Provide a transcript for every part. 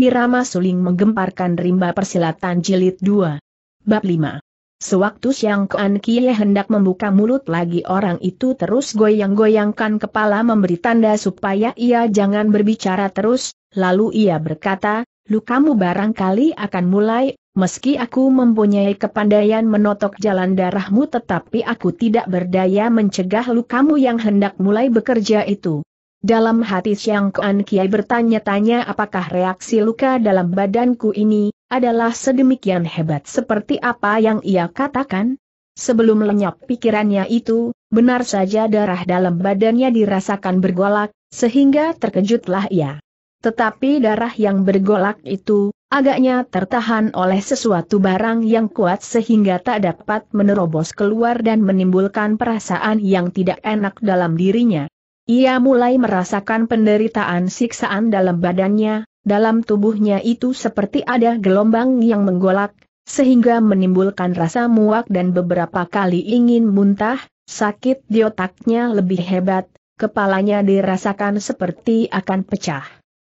Irama suling menggemparkan rimba persilatan jilid 2. Bab 5. Sewaktu Siang Kuan Kie hendak membuka mulut lagi orang itu terus goyang-goyangkan kepala memberi tanda supaya ia jangan berbicara terus, lalu ia berkata, lukamu barangkali akan mulai, meski aku mempunyai kepandaian menotok jalan darahmu tetapi aku tidak berdaya mencegah lukamu yang hendak mulai bekerja itu. Dalam hati Siang Kuan Kiai bertanya-tanya apakah reaksi luka dalam badanku ini, adalah sedemikian hebat seperti apa yang ia katakan? Sebelum lenyap pikirannya itu, benar saja darah dalam badannya dirasakan bergolak, sehingga terkejutlah ia. Tetapi darah yang bergolak itu, agaknya tertahan oleh sesuatu barang yang kuat sehingga tak dapat menerobos keluar dan menimbulkan perasaan yang tidak enak dalam dirinya. Ia mulai merasakan penderitaan siksaan dalam badannya, dalam tubuhnya itu seperti ada gelombang yang menggolak, sehingga menimbulkan rasa muak dan beberapa kali ingin muntah, sakit di otaknya lebih hebat, kepalanya dirasakan seperti akan pecah.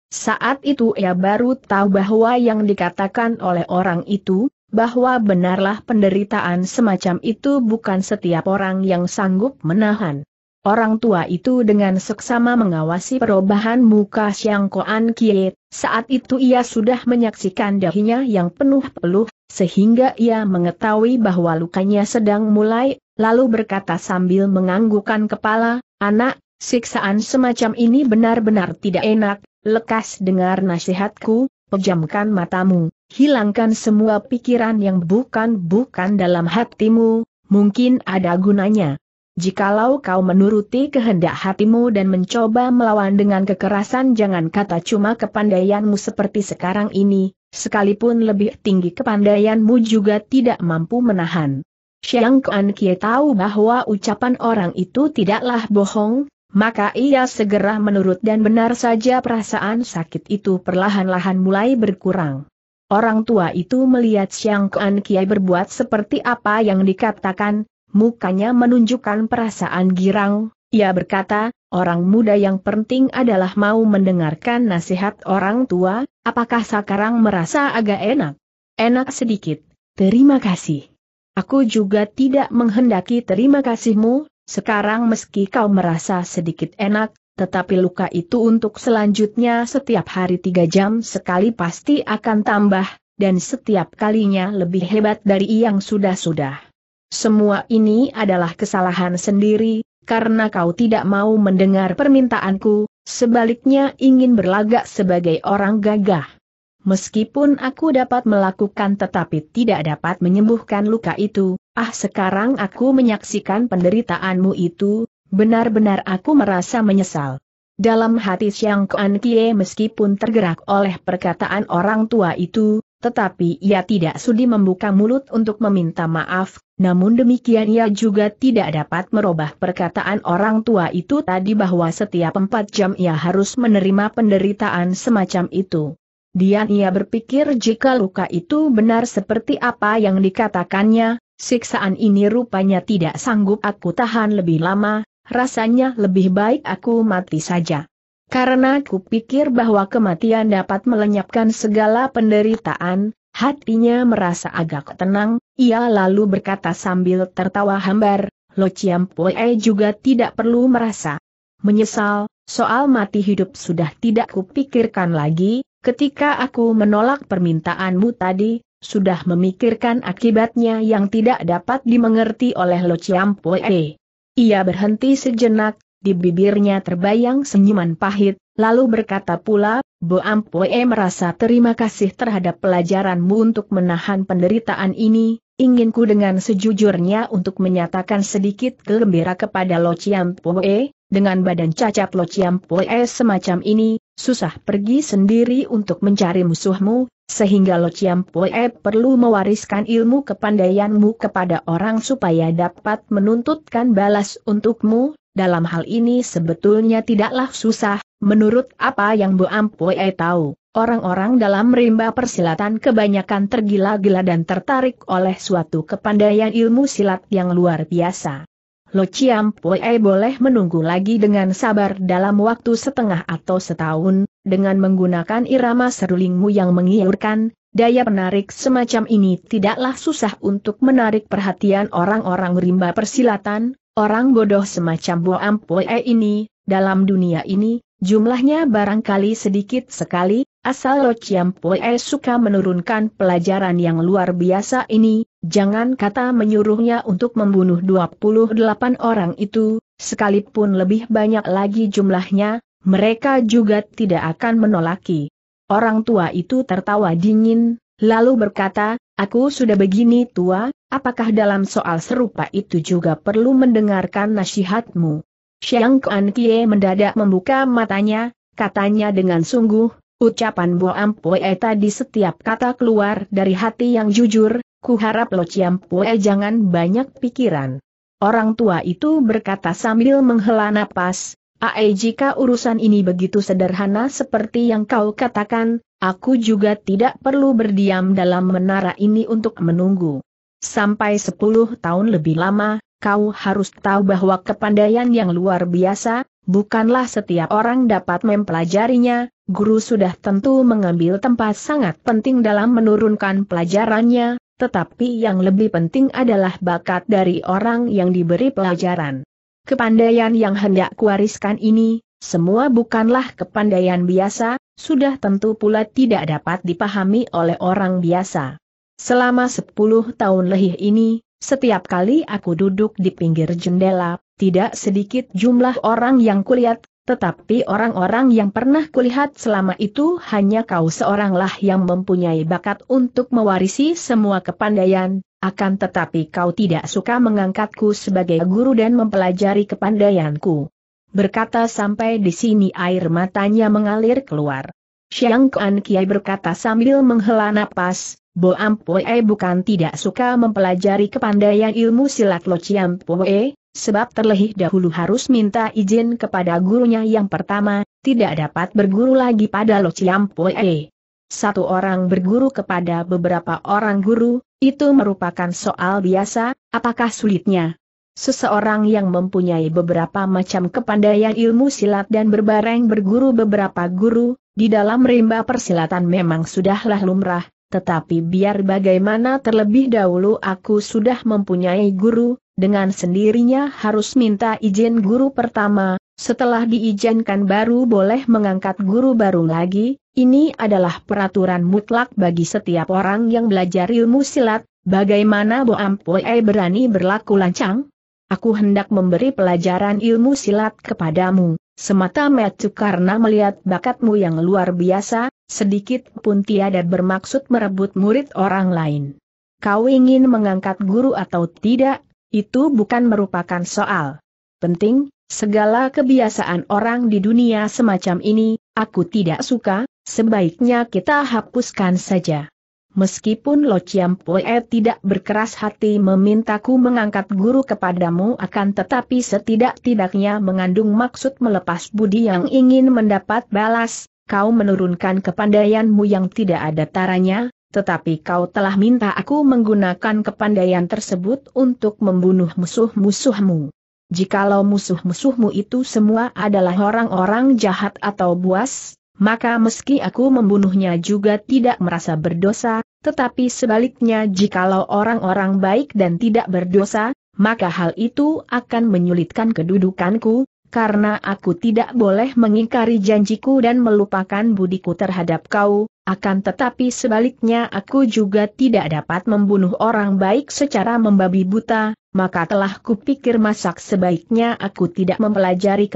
Saat itu ia baru tahu bahwa yang dikatakan oleh orang itu, bahwa benarlah penderitaan semacam itu bukan setiap orang yang sanggup menahan. Orang tua itu dengan seksama mengawasi perubahan muka Xiang Koan Kie, saat itu ia sudah menyaksikan dahinya yang penuh peluh, sehingga ia mengetahui bahwa lukanya sedang mulai, lalu berkata sambil menganggukkan kepala, anak, siksaan semacam ini benar-benar tidak enak, lekas dengar nasihatku, pejamkan matamu, hilangkan semua pikiran yang bukan-bukan dalam hatimu, mungkin ada gunanya. Jikalau kau menuruti kehendak hatimu dan mencoba melawan dengan kekerasan jangan kata cuma kepandaianmu seperti sekarang ini, sekalipun lebih tinggi kepandaianmu juga tidak mampu menahan. Xiang Kuan Kie tahu bahwa ucapan orang itu tidaklah bohong, maka ia segera menurut dan benar saja perasaan sakit itu perlahan-lahan mulai berkurang. Orang tua itu melihat Xiang Kuan Kie berbuat seperti apa yang dikatakan, mukanya menunjukkan perasaan girang, ia berkata, orang muda yang penting adalah mau mendengarkan nasihat orang tua, apakah sekarang merasa agak enak? Enak sedikit, terima kasih. Aku juga tidak menghendaki terima kasihmu, sekarang meski kau merasa sedikit enak, tetapi luka itu untuk selanjutnya setiap hari tiga jam sekali pasti akan tambah, dan setiap kalinya lebih hebat dari yang sudah-sudah. Semua ini adalah kesalahan sendiri, karena kau tidak mau mendengar permintaanku, sebaliknya ingin berlagak sebagai orang gagah. Meskipun aku dapat melakukan tetapi tidak dapat menyembuhkan luka itu, ah sekarang aku menyaksikan penderitaanmu itu, benar-benar aku merasa menyesal. Dalam hati Siang Kuan Kie meskipun tergerak oleh perkataan orang tua itu, tetapi ia tidak sudi membuka mulut untuk meminta maaf, namun demikian ia juga tidak dapat merubah perkataan orang tua itu tadi bahwa setiap empat jam ia harus menerima penderitaan semacam itu. Dian ia berpikir jika luka itu benar seperti apa yang dikatakannya, siksaan ini rupanya tidak sanggup aku tahan lebih lama, rasanya lebih baik aku mati saja. Karena kupikir bahwa kematian dapat melenyapkan segala penderitaan, hatinya merasa agak tenang, ia lalu berkata sambil tertawa hambar, Lo Chiampue juga tidak perlu merasa menyesal, soal mati hidup sudah tidak kupikirkan lagi, ketika aku menolak permintaanmu tadi, sudah memikirkan akibatnya yang tidak dapat dimengerti oleh Lo Chiampue. Ia berhenti sejenak, di bibirnya terbayang senyuman pahit, lalu berkata pula, Bo Ampue merasa terima kasih terhadap pelajaranmu untuk menahan penderitaan ini, inginku dengan sejujurnya untuk menyatakan sedikit kegembira kepada Lo Chiam Pue, dengan badan cacat Lo Chiam Pue semacam ini, susah pergi sendiri untuk mencari musuhmu, sehingga Lo Chiam Pue perlu mewariskan ilmu kepandaianmu kepada orang supaya dapat menuntutkan balas untukmu, dalam hal ini sebetulnya tidaklah susah, menurut apa yang Bu Ampue tahu. Orang-orang dalam rimba persilatan kebanyakan tergila-gila dan tertarik oleh suatu kepandaian ilmu silat yang luar biasa. Lo Chiam Pue boleh menunggu lagi dengan sabar dalam waktu setengah atau setahun, dengan menggunakan irama serulingmu yang mengiurkan, daya penarik semacam ini tidaklah susah untuk menarik perhatian orang-orang rimba persilatan, orang bodoh semacam Boam Pue ini, dalam dunia ini, jumlahnya barangkali sedikit sekali, asal Lo Chiam Pue suka menurunkan pelajaran yang luar biasa ini, Jangan kata menyuruhnya untuk membunuh 28 orang itu, sekalipun lebih banyak lagi jumlahnya, mereka juga tidak akan menolaki. Orang tua itu tertawa dingin, lalu berkata, Aku sudah begini tua, apakah dalam soal serupa itu juga perlu mendengarkan nasihatmu? Xiang Kuan Kie mendadak membuka matanya, katanya dengan sungguh, ucapan Bo Ampue tadi setiap kata keluar dari hati yang jujur, Kuharap Lo Ciam Pue jangan banyak pikiran. Orang tua itu berkata sambil menghela napas, Ae jika urusan ini begitu sederhana seperti yang kau katakan, aku juga tidak perlu berdiam dalam menara ini untuk menunggu. Sampai 10 tahun lebih lama, kau harus tahu bahwa kepandaian yang luar biasa, bukanlah setiap orang dapat mempelajarinya, guru sudah tentu mengambil tempat sangat penting dalam menurunkan pelajarannya, tetapi yang lebih penting adalah bakat dari orang yang diberi pelajaran. Kepandaian yang hendak kuariskan ini, semua bukanlah kepandaian biasa, sudah tentu pula tidak dapat dipahami oleh orang biasa. Selama sepuluh tahun lebih ini, setiap kali aku duduk di pinggir jendela, tidak sedikit jumlah orang yang kulihat, tetapi orang-orang yang pernah kulihat selama itu hanya kau seoranglah yang mempunyai bakat untuk mewarisi semua kepandaian, akan tetapi kau tidak suka mengangkatku sebagai guru dan mempelajari kepandaianku. Berkata sampai di sini air matanya mengalir keluar. Xiang Kuan Kiai berkata sambil menghela napas, Bo Ampoe bukan tidak suka mempelajari kepandaian ilmu silat Lo Chiam Poe, sebab terlebih dahulu harus minta izin kepada gurunya yang pertama, tidak dapat berguru lagi pada Lo Ciampoe. Satu orang berguru kepada beberapa orang guru, itu merupakan soal biasa, apakah sulitnya? Seseorang yang mempunyai beberapa macam kepandaian ilmu silat dan berbareng berguru beberapa guru, di dalam rimba persilatan memang sudahlah lumrah, tetapi biar bagaimana terlebih dahulu aku sudah mempunyai guru, dengan sendirinya harus minta izin guru pertama, setelah diizinkan baru boleh mengangkat guru baru lagi, ini adalah peraturan mutlak bagi setiap orang yang belajar ilmu silat, bagaimana Bo Ampoe berani berlaku lancang? Aku hendak memberi pelajaran ilmu silat kepadamu, semata metu karena melihat bakatmu yang luar biasa, sedikit pun tiada bermaksud merebut murid orang lain. Kau ingin mengangkat guru atau tidak, itu bukan merupakan soal penting, segala kebiasaan orang di dunia semacam ini, aku tidak suka, sebaiknya kita hapuskan saja. Meskipun Lo Chiam Pue tidak berkeras hati memintaku mengangkat guru kepadamu akan tetapi setidak-tidaknya mengandung maksud melepas budi yang ingin mendapat balas, kau menurunkan kepandaianmu yang tidak ada taranya, tetapi kau telah minta aku menggunakan kepandaian tersebut untuk membunuh musuh-musuhmu. Jikalau musuh-musuhmu itu semua adalah orang-orang jahat atau buas, maka meski aku membunuhnya juga tidak merasa berdosa, tetapi sebaliknya jikalau orang-orang baik dan tidak berdosa, maka hal itu akan menyulitkan kedudukanku, karena aku tidak boleh mengingkari janjiku dan melupakan budiku terhadap kau, akan tetapi sebaliknya aku juga tidak dapat membunuh orang baik secara membabi buta, maka telah kupikir masak sebaiknya aku tidak mempelajari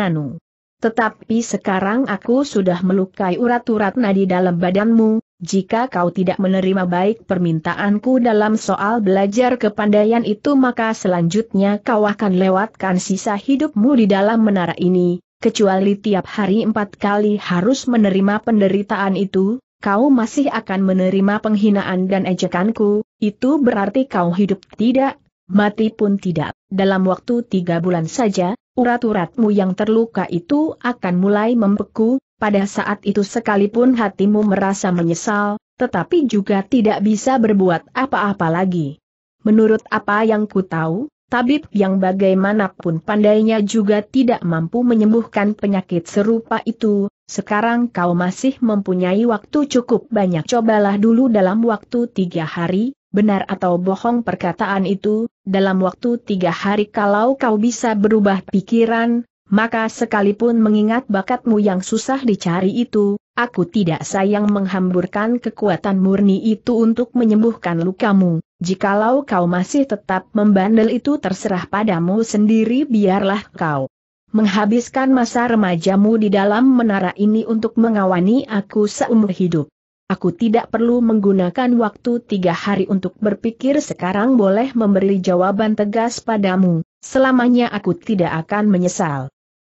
Anu. Tetapi sekarang aku sudah melukai urat-urat nadi dalam badanmu, jika kau tidak menerima baik permintaanku dalam soal belajar kepandaian itu maka selanjutnya kau akan lewatkan sisa hidupmu di dalam menara ini, kecuali tiap hari empat kali harus menerima penderitaan itu, kau masih akan menerima penghinaan dan ejekanku, itu berarti kau hidup tidak, mati pun tidak. Dalam waktu tiga bulan saja, urat-uratmu yang terluka itu akan mulai membeku, pada saat itu sekalipun hatimu merasa menyesal, tetapi juga tidak bisa berbuat apa-apa lagi. Menurut apa yang ku tahu, Tabib yang bagaimanapun pandainya juga tidak mampu menyembuhkan penyakit serupa itu, sekarang kau masih mempunyai waktu cukup banyak cobalah dulu dalam waktu tiga hari, benar atau bohong perkataan itu, dalam waktu tiga hari kalau kau bisa berubah pikiran, maka sekalipun mengingat bakatmu yang susah dicari itu, Aku tidak sayang menghamburkan kekuatan murni itu untuk menyembuhkan lukamu. Jikalau kau masih tetap membandel itu terserah padamu sendiri biarlah kau menghabiskan masa remajamu di dalam menara ini untuk mengawani aku seumur hidup. Aku tidak perlu menggunakan waktu tiga hari untuk berpikir sekarang boleh memberi jawaban tegas padamu, selamanya aku tidak akan menyesal.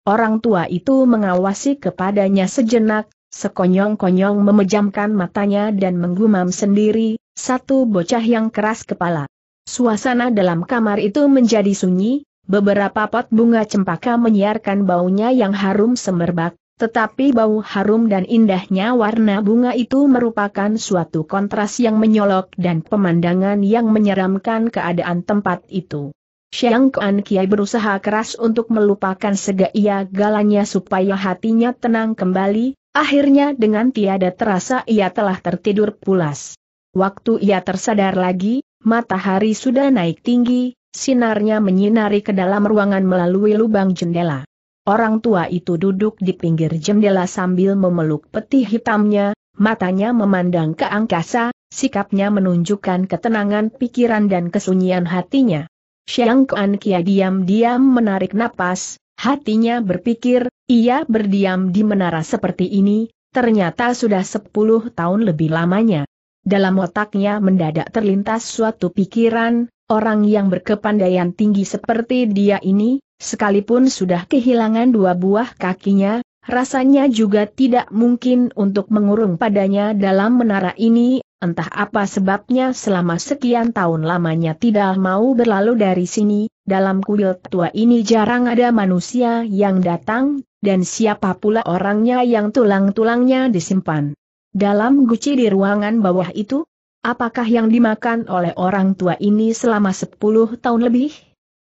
Orang tua itu mengawasi kepadanya sejenak, sekonyong-konyong memejamkan matanya dan menggumam sendiri, satu bocah yang keras kepala. Suasana dalam kamar itu menjadi sunyi, beberapa pot bunga cempaka menyiarkan baunya yang harum semerbak, tetapi bau harum dan indahnya warna bunga itu merupakan suatu kontras yang menyolok dan pemandangan yang menyeramkan keadaan tempat itu. Xiang Kuan Kiai berusaha keras untuk melupakan segala galanya supaya hatinya tenang kembali, Akhirnya dengan tiada terasa ia telah tertidur pulas. Waktu ia tersadar lagi, matahari sudah naik tinggi, sinarnya menyinari ke dalam ruangan melalui lubang jendela. Orang tua itu duduk di pinggir jendela sambil memeluk peti hitamnya, matanya memandang ke angkasa, sikapnya menunjukkan ketenangan pikiran dan kesunyian hatinya. Xiang Kuan Kia diam-diam menarik napas, Hatinya berpikir, ia berdiam di menara seperti ini, ternyata sudah sepuluh tahun lebih lamanya. Dalam otaknya mendadak terlintas suatu pikiran, orang yang berkepandaian tinggi seperti dia ini, sekalipun sudah kehilangan dua buah kakinya, rasanya juga tidak mungkin untuk mengurung padanya dalam menara ini, Entah apa sebabnya selama sekian tahun lamanya tidak mau berlalu dari sini, dalam kuil tua ini jarang ada manusia yang datang, dan siapa pula orangnya yang tulang-tulangnya disimpan. Dalam guci di ruangan bawah itu, apakah yang dimakan oleh orang tua ini selama 10 tahun lebih?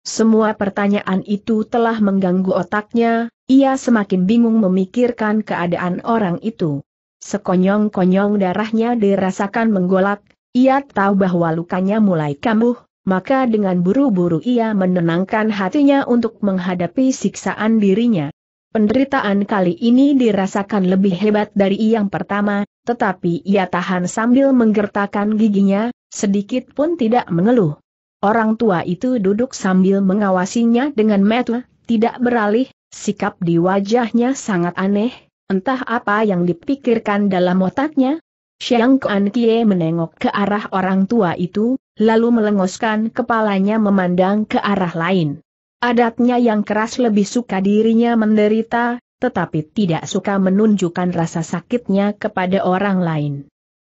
Semua pertanyaan itu telah mengganggu otaknya, ia semakin bingung memikirkan keadaan orang itu. Sekonyong-konyong darahnya dirasakan menggolak, ia tahu bahwa lukanya mulai kambuh, maka dengan buru-buru ia menenangkan hatinya untuk menghadapi siksaan dirinya. Penderitaan kali ini dirasakan lebih hebat dari yang pertama, tetapi ia tahan sambil menggertakkan giginya, sedikit pun tidak mengeluh. Orang tua itu duduk sambil mengawasinya dengan metu, tidak beralih, sikap di wajahnya sangat aneh, Entah apa yang dipikirkan dalam otaknya, Xiang Kuan Kie menengok ke arah orang tua itu, lalu melengoskan kepalanya memandang ke arah lain. Adatnya yang keras lebih suka dirinya menderita, tetapi tidak suka menunjukkan rasa sakitnya kepada orang lain.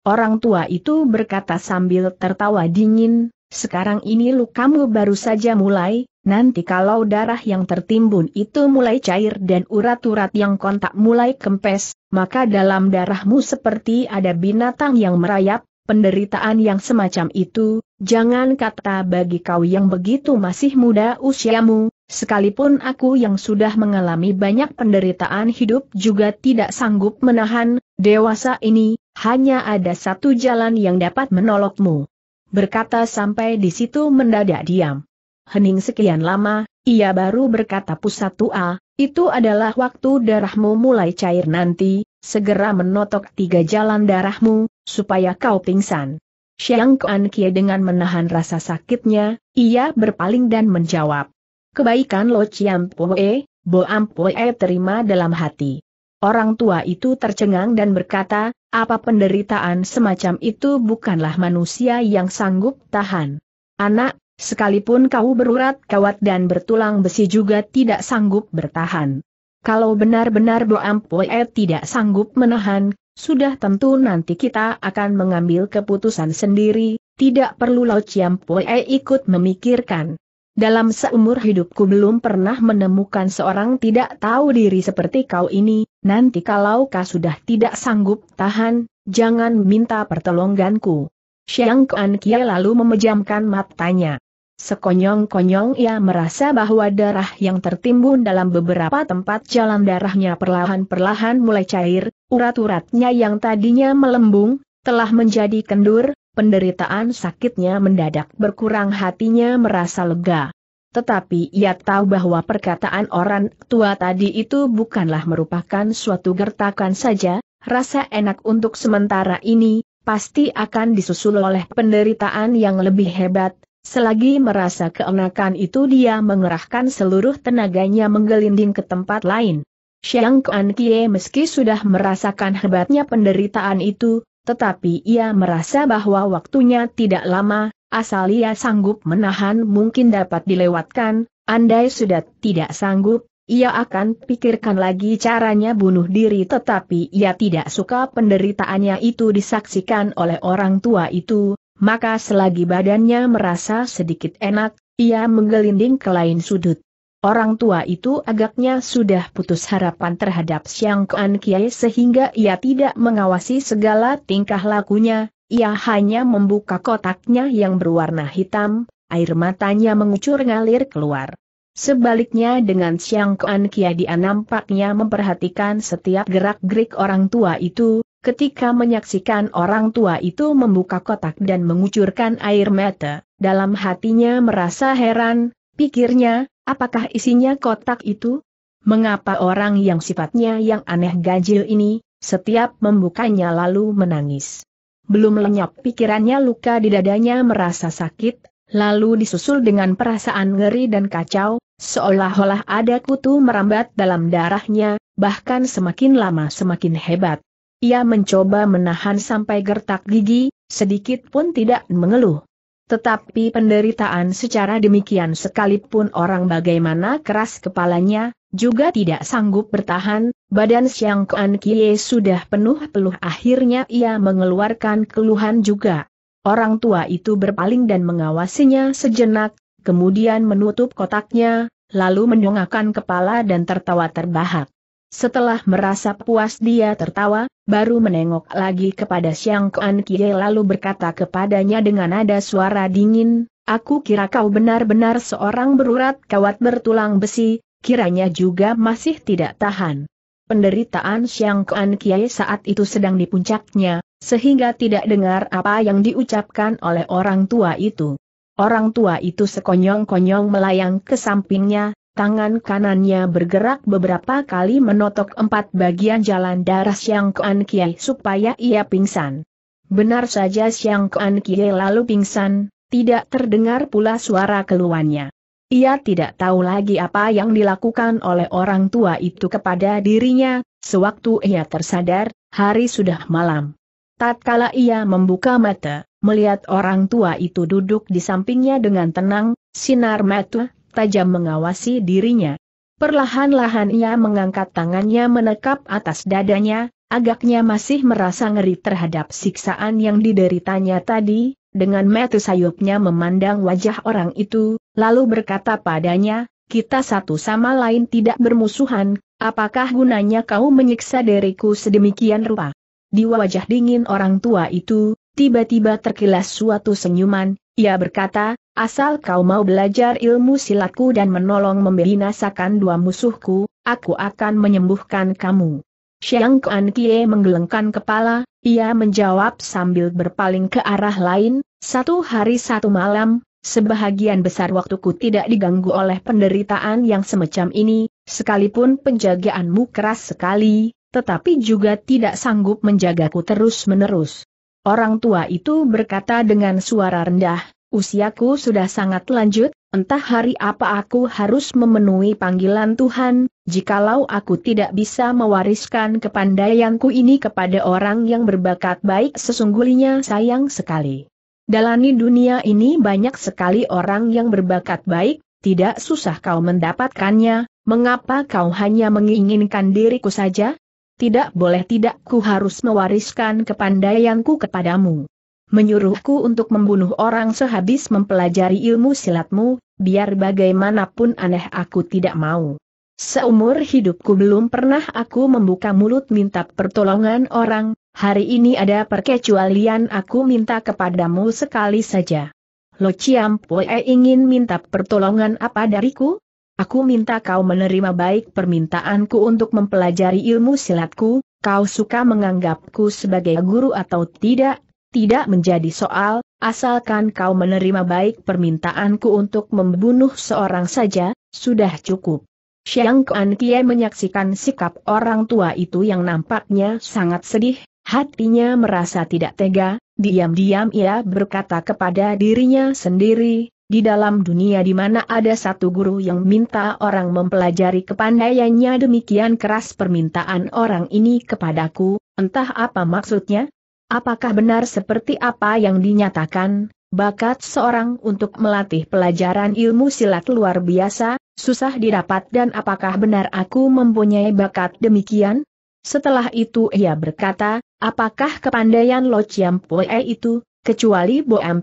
Orang tua itu berkata sambil tertawa dingin, sekarang ini lukamu baru saja mulai, Nanti kalau darah yang tertimbun itu mulai cair dan urat-urat yang kontak mulai kempes, maka dalam darahmu seperti ada binatang yang merayap, penderitaan yang semacam itu, jangan kata bagi kau yang begitu masih muda usiamu, sekalipun aku yang sudah mengalami banyak penderitaan hidup juga tidak sanggup menahan, dewasa ini, hanya ada satu jalan yang dapat menolokmu. Berkata sampai di situ mendadak diam hening sekian lama, ia baru berkata pusat tua, itu adalah waktu darahmu mulai cair nanti, segera menotok tiga jalan darahmu, supaya kau pingsan. Xiang Kuan Kie dengan menahan rasa sakitnya, ia berpaling dan menjawab. Kebaikan Lo Chiam Poe, Bo Poe terima dalam hati. Orang tua itu tercengang dan berkata, apa penderitaan semacam itu bukanlah manusia yang sanggup tahan. Anak, Sekalipun kau berurat kawat dan bertulang besi juga tidak sanggup bertahan. Kalau benar-benar Boam Pue tidak sanggup menahan, sudah tentu nanti kita akan mengambil keputusan sendiri, tidak perlu Lau Chiam Poe ikut memikirkan. Dalam seumur hidupku belum pernah menemukan seorang tidak tahu diri seperti kau ini, nanti kalau kau sudah tidak sanggup tahan, jangan minta pertolonganku. Xiang Kuan Kia lalu memejamkan matanya. Sekonyong-konyong ia merasa bahwa darah yang tertimbun dalam beberapa tempat jalan darahnya perlahan-perlahan mulai cair, urat-uratnya yang tadinya melembung, telah menjadi kendur, penderitaan sakitnya mendadak berkurang hatinya merasa lega. Tetapi ia tahu bahwa perkataan orang tua tadi itu bukanlah merupakan suatu gertakan saja, rasa enak untuk sementara ini, pasti akan disusul oleh penderitaan yang lebih hebat, Selagi merasa keenakan itu dia mengerahkan seluruh tenaganya menggelinding ke tempat lain. Xiang Kuan Kie meski sudah merasakan hebatnya penderitaan itu, tetapi ia merasa bahwa waktunya tidak lama, asal ia sanggup menahan mungkin dapat dilewatkan, andai sudah tidak sanggup, ia akan pikirkan lagi caranya bunuh diri tetapi ia tidak suka penderitaannya itu disaksikan oleh orang tua itu, maka selagi badannya merasa sedikit enak, ia menggelinding ke lain sudut. Orang tua itu agaknya sudah putus harapan terhadap Siang Kuan Kiai sehingga ia tidak mengawasi segala tingkah lakunya, ia hanya membuka kotaknya yang berwarna hitam, air matanya mengucur ngalir keluar. Sebaliknya dengan Siang Kuan Kiai dia nampaknya memperhatikan setiap gerak-gerik orang tua itu, Ketika menyaksikan orang tua itu membuka kotak dan mengucurkan air mata, dalam hatinya merasa heran, pikirnya, apakah isinya kotak itu? Mengapa orang yang sifatnya yang aneh ganjil ini, setiap membukanya lalu menangis? Belum lenyap pikirannya luka di dadanya merasa sakit, lalu disusul dengan perasaan ngeri dan kacau, seolah-olah ada kutu merambat dalam darahnya, bahkan semakin lama semakin hebat. Ia mencoba menahan sampai gertak gigi, sedikit pun tidak mengeluh. Tetapi penderitaan secara demikian sekalipun orang bagaimana keras kepalanya, juga tidak sanggup bertahan, badan Siang Kuan Kie sudah penuh peluh akhirnya ia mengeluarkan keluhan juga. Orang tua itu berpaling dan mengawasinya sejenak, kemudian menutup kotaknya, lalu mendongakkan kepala dan tertawa terbahak. Setelah merasa puas dia tertawa, baru menengok lagi kepada Siang Kuan Kie lalu berkata kepadanya dengan nada suara dingin, Aku kira kau benar-benar seorang berurat kawat bertulang besi, kiranya juga masih tidak tahan. Penderitaan Siang Kuan Kie saat itu sedang di puncaknya, sehingga tidak dengar apa yang diucapkan oleh orang tua itu. Orang tua itu sekonyong-konyong melayang ke sampingnya, Tangan kanannya bergerak beberapa kali menotok empat bagian jalan darah Siang Kuan Kiai supaya ia pingsan. Benar saja Siang Kuan Kiai lalu pingsan, tidak terdengar pula suara keluhannya. Ia tidak tahu lagi apa yang dilakukan oleh orang tua itu kepada dirinya, sewaktu ia tersadar, hari sudah malam. Tatkala ia membuka mata, melihat orang tua itu duduk di sampingnya dengan tenang, sinar mata tajam mengawasi dirinya. Perlahan-lahan ia mengangkat tangannya menekap atas dadanya, agaknya masih merasa ngeri terhadap siksaan yang dideritanya tadi, dengan metu sayupnya memandang wajah orang itu, lalu berkata padanya, kita satu sama lain tidak bermusuhan, apakah gunanya kau menyiksa diriku sedemikian rupa? Di wajah dingin orang tua itu, tiba-tiba terkilas suatu senyuman, ia berkata, asal kau mau belajar ilmu silatku dan menolong membinasakan dua musuhku, aku akan menyembuhkan kamu. Xiang Kuan Kie menggelengkan kepala, ia menjawab sambil berpaling ke arah lain, satu hari satu malam, sebahagian besar waktuku tidak diganggu oleh penderitaan yang semacam ini, sekalipun penjagaanmu keras sekali, tetapi juga tidak sanggup menjagaku terus-menerus. Orang tua itu berkata dengan suara rendah, usiaku sudah sangat lanjut, entah hari apa aku harus memenuhi panggilan Tuhan, jikalau aku tidak bisa mewariskan kepandaianku ini kepada orang yang berbakat baik sesungguhnya sayang sekali. Dalani dunia ini banyak sekali orang yang berbakat baik, tidak susah kau mendapatkannya, mengapa kau hanya menginginkan diriku saja? tidak boleh tidak ku harus mewariskan kepandaianku kepadamu. Menyuruhku untuk membunuh orang sehabis mempelajari ilmu silatmu, biar bagaimanapun aneh aku tidak mau. Seumur hidupku belum pernah aku membuka mulut minta pertolongan orang, hari ini ada perkecualian aku minta kepadamu sekali saja. Lo Ciampoe ingin minta pertolongan apa dariku? Aku minta kau menerima baik permintaanku untuk mempelajari ilmu silatku, kau suka menganggapku sebagai guru atau tidak, tidak menjadi soal, asalkan kau menerima baik permintaanku untuk membunuh seorang saja, sudah cukup. Xiang Kuan Kie menyaksikan sikap orang tua itu yang nampaknya sangat sedih, hatinya merasa tidak tega, diam-diam ia berkata kepada dirinya sendiri, di dalam dunia di mana ada satu guru yang minta orang mempelajari kepandaiannya demikian keras permintaan orang ini kepadaku, entah apa maksudnya? Apakah benar seperti apa yang dinyatakan, bakat seorang untuk melatih pelajaran ilmu silat luar biasa, susah didapat dan apakah benar aku mempunyai bakat demikian? Setelah itu ia berkata, apakah kepandaian Lo Chiam itu, kecuali Bo Am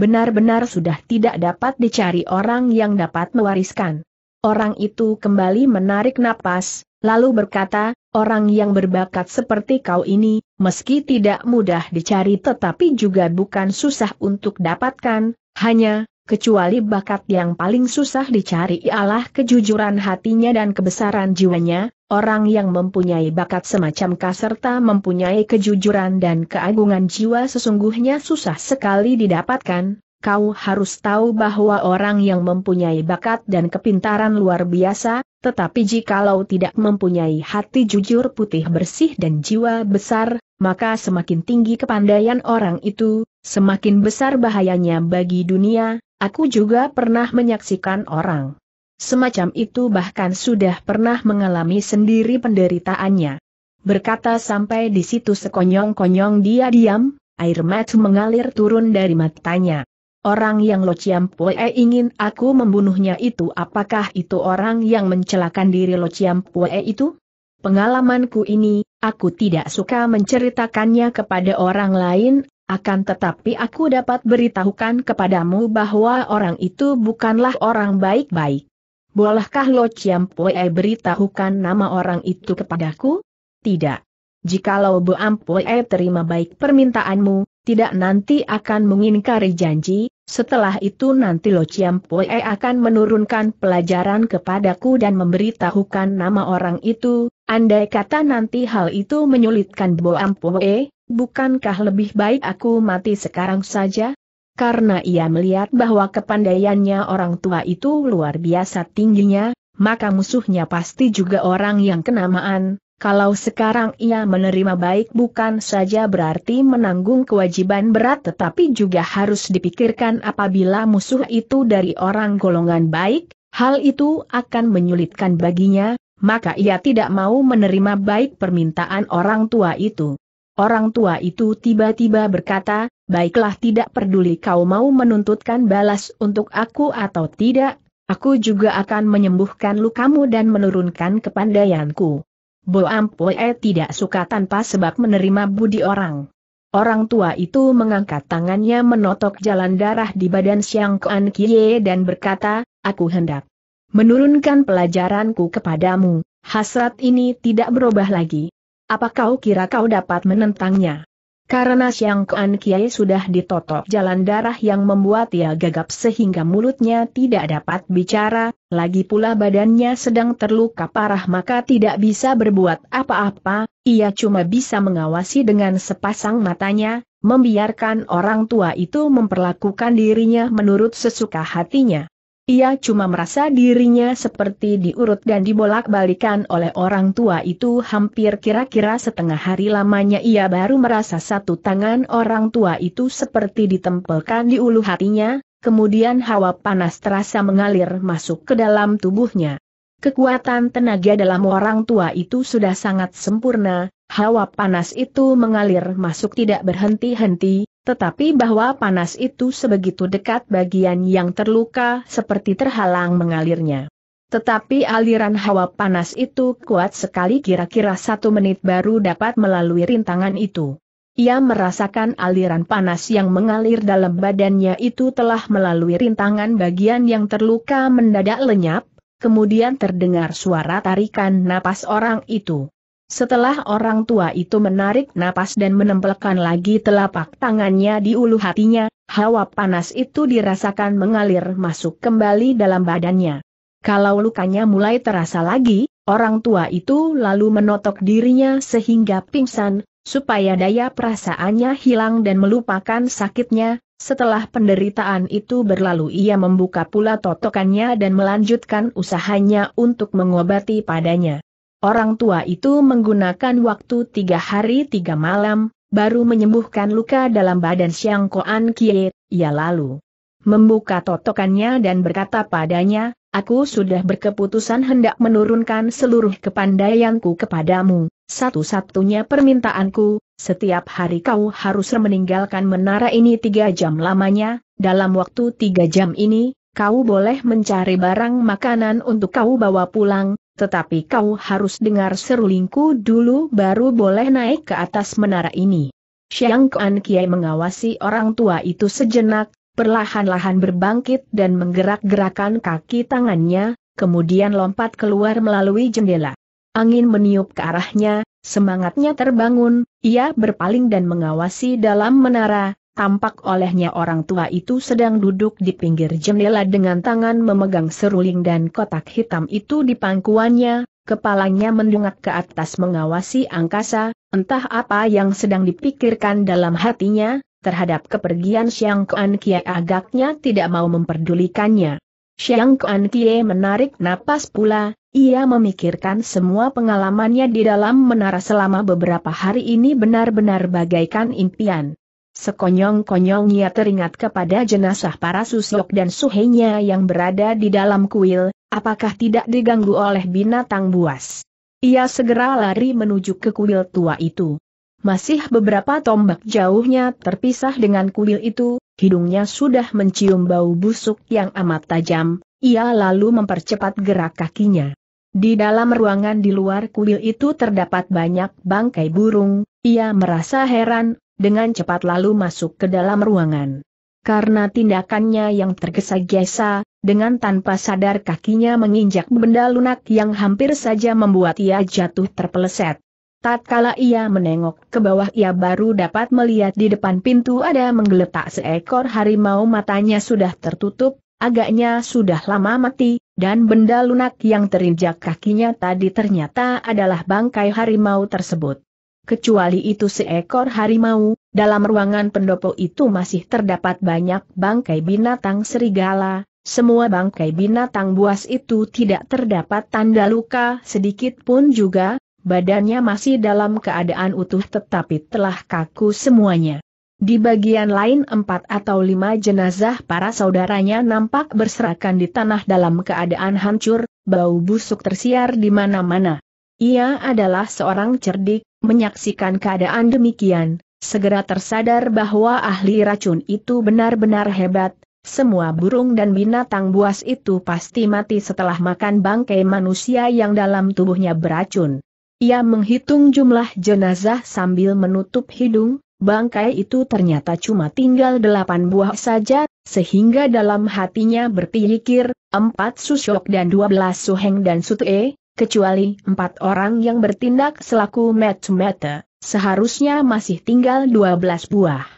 Benar-benar sudah tidak dapat dicari orang yang dapat mewariskan. Orang itu kembali menarik napas, lalu berkata, orang yang berbakat seperti kau ini, meski tidak mudah dicari tetapi juga bukan susah untuk dapatkan, hanya, kecuali bakat yang paling susah dicari ialah kejujuran hatinya dan kebesaran jiwanya, orang yang mempunyai bakat semacam kaserta mempunyai kejujuran dan keagungan jiwa sesungguhnya susah sekali didapatkan, kau harus tahu bahwa orang yang mempunyai bakat dan kepintaran luar biasa, tetapi jikalau tidak mempunyai hati jujur putih bersih dan jiwa besar, maka semakin tinggi kepandaian orang itu, semakin besar bahayanya bagi dunia, Aku juga pernah menyaksikan orang. Semacam itu bahkan sudah pernah mengalami sendiri penderitaannya. Berkata sampai di situ sekonyong-konyong dia diam, air mata mengalir turun dari matanya. Orang yang Lo Chiampoe ingin aku membunuhnya itu apakah itu orang yang mencelakan diri Lo Chiampoe itu? Pengalamanku ini, aku tidak suka menceritakannya kepada orang lain akan tetapi aku dapat beritahukan kepadamu bahwa orang itu bukanlah orang baik-baik. Bolehkah Lo Pue beritahukan nama orang itu kepadaku? Tidak. Jikalau Bu Ampoe terima baik permintaanmu, tidak nanti akan mengingkari janji, setelah itu nanti Lo Pue akan menurunkan pelajaran kepadaku dan memberitahukan nama orang itu, andai kata nanti hal itu menyulitkan Bo Ampoe, bukankah lebih baik aku mati sekarang saja? Karena ia melihat bahwa kepandaiannya orang tua itu luar biasa tingginya, maka musuhnya pasti juga orang yang kenamaan, kalau sekarang ia menerima baik bukan saja berarti menanggung kewajiban berat tetapi juga harus dipikirkan apabila musuh itu dari orang golongan baik, hal itu akan menyulitkan baginya, maka ia tidak mau menerima baik permintaan orang tua itu. Orang tua itu tiba-tiba berkata, baiklah tidak peduli kau mau menuntutkan balas untuk aku atau tidak, aku juga akan menyembuhkan lukamu dan menurunkan kepandaianku. Bo Ampoe tidak suka tanpa sebab menerima budi orang. Orang tua itu mengangkat tangannya menotok jalan darah di badan Siang Kuan Kie dan berkata, aku hendak menurunkan pelajaranku kepadamu, hasrat ini tidak berubah lagi. Apa kau kira kau dapat menentangnya? Karena Siang Kuan Kiai sudah ditotok jalan darah yang membuat ia gagap sehingga mulutnya tidak dapat bicara, lagi pula badannya sedang terluka parah maka tidak bisa berbuat apa-apa, ia cuma bisa mengawasi dengan sepasang matanya, membiarkan orang tua itu memperlakukan dirinya menurut sesuka hatinya. Ia cuma merasa dirinya seperti diurut dan dibolak-balikan oleh orang tua itu hampir kira-kira setengah hari lamanya ia baru merasa satu tangan orang tua itu seperti ditempelkan di ulu hatinya, kemudian hawa panas terasa mengalir masuk ke dalam tubuhnya. Kekuatan tenaga dalam orang tua itu sudah sangat sempurna, hawa panas itu mengalir masuk tidak berhenti-henti, tetapi bahwa panas itu sebegitu dekat bagian yang terluka seperti terhalang mengalirnya. Tetapi aliran hawa panas itu kuat sekali kira-kira satu menit baru dapat melalui rintangan itu. Ia merasakan aliran panas yang mengalir dalam badannya itu telah melalui rintangan bagian yang terluka mendadak lenyap, kemudian terdengar suara tarikan napas orang itu. Setelah orang tua itu menarik napas dan menempelkan lagi telapak tangannya di ulu hatinya, hawa panas itu dirasakan mengalir masuk kembali dalam badannya. Kalau lukanya mulai terasa lagi, orang tua itu lalu menotok dirinya sehingga pingsan, supaya daya perasaannya hilang dan melupakan sakitnya, setelah penderitaan itu berlalu ia membuka pula totokannya dan melanjutkan usahanya untuk mengobati padanya. Orang tua itu menggunakan waktu tiga hari tiga malam, baru menyembuhkan luka dalam badan Siang Koan Kie, ia lalu membuka totokannya dan berkata padanya, Aku sudah berkeputusan hendak menurunkan seluruh kepandaianku kepadamu, satu-satunya permintaanku, setiap hari kau harus meninggalkan menara ini tiga jam lamanya, dalam waktu tiga jam ini, kau boleh mencari barang makanan untuk kau bawa pulang, tetapi kau harus dengar serulingku dulu baru boleh naik ke atas menara ini. Xiang Kuan Kiai mengawasi orang tua itu sejenak, perlahan-lahan berbangkit dan menggerak-gerakan kaki tangannya, kemudian lompat keluar melalui jendela. Angin meniup ke arahnya, semangatnya terbangun, ia berpaling dan mengawasi dalam menara, tampak olehnya orang tua itu sedang duduk di pinggir jendela dengan tangan memegang seruling dan kotak hitam itu di pangkuannya, kepalanya mendongak ke atas mengawasi angkasa, entah apa yang sedang dipikirkan dalam hatinya, terhadap kepergian Xiang Kuan Kie agaknya tidak mau memperdulikannya. Xiang Kuan Kie menarik napas pula, ia memikirkan semua pengalamannya di dalam menara selama beberapa hari ini benar-benar bagaikan impian sekonyong konyong ia teringat kepada jenazah para susyok dan suhenya yang berada di dalam kuil, apakah tidak diganggu oleh binatang buas. Ia segera lari menuju ke kuil tua itu. Masih beberapa tombak jauhnya terpisah dengan kuil itu, hidungnya sudah mencium bau busuk yang amat tajam, ia lalu mempercepat gerak kakinya. Di dalam ruangan di luar kuil itu terdapat banyak bangkai burung, ia merasa heran dengan cepat lalu masuk ke dalam ruangan. Karena tindakannya yang tergesa-gesa, dengan tanpa sadar kakinya menginjak benda lunak yang hampir saja membuat ia jatuh terpeleset. Tatkala ia menengok ke bawah ia baru dapat melihat di depan pintu ada menggeletak seekor harimau matanya sudah tertutup, agaknya sudah lama mati, dan benda lunak yang terinjak kakinya tadi ternyata adalah bangkai harimau tersebut kecuali itu seekor harimau, dalam ruangan pendopo itu masih terdapat banyak bangkai binatang serigala, semua bangkai binatang buas itu tidak terdapat tanda luka sedikit pun juga, badannya masih dalam keadaan utuh tetapi telah kaku semuanya. Di bagian lain empat atau lima jenazah para saudaranya nampak berserakan di tanah dalam keadaan hancur, bau busuk tersiar di mana-mana. Ia adalah seorang cerdik, menyaksikan keadaan demikian, segera tersadar bahwa ahli racun itu benar-benar hebat, semua burung dan binatang buas itu pasti mati setelah makan bangkai manusia yang dalam tubuhnya beracun. Ia menghitung jumlah jenazah sambil menutup hidung, bangkai itu ternyata cuma tinggal delapan buah saja, sehingga dalam hatinya berpikir, empat susyok dan dua belas suheng dan sute, kecuali empat orang yang bertindak selaku matchmaker, seharusnya masih tinggal dua belas buah.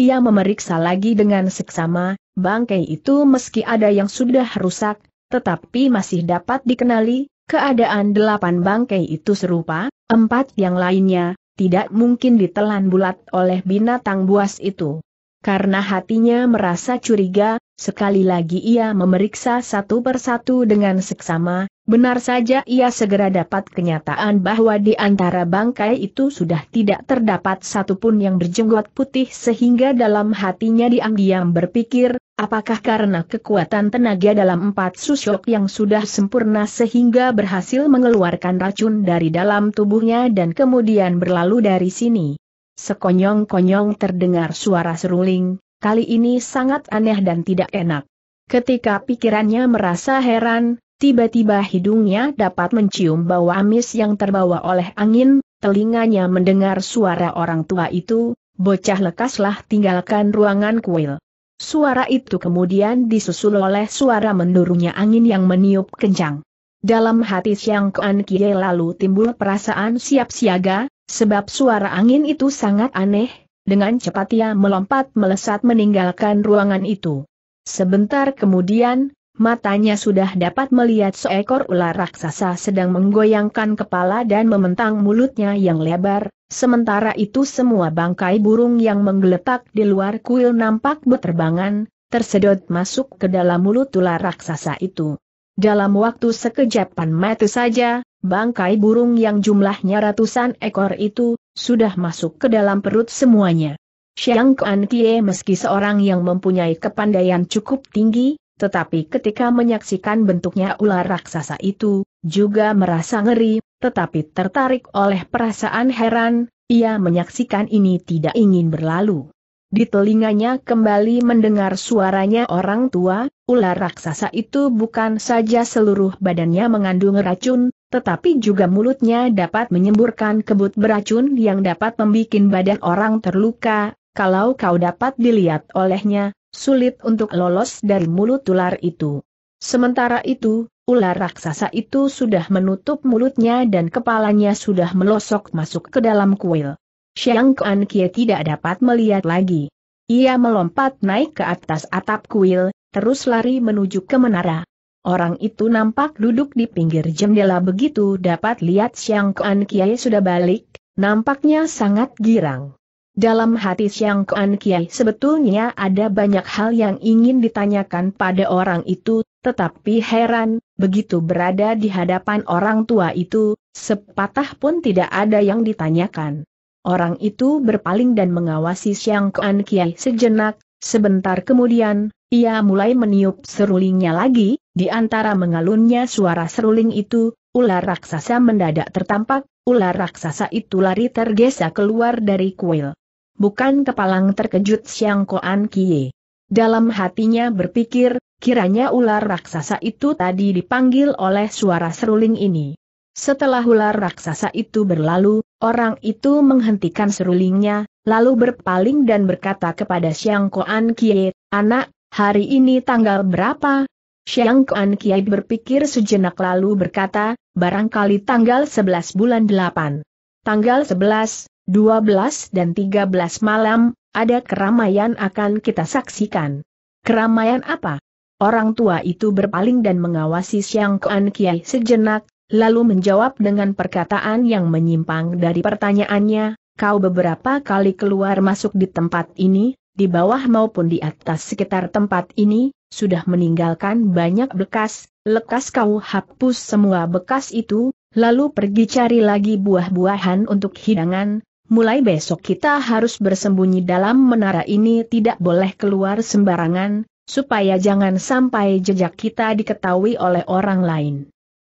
Ia memeriksa lagi dengan seksama, bangkai itu meski ada yang sudah rusak, tetapi masih dapat dikenali, keadaan delapan bangkai itu serupa, empat yang lainnya, tidak mungkin ditelan bulat oleh binatang buas itu. Karena hatinya merasa curiga, Sekali lagi ia memeriksa satu persatu dengan seksama, benar saja ia segera dapat kenyataan bahwa di antara bangkai itu sudah tidak terdapat satupun yang berjenggot putih sehingga dalam hatinya diam-diam berpikir, apakah karena kekuatan tenaga dalam empat susuk yang sudah sempurna sehingga berhasil mengeluarkan racun dari dalam tubuhnya dan kemudian berlalu dari sini. Sekonyong-konyong terdengar suara seruling, kali ini sangat aneh dan tidak enak. Ketika pikirannya merasa heran, tiba-tiba hidungnya dapat mencium bau amis yang terbawa oleh angin, telinganya mendengar suara orang tua itu, bocah lekaslah tinggalkan ruangan kuil. Suara itu kemudian disusul oleh suara menurunnya angin yang meniup kencang. Dalam hati Siang Kuan Kie lalu timbul perasaan siap siaga, sebab suara angin itu sangat aneh, dengan cepat ia melompat melesat meninggalkan ruangan itu. Sebentar kemudian, matanya sudah dapat melihat seekor ular raksasa sedang menggoyangkan kepala dan mementang mulutnya yang lebar, sementara itu semua bangkai burung yang menggeletak di luar kuil nampak berterbangan, tersedot masuk ke dalam mulut ular raksasa itu. Dalam waktu sekejap mata saja, Bangkai burung yang jumlahnya ratusan ekor itu, sudah masuk ke dalam perut semuanya. Xiang Kuan Kie meski seorang yang mempunyai kepandaian cukup tinggi, tetapi ketika menyaksikan bentuknya ular raksasa itu, juga merasa ngeri, tetapi tertarik oleh perasaan heran, ia menyaksikan ini tidak ingin berlalu. Di telinganya kembali mendengar suaranya orang tua, ular raksasa itu bukan saja seluruh badannya mengandung racun, tetapi juga mulutnya dapat menyemburkan kebut beracun yang dapat membuat badan orang terluka, kalau kau dapat dilihat olehnya, sulit untuk lolos dari mulut ular itu. Sementara itu, ular raksasa itu sudah menutup mulutnya dan kepalanya sudah melosok masuk ke dalam kuil. Xiang Kuan Kie tidak dapat melihat lagi. Ia melompat naik ke atas atap kuil, terus lari menuju ke menara. Orang itu nampak duduk di pinggir jendela begitu dapat lihat Siang Kuan Kiai sudah balik, nampaknya sangat girang. Dalam hati Siang Kuan Kiai sebetulnya ada banyak hal yang ingin ditanyakan pada orang itu, tetapi heran, begitu berada di hadapan orang tua itu, sepatah pun tidak ada yang ditanyakan. Orang itu berpaling dan mengawasi Siang Kuan Kiai sejenak, sebentar kemudian, ia mulai meniup serulingnya lagi, di antara mengalunnya suara seruling itu, ular raksasa mendadak tertampak, ular raksasa itu lari tergesa keluar dari kuil. Bukan kepalang terkejut Siang Koan Kie. Dalam hatinya berpikir, kiranya ular raksasa itu tadi dipanggil oleh suara seruling ini. Setelah ular raksasa itu berlalu, orang itu menghentikan serulingnya, lalu berpaling dan berkata kepada Siang Koan Kie, anak, hari ini tanggal berapa? Xiang Kuan Kiai berpikir sejenak lalu berkata, barangkali tanggal 11 bulan 8. Tanggal 11, 12 dan 13 malam, ada keramaian akan kita saksikan. Keramaian apa? Orang tua itu berpaling dan mengawasi Xiang Kuan Kiai sejenak, lalu menjawab dengan perkataan yang menyimpang dari pertanyaannya, kau beberapa kali keluar masuk di tempat ini, di bawah maupun di atas sekitar tempat ini, sudah meninggalkan banyak bekas, lekas kau hapus semua bekas itu, lalu pergi cari lagi buah-buahan untuk hidangan, mulai besok kita harus bersembunyi dalam menara ini tidak boleh keluar sembarangan, supaya jangan sampai jejak kita diketahui oleh orang lain.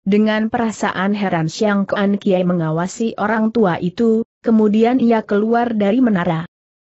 Dengan perasaan heran siang kean Kiai mengawasi orang tua itu, kemudian ia keluar dari menara.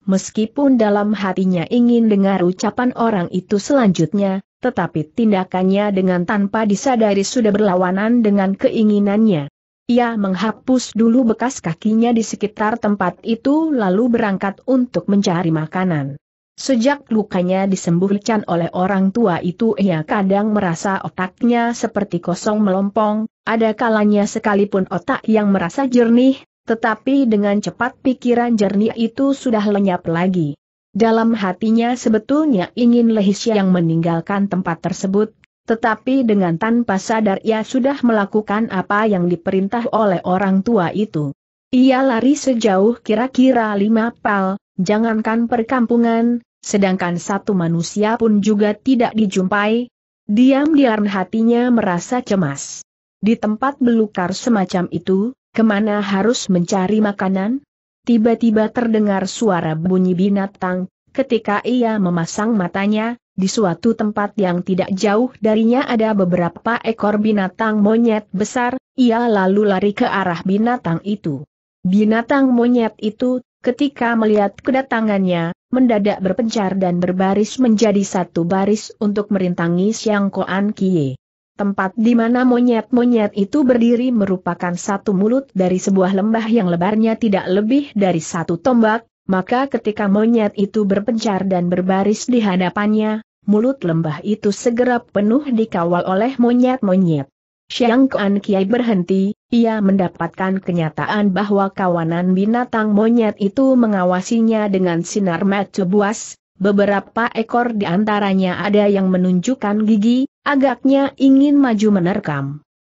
Meskipun dalam hatinya ingin dengar ucapan orang itu selanjutnya, tetapi tindakannya dengan tanpa disadari sudah berlawanan dengan keinginannya. Ia menghapus dulu bekas kakinya di sekitar tempat itu lalu berangkat untuk mencari makanan. Sejak lukanya disembuhkan oleh orang tua itu ia kadang merasa otaknya seperti kosong melompong, ada kalanya sekalipun otak yang merasa jernih, tetapi dengan cepat pikiran jernih itu sudah lenyap lagi. Dalam hatinya sebetulnya ingin Lehisya yang meninggalkan tempat tersebut, tetapi dengan tanpa sadar ia sudah melakukan apa yang diperintah oleh orang tua itu. Ia lari sejauh kira-kira lima pal, jangankan perkampungan, sedangkan satu manusia pun juga tidak dijumpai. Diam-diam hatinya merasa cemas. Di tempat belukar semacam itu, Kemana harus mencari makanan? Tiba-tiba terdengar suara bunyi binatang, ketika ia memasang matanya, di suatu tempat yang tidak jauh darinya ada beberapa ekor binatang monyet besar, ia lalu lari ke arah binatang itu. Binatang monyet itu, ketika melihat kedatangannya, mendadak berpencar dan berbaris menjadi satu baris untuk merintangi Siang Koan Kie. Tempat di mana monyet-monyet itu berdiri merupakan satu mulut dari sebuah lembah yang lebarnya tidak lebih dari satu tombak, maka ketika monyet itu berpencar dan berbaris di hadapannya, mulut lembah itu segera penuh dikawal oleh monyet-monyet. Siang Kuan Kiai berhenti, ia mendapatkan kenyataan bahwa kawanan binatang monyet itu mengawasinya dengan sinar mata buas, beberapa ekor di antaranya ada yang menunjukkan gigi, agaknya ingin maju menerkam.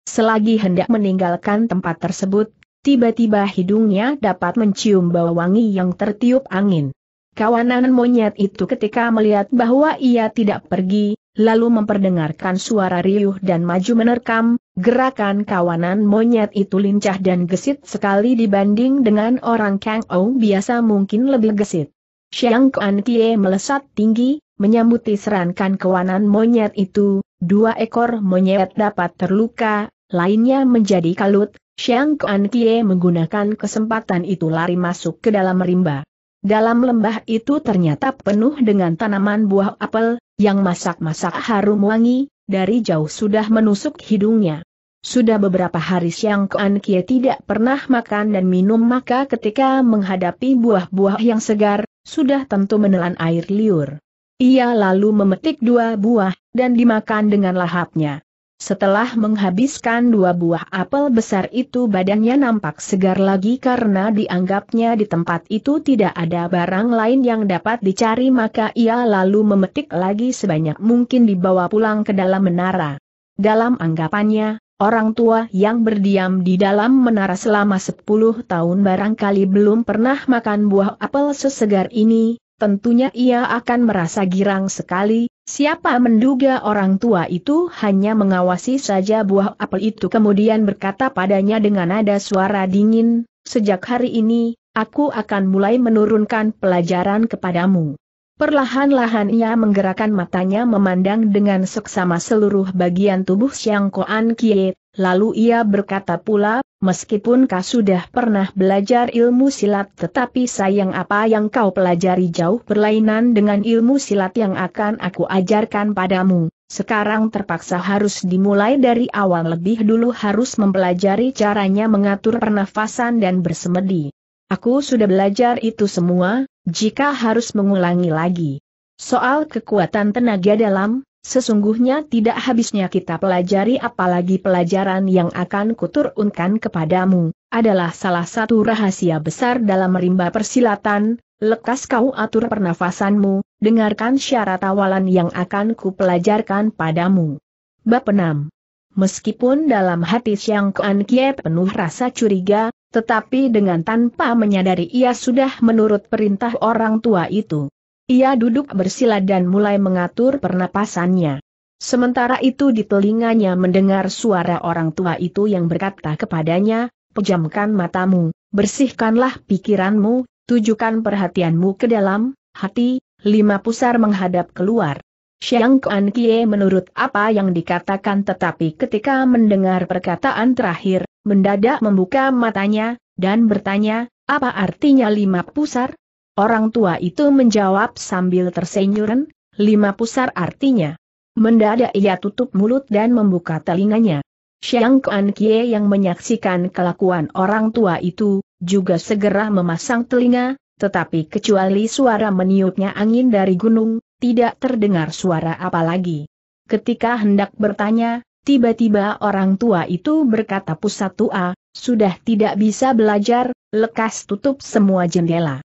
Selagi hendak meninggalkan tempat tersebut, tiba-tiba hidungnya dapat mencium bau wangi yang tertiup angin. Kawanan monyet itu ketika melihat bahwa ia tidak pergi, lalu memperdengarkan suara riuh dan maju menerkam, gerakan kawanan monyet itu lincah dan gesit sekali dibanding dengan orang Kang Ou biasa mungkin lebih gesit. Xiang Kuan Kie melesat tinggi, menyambuti serankan kawanan monyet itu, Dua ekor monyet dapat terluka, lainnya menjadi kalut, Xiang Kuan Kie menggunakan kesempatan itu lari masuk ke dalam rimba. Dalam lembah itu ternyata penuh dengan tanaman buah apel, yang masak-masak harum wangi, dari jauh sudah menusuk hidungnya. Sudah beberapa hari Siang Kuan Kie tidak pernah makan dan minum maka ketika menghadapi buah-buah yang segar, sudah tentu menelan air liur. Ia lalu memetik dua buah, dan dimakan dengan lahapnya. Setelah menghabiskan dua buah apel besar itu badannya nampak segar lagi karena dianggapnya di tempat itu tidak ada barang lain yang dapat dicari maka ia lalu memetik lagi sebanyak mungkin dibawa pulang ke dalam menara. Dalam anggapannya, orang tua yang berdiam di dalam menara selama 10 tahun barangkali belum pernah makan buah apel sesegar ini, tentunya ia akan merasa girang sekali, siapa menduga orang tua itu hanya mengawasi saja buah apel itu kemudian berkata padanya dengan nada suara dingin, sejak hari ini, aku akan mulai menurunkan pelajaran kepadamu. Perlahan-lahan ia menggerakkan matanya memandang dengan seksama seluruh bagian tubuh Siang Koan Kiet, Lalu ia berkata pula, meskipun kau sudah pernah belajar ilmu silat tetapi sayang apa yang kau pelajari jauh berlainan dengan ilmu silat yang akan aku ajarkan padamu, sekarang terpaksa harus dimulai dari awal lebih dulu harus mempelajari caranya mengatur pernafasan dan bersemedi. Aku sudah belajar itu semua, jika harus mengulangi lagi. Soal kekuatan tenaga dalam, Sesungguhnya tidak habisnya kita pelajari apalagi pelajaran yang akan kuturunkan kepadamu, adalah salah satu rahasia besar dalam rimba persilatan, lekas kau atur pernafasanmu, dengarkan syarat awalan yang akan kupelajarkan padamu. Bab 6 Meskipun dalam hati siang Kuan Kie penuh rasa curiga, tetapi dengan tanpa menyadari ia sudah menurut perintah orang tua itu. Ia duduk bersila dan mulai mengatur pernapasannya. Sementara itu di telinganya mendengar suara orang tua itu yang berkata kepadanya, pejamkan matamu, bersihkanlah pikiranmu, tujukan perhatianmu ke dalam, hati, lima pusar menghadap keluar. Xiang Kuan Kie menurut apa yang dikatakan tetapi ketika mendengar perkataan terakhir, mendadak membuka matanya, dan bertanya, apa artinya lima pusar? Orang tua itu menjawab sambil tersenyuran, lima pusar artinya. Mendadak ia tutup mulut dan membuka telinganya. Xiang Kuan Kie yang menyaksikan kelakuan orang tua itu, juga segera memasang telinga, tetapi kecuali suara meniupnya angin dari gunung, tidak terdengar suara apa lagi. Ketika hendak bertanya, tiba-tiba orang tua itu berkata pusat tua, sudah tidak bisa belajar, lekas tutup semua jendela.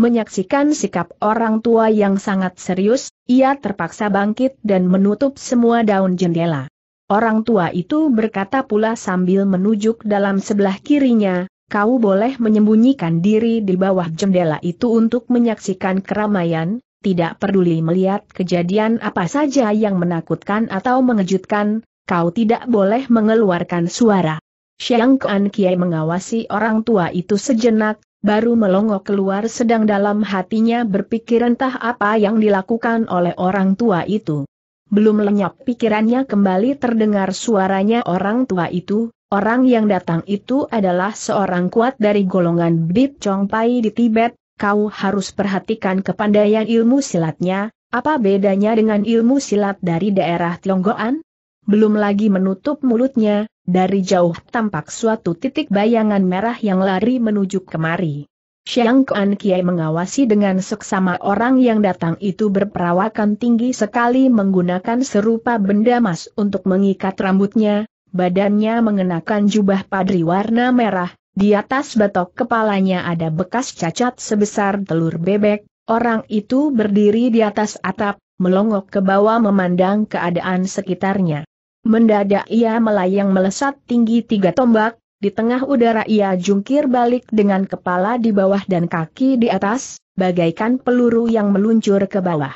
Menyaksikan sikap orang tua yang sangat serius, ia terpaksa bangkit dan menutup semua daun jendela. Orang tua itu berkata pula sambil menunjuk dalam sebelah kirinya, kau boleh menyembunyikan diri di bawah jendela itu untuk menyaksikan keramaian, tidak peduli melihat kejadian apa saja yang menakutkan atau mengejutkan, kau tidak boleh mengeluarkan suara. Xiang Kuan Kiai mengawasi orang tua itu sejenak, baru melongo keluar sedang dalam hatinya berpikir entah apa yang dilakukan oleh orang tua itu. Belum lenyap pikirannya kembali terdengar suaranya orang tua itu, orang yang datang itu adalah seorang kuat dari golongan Bip Chong Pai di Tibet, kau harus perhatikan kepandaian ilmu silatnya, apa bedanya dengan ilmu silat dari daerah Tionggoan? belum lagi menutup mulutnya, dari jauh tampak suatu titik bayangan merah yang lari menuju kemari. Xiang Kuan Kiai mengawasi dengan seksama orang yang datang itu berperawakan tinggi sekali menggunakan serupa benda emas untuk mengikat rambutnya, badannya mengenakan jubah padri warna merah, di atas batok kepalanya ada bekas cacat sebesar telur bebek, orang itu berdiri di atas atap, melongok ke bawah memandang keadaan sekitarnya. Mendadak ia melayang melesat tinggi tiga tombak, di tengah udara ia jungkir balik dengan kepala di bawah dan kaki di atas, bagaikan peluru yang meluncur ke bawah.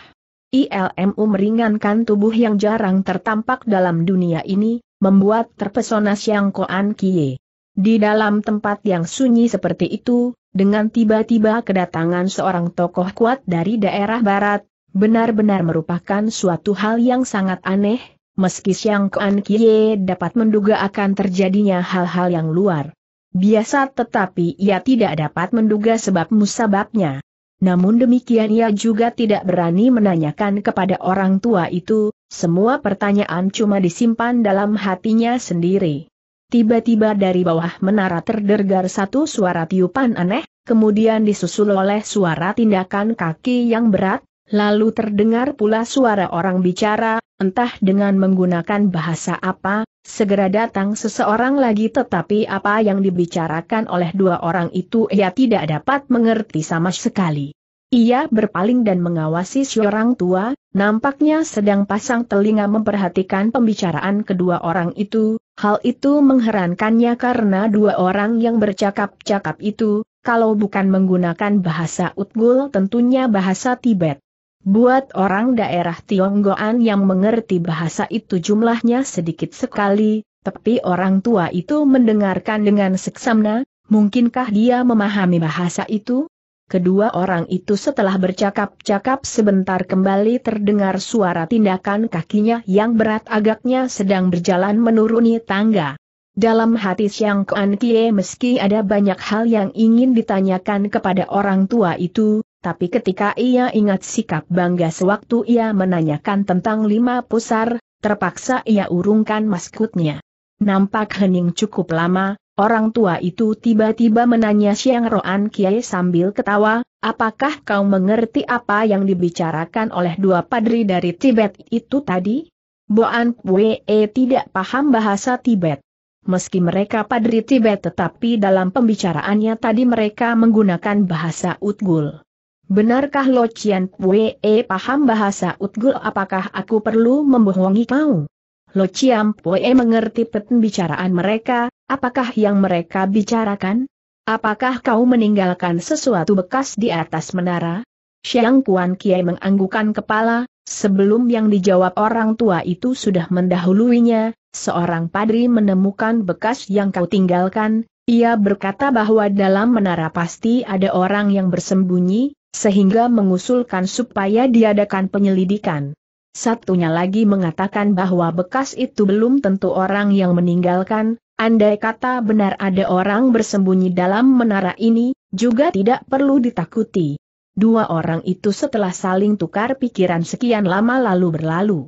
ILMU meringankan tubuh yang jarang tertampak dalam dunia ini, membuat terpesona Siang Koan Kie. Di dalam tempat yang sunyi seperti itu, dengan tiba-tiba kedatangan seorang tokoh kuat dari daerah barat, benar-benar merupakan suatu hal yang sangat aneh, meski siang Kuan Kie dapat menduga akan terjadinya hal-hal yang luar biasa tetapi ia tidak dapat menduga sebab musababnya. Namun demikian ia juga tidak berani menanyakan kepada orang tua itu, semua pertanyaan cuma disimpan dalam hatinya sendiri. Tiba-tiba dari bawah menara terdengar satu suara tiupan aneh, kemudian disusul oleh suara tindakan kaki yang berat, Lalu terdengar pula suara orang bicara, entah dengan menggunakan bahasa apa, segera datang seseorang lagi tetapi apa yang dibicarakan oleh dua orang itu ia tidak dapat mengerti sama sekali. Ia berpaling dan mengawasi seorang tua, nampaknya sedang pasang telinga memperhatikan pembicaraan kedua orang itu, hal itu mengherankannya karena dua orang yang bercakap-cakap itu, kalau bukan menggunakan bahasa Utgul tentunya bahasa Tibet. Buat orang daerah Tionggoan yang mengerti bahasa itu jumlahnya sedikit sekali, tapi orang tua itu mendengarkan dengan seksama, mungkinkah dia memahami bahasa itu? Kedua orang itu setelah bercakap-cakap sebentar kembali terdengar suara tindakan kakinya yang berat agaknya sedang berjalan menuruni tangga. Dalam hati Siang Kuan Kie meski ada banyak hal yang ingin ditanyakan kepada orang tua itu, tapi ketika ia ingat sikap bangga sewaktu ia menanyakan tentang lima pusar, terpaksa ia urungkan maskutnya. Nampak hening cukup lama, orang tua itu tiba-tiba menanya Siang Roan Kiai sambil ketawa, apakah kau mengerti apa yang dibicarakan oleh dua padri dari Tibet itu tadi? Boan Pue e tidak paham bahasa Tibet. Meski mereka padri Tibet tetapi dalam pembicaraannya tadi mereka menggunakan bahasa Utgul. Benarkah Lo Chian Pue eh, paham bahasa Utgul apakah aku perlu membohongi kau? Lo Chien Pue mengerti pembicaraan mereka, apakah yang mereka bicarakan? Apakah kau meninggalkan sesuatu bekas di atas menara? Siang Kuan Kiai menganggukan kepala, sebelum yang dijawab orang tua itu sudah mendahuluinya, seorang padri menemukan bekas yang kau tinggalkan, ia berkata bahwa dalam menara pasti ada orang yang bersembunyi, sehingga mengusulkan supaya diadakan penyelidikan. Satunya lagi mengatakan bahwa bekas itu belum tentu orang yang meninggalkan, andai kata benar ada orang bersembunyi dalam menara ini, juga tidak perlu ditakuti. Dua orang itu setelah saling tukar pikiran sekian lama lalu berlalu.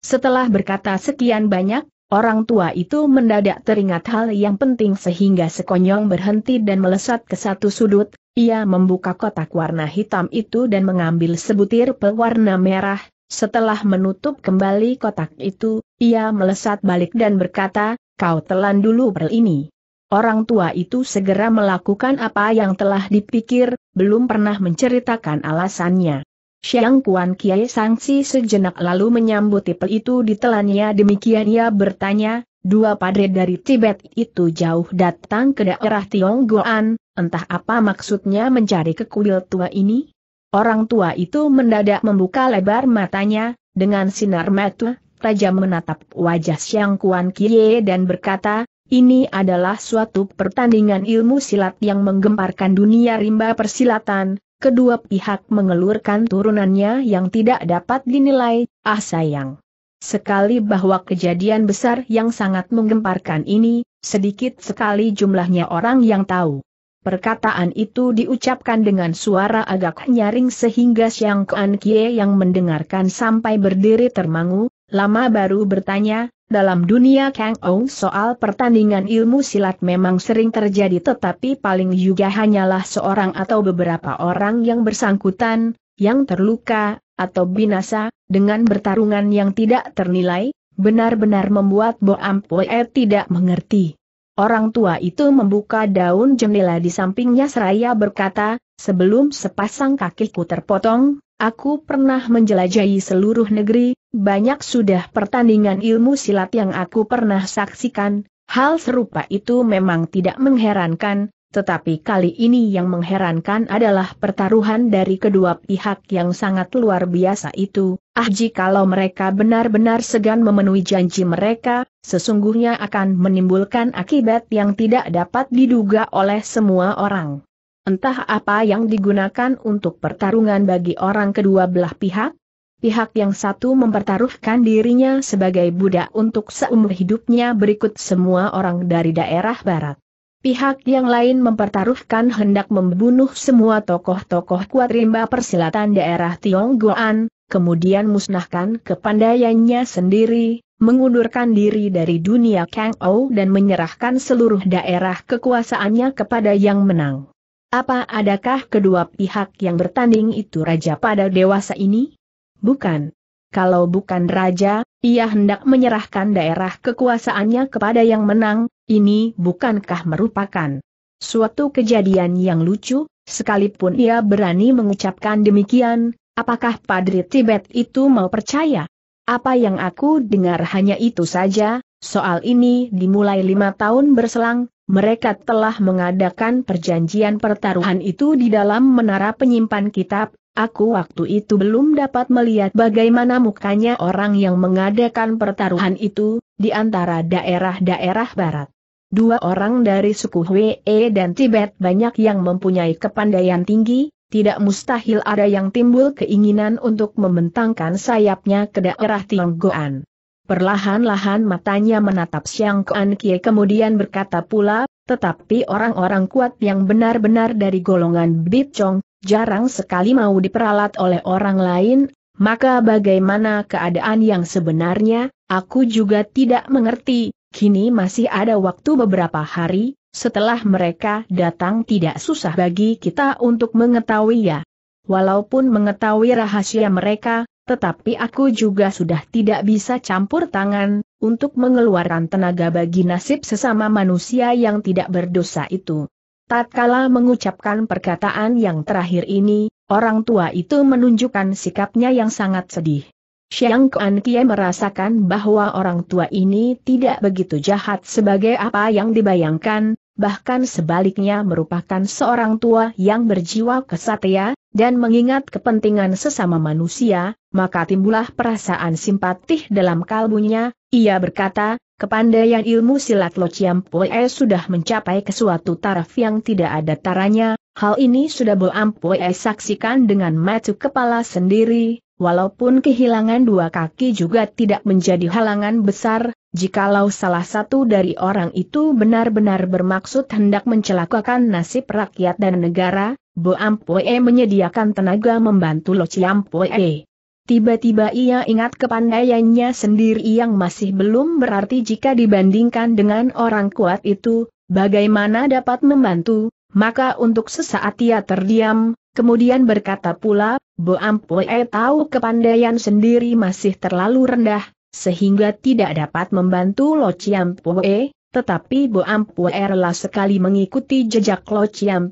Setelah berkata sekian banyak, Orang tua itu mendadak teringat hal yang penting sehingga sekonyong berhenti dan melesat ke satu sudut, ia membuka kotak warna hitam itu dan mengambil sebutir pewarna merah, setelah menutup kembali kotak itu, ia melesat balik dan berkata, kau telan dulu perl ini. Orang tua itu segera melakukan apa yang telah dipikir, belum pernah menceritakan alasannya. Siang Kuan Kiai sangsi sejenak lalu menyambut tipe itu ditelannya demikian ia bertanya, Dua padre dari Tibet itu jauh datang ke daerah Tionggoan, entah apa maksudnya mencari kekuil tua ini? Orang tua itu mendadak membuka lebar matanya, dengan sinar mata, Raja menatap wajah Siang Kuan Kie dan berkata, ini adalah suatu pertandingan ilmu silat yang menggemparkan dunia rimba persilatan, kedua pihak mengelurkan turunannya yang tidak dapat dinilai, ah sayang. Sekali bahwa kejadian besar yang sangat menggemparkan ini, sedikit sekali jumlahnya orang yang tahu. Perkataan itu diucapkan dengan suara agak nyaring sehingga siang Kuan Kie yang mendengarkan sampai berdiri termangu, lama baru bertanya, dalam dunia Kang Ou soal pertandingan ilmu silat memang sering terjadi tetapi paling juga hanyalah seorang atau beberapa orang yang bersangkutan, yang terluka, atau binasa, dengan bertarungan yang tidak ternilai, benar-benar membuat Bo Ampue tidak mengerti. Orang tua itu membuka daun jendela di sampingnya seraya berkata, sebelum sepasang kakiku terpotong, aku pernah menjelajahi seluruh negeri, banyak sudah pertandingan ilmu silat yang aku pernah saksikan, hal serupa itu memang tidak mengherankan, tetapi kali ini yang mengherankan adalah pertaruhan dari kedua pihak yang sangat luar biasa itu. Ah kalau mereka benar-benar segan memenuhi janji mereka, sesungguhnya akan menimbulkan akibat yang tidak dapat diduga oleh semua orang. Entah apa yang digunakan untuk pertarungan bagi orang kedua belah pihak, pihak yang satu mempertaruhkan dirinya sebagai budak untuk seumur hidupnya berikut semua orang dari daerah barat. Pihak yang lain mempertaruhkan hendak membunuh semua tokoh-tokoh kuat rimba persilatan daerah Tionggoan, kemudian musnahkan kepandaiannya sendiri, mengundurkan diri dari dunia Kang Ou dan menyerahkan seluruh daerah kekuasaannya kepada yang menang. Apa adakah kedua pihak yang bertanding itu raja pada dewasa ini? Bukan, kalau bukan raja, ia hendak menyerahkan daerah kekuasaannya kepada yang menang, ini bukankah merupakan suatu kejadian yang lucu, sekalipun ia berani mengucapkan demikian, apakah Padri Tibet itu mau percaya? Apa yang aku dengar hanya itu saja, soal ini dimulai lima tahun berselang, mereka telah mengadakan perjanjian pertaruhan itu di dalam menara penyimpan kitab, Aku waktu itu belum dapat melihat bagaimana mukanya orang yang mengadakan pertaruhan itu, di antara daerah-daerah barat. Dua orang dari suku Hwee dan Tibet banyak yang mempunyai kepandaian tinggi, tidak mustahil ada yang timbul keinginan untuk membentangkan sayapnya ke daerah Tionggoan. Perlahan-lahan matanya menatap Siang Kuan Kie kemudian berkata pula, tetapi orang-orang kuat yang benar-benar dari golongan Bit Chong, jarang sekali mau diperalat oleh orang lain, maka bagaimana keadaan yang sebenarnya, aku juga tidak mengerti, kini masih ada waktu beberapa hari, setelah mereka datang tidak susah bagi kita untuk mengetahui ya. Walaupun mengetahui rahasia mereka, tetapi aku juga sudah tidak bisa campur tangan, untuk mengeluarkan tenaga bagi nasib sesama manusia yang tidak berdosa itu. Tatkala mengucapkan perkataan yang terakhir ini, orang tua itu menunjukkan sikapnya yang sangat sedih. Xiang Kuan Kie merasakan bahwa orang tua ini tidak begitu jahat sebagai apa yang dibayangkan, bahkan sebaliknya merupakan seorang tua yang berjiwa kesatria, dan mengingat kepentingan sesama manusia, maka timbullah perasaan simpatih dalam kalbunya, ia berkata, Kepandaian ilmu silat Lo Chiam Pue sudah mencapai ke suatu taraf yang tidak ada taranya, hal ini sudah Bo Am saksikan dengan mata kepala sendiri, walaupun kehilangan dua kaki juga tidak menjadi halangan besar, jikalau salah satu dari orang itu benar-benar bermaksud hendak mencelakakan nasib rakyat dan negara, Bo Am menyediakan tenaga membantu Lo Chiam Pue. Tiba-tiba ia ingat kepandaiannya sendiri yang masih belum berarti jika dibandingkan dengan orang kuat itu, bagaimana dapat membantu, maka untuk sesaat ia terdiam, kemudian berkata pula, Bo Ampue tahu kepandaian sendiri masih terlalu rendah, sehingga tidak dapat membantu Lo Chiampue, tetapi Bo Pue rela sekali mengikuti jejak Lo Chiam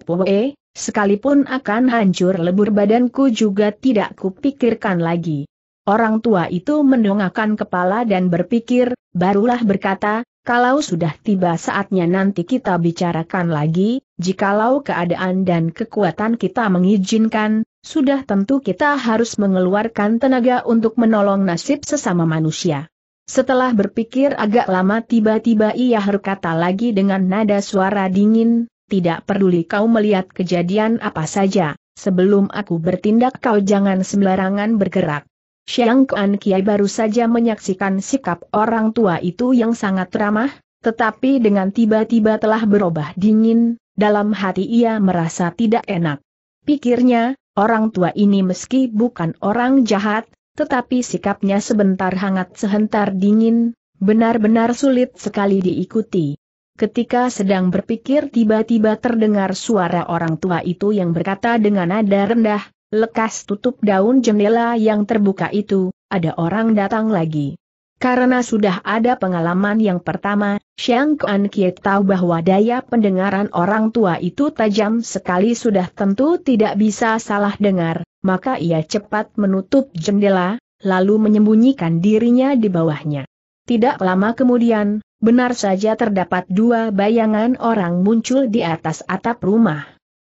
sekalipun akan hancur lebur badanku juga tidak kupikirkan lagi. Orang tua itu mendongakkan kepala dan berpikir, barulah berkata, kalau sudah tiba saatnya nanti kita bicarakan lagi, jikalau keadaan dan kekuatan kita mengizinkan, sudah tentu kita harus mengeluarkan tenaga untuk menolong nasib sesama manusia. Setelah berpikir agak lama tiba-tiba ia berkata lagi dengan nada suara dingin, tidak peduli kau melihat kejadian apa saja, sebelum aku bertindak kau jangan sembarangan bergerak. Siang Kuan Kiai baru saja menyaksikan sikap orang tua itu yang sangat ramah, tetapi dengan tiba-tiba telah berubah dingin, dalam hati ia merasa tidak enak. Pikirnya, orang tua ini meski bukan orang jahat, tetapi sikapnya sebentar hangat sehentar dingin, benar-benar sulit sekali diikuti. Ketika sedang berpikir tiba-tiba terdengar suara orang tua itu yang berkata dengan nada rendah, lekas tutup daun jendela yang terbuka itu, ada orang datang lagi. Karena sudah ada pengalaman yang pertama, Xiang Kuan Kiet tahu bahwa daya pendengaran orang tua itu tajam sekali sudah tentu tidak bisa salah dengar, maka ia cepat menutup jendela, lalu menyembunyikan dirinya di bawahnya. Tidak lama kemudian, benar saja terdapat dua bayangan orang muncul di atas atap rumah.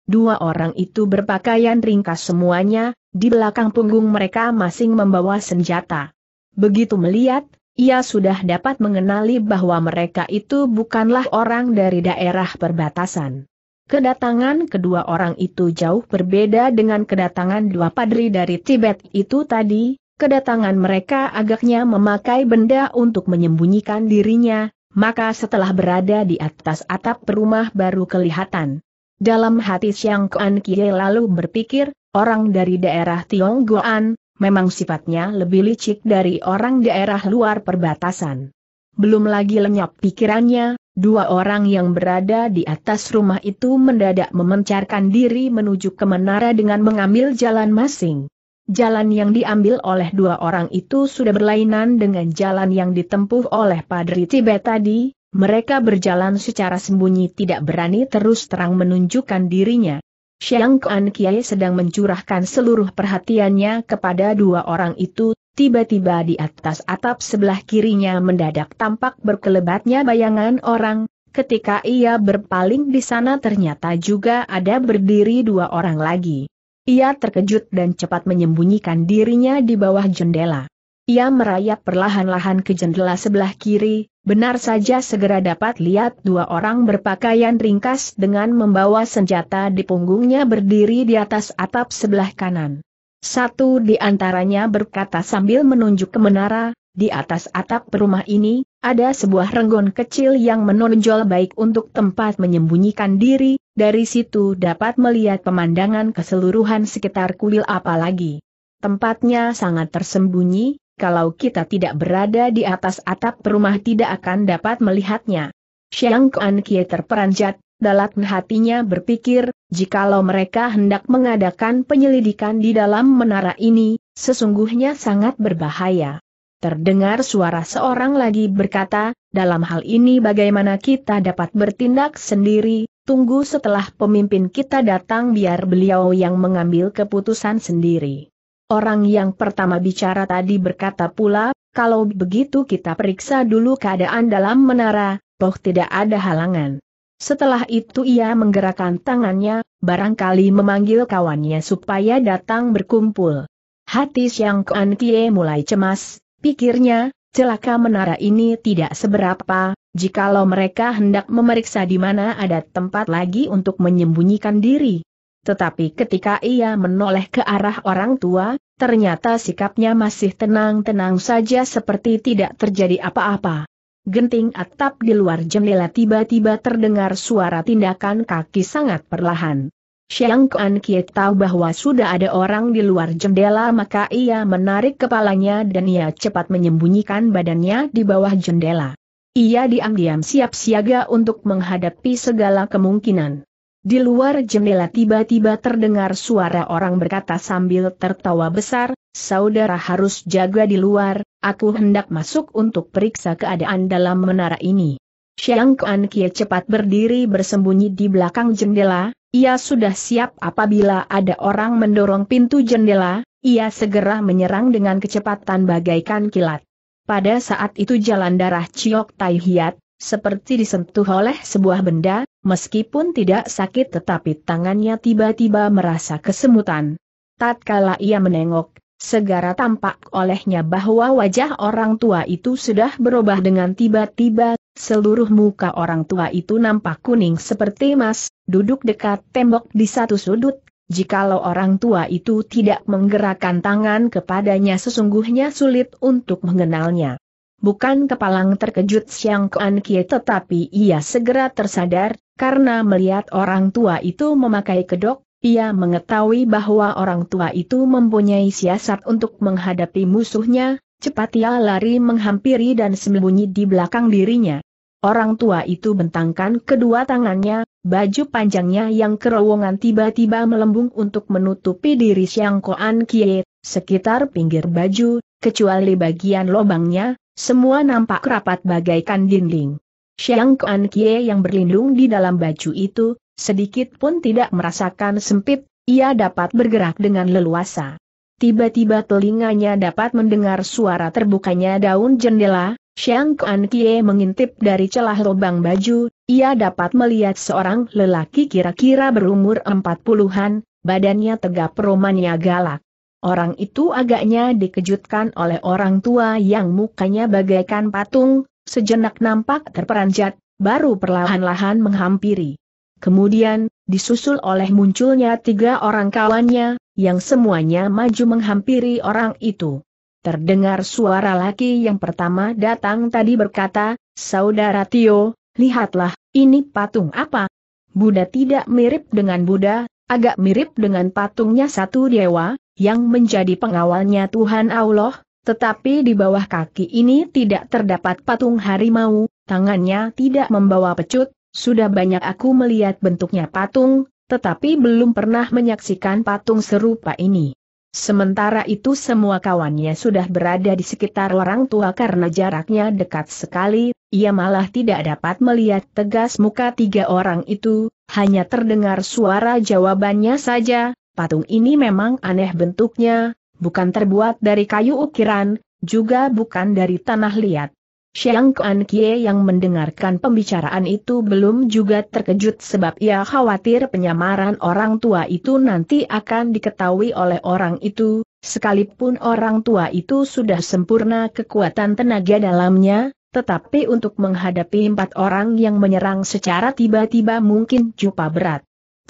Dua orang itu berpakaian ringkas semuanya, di belakang punggung mereka masing membawa senjata. Begitu melihat, ia sudah dapat mengenali bahwa mereka itu bukanlah orang dari daerah perbatasan. Kedatangan kedua orang itu jauh berbeda dengan kedatangan dua padri dari Tibet itu tadi, kedatangan mereka agaknya memakai benda untuk menyembunyikan dirinya, maka setelah berada di atas atap rumah baru kelihatan. Dalam hati Siang Kuan Kie lalu berpikir, orang dari daerah Tionggoan, memang sifatnya lebih licik dari orang daerah luar perbatasan. Belum lagi lenyap pikirannya, Dua orang yang berada di atas rumah itu mendadak memencarkan diri menuju ke menara dengan mengambil jalan masing. Jalan yang diambil oleh dua orang itu sudah berlainan dengan jalan yang ditempuh oleh Padri Tibet tadi, mereka berjalan secara sembunyi tidak berani terus terang menunjukkan dirinya. Xiang Kuan Kiai sedang mencurahkan seluruh perhatiannya kepada dua orang itu Tiba-tiba di atas atap sebelah kirinya mendadak tampak berkelebatnya bayangan orang, ketika ia berpaling di sana ternyata juga ada berdiri dua orang lagi. Ia terkejut dan cepat menyembunyikan dirinya di bawah jendela. Ia merayap perlahan-lahan ke jendela sebelah kiri, benar saja segera dapat lihat dua orang berpakaian ringkas dengan membawa senjata di punggungnya berdiri di atas atap sebelah kanan. Satu di antaranya berkata sambil menunjuk ke menara, di atas atap rumah ini, ada sebuah renggon kecil yang menonjol baik untuk tempat menyembunyikan diri, dari situ dapat melihat pemandangan keseluruhan sekitar kuil apalagi. Tempatnya sangat tersembunyi, kalau kita tidak berada di atas atap rumah tidak akan dapat melihatnya. Xiang Kuan Kie terperanjat, dalam hatinya berpikir, jikalau mereka hendak mengadakan penyelidikan di dalam menara ini, sesungguhnya sangat berbahaya. Terdengar suara seorang lagi berkata, dalam hal ini bagaimana kita dapat bertindak sendiri, tunggu setelah pemimpin kita datang biar beliau yang mengambil keputusan sendiri. Orang yang pertama bicara tadi berkata pula, kalau begitu kita periksa dulu keadaan dalam menara, toh tidak ada halangan. Setelah itu ia menggerakkan tangannya, barangkali memanggil kawannya supaya datang berkumpul. Hati yang Kuan Kie mulai cemas, pikirnya, celaka menara ini tidak seberapa, jikalau mereka hendak memeriksa di mana ada tempat lagi untuk menyembunyikan diri. Tetapi ketika ia menoleh ke arah orang tua, ternyata sikapnya masih tenang-tenang saja seperti tidak terjadi apa-apa genting atap di luar jendela tiba-tiba terdengar suara tindakan kaki sangat perlahan. Xiang Kuan Kiet tahu bahwa sudah ada orang di luar jendela maka ia menarik kepalanya dan ia cepat menyembunyikan badannya di bawah jendela. Ia diam-diam siap siaga untuk menghadapi segala kemungkinan. Di luar jendela tiba-tiba terdengar suara orang berkata sambil tertawa besar, saudara harus jaga di luar, aku hendak masuk untuk periksa keadaan dalam menara ini. Xiang Kuan Kie cepat berdiri bersembunyi di belakang jendela, ia sudah siap apabila ada orang mendorong pintu jendela, ia segera menyerang dengan kecepatan bagaikan kilat. Pada saat itu jalan darah Ciok Tai Hiat, seperti disentuh oleh sebuah benda, meskipun tidak sakit tetapi tangannya tiba-tiba merasa kesemutan. Tatkala ia menengok, segera tampak olehnya bahwa wajah orang tua itu sudah berubah dengan tiba-tiba, seluruh muka orang tua itu nampak kuning seperti emas, duduk dekat tembok di satu sudut, Jikalau orang tua itu tidak menggerakkan tangan kepadanya sesungguhnya sulit untuk mengenalnya. Bukan kepalang terkejut Siang Kuan Kie tetapi ia segera tersadar, karena melihat orang tua itu memakai kedok, ia mengetahui bahwa orang tua itu mempunyai siasat untuk menghadapi musuhnya, cepat ia lari menghampiri dan sembunyi di belakang dirinya. Orang tua itu bentangkan kedua tangannya, baju panjangnya yang kerowongan tiba-tiba melembung untuk menutupi diri Siang Kuan Kie, sekitar pinggir baju, kecuali bagian lobangnya, semua nampak rapat bagaikan dinding. Xiang Kuan Kie yang berlindung di dalam baju itu, sedikit pun tidak merasakan sempit, ia dapat bergerak dengan leluasa. Tiba-tiba telinganya dapat mendengar suara terbukanya daun jendela, Xiang Kuan Kie mengintip dari celah lubang baju, ia dapat melihat seorang lelaki kira-kira berumur empat puluhan, badannya tegap romannya galak. Orang itu agaknya dikejutkan oleh orang tua yang mukanya bagaikan patung, sejenak nampak terperanjat, baru perlahan-lahan menghampiri. Kemudian, disusul oleh munculnya tiga orang kawannya, yang semuanya maju menghampiri orang itu. Terdengar suara laki yang pertama datang tadi berkata, Saudara Tio, lihatlah, ini patung apa? Buddha tidak mirip dengan Buddha, agak mirip dengan patungnya satu dewa, yang menjadi pengawalnya Tuhan Allah, tetapi di bawah kaki ini tidak terdapat patung harimau, tangannya tidak membawa pecut, sudah banyak aku melihat bentuknya patung, tetapi belum pernah menyaksikan patung serupa ini. Sementara itu semua kawannya sudah berada di sekitar orang tua karena jaraknya dekat sekali, ia malah tidak dapat melihat tegas muka tiga orang itu, hanya terdengar suara jawabannya saja, patung ini memang aneh bentuknya, bukan terbuat dari kayu ukiran, juga bukan dari tanah liat. Xiang Kuan Kie yang mendengarkan pembicaraan itu belum juga terkejut sebab ia khawatir penyamaran orang tua itu nanti akan diketahui oleh orang itu, sekalipun orang tua itu sudah sempurna kekuatan tenaga dalamnya, tetapi untuk menghadapi empat orang yang menyerang secara tiba-tiba mungkin jumpa berat.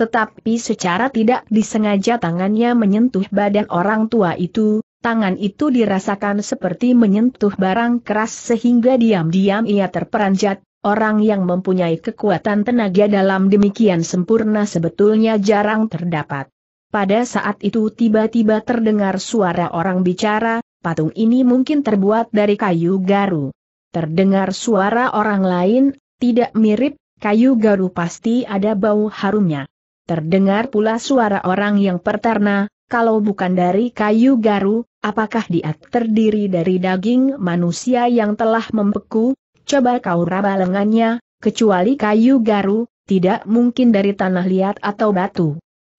Tetapi secara tidak disengaja tangannya menyentuh badan orang tua itu, tangan itu dirasakan seperti menyentuh barang keras sehingga diam-diam ia terperanjat, Orang yang mempunyai kekuatan tenaga dalam demikian sempurna sebetulnya jarang terdapat. Pada saat itu tiba-tiba terdengar suara orang bicara, patung ini mungkin terbuat dari kayu garu. Terdengar suara orang lain, tidak mirip, kayu garu pasti ada bau harumnya. Terdengar pula suara orang yang pertarna, kalau bukan dari kayu garu, apakah dia terdiri dari daging manusia yang telah membeku? Coba kau raba lengannya, kecuali kayu garu, tidak mungkin dari tanah liat atau batu.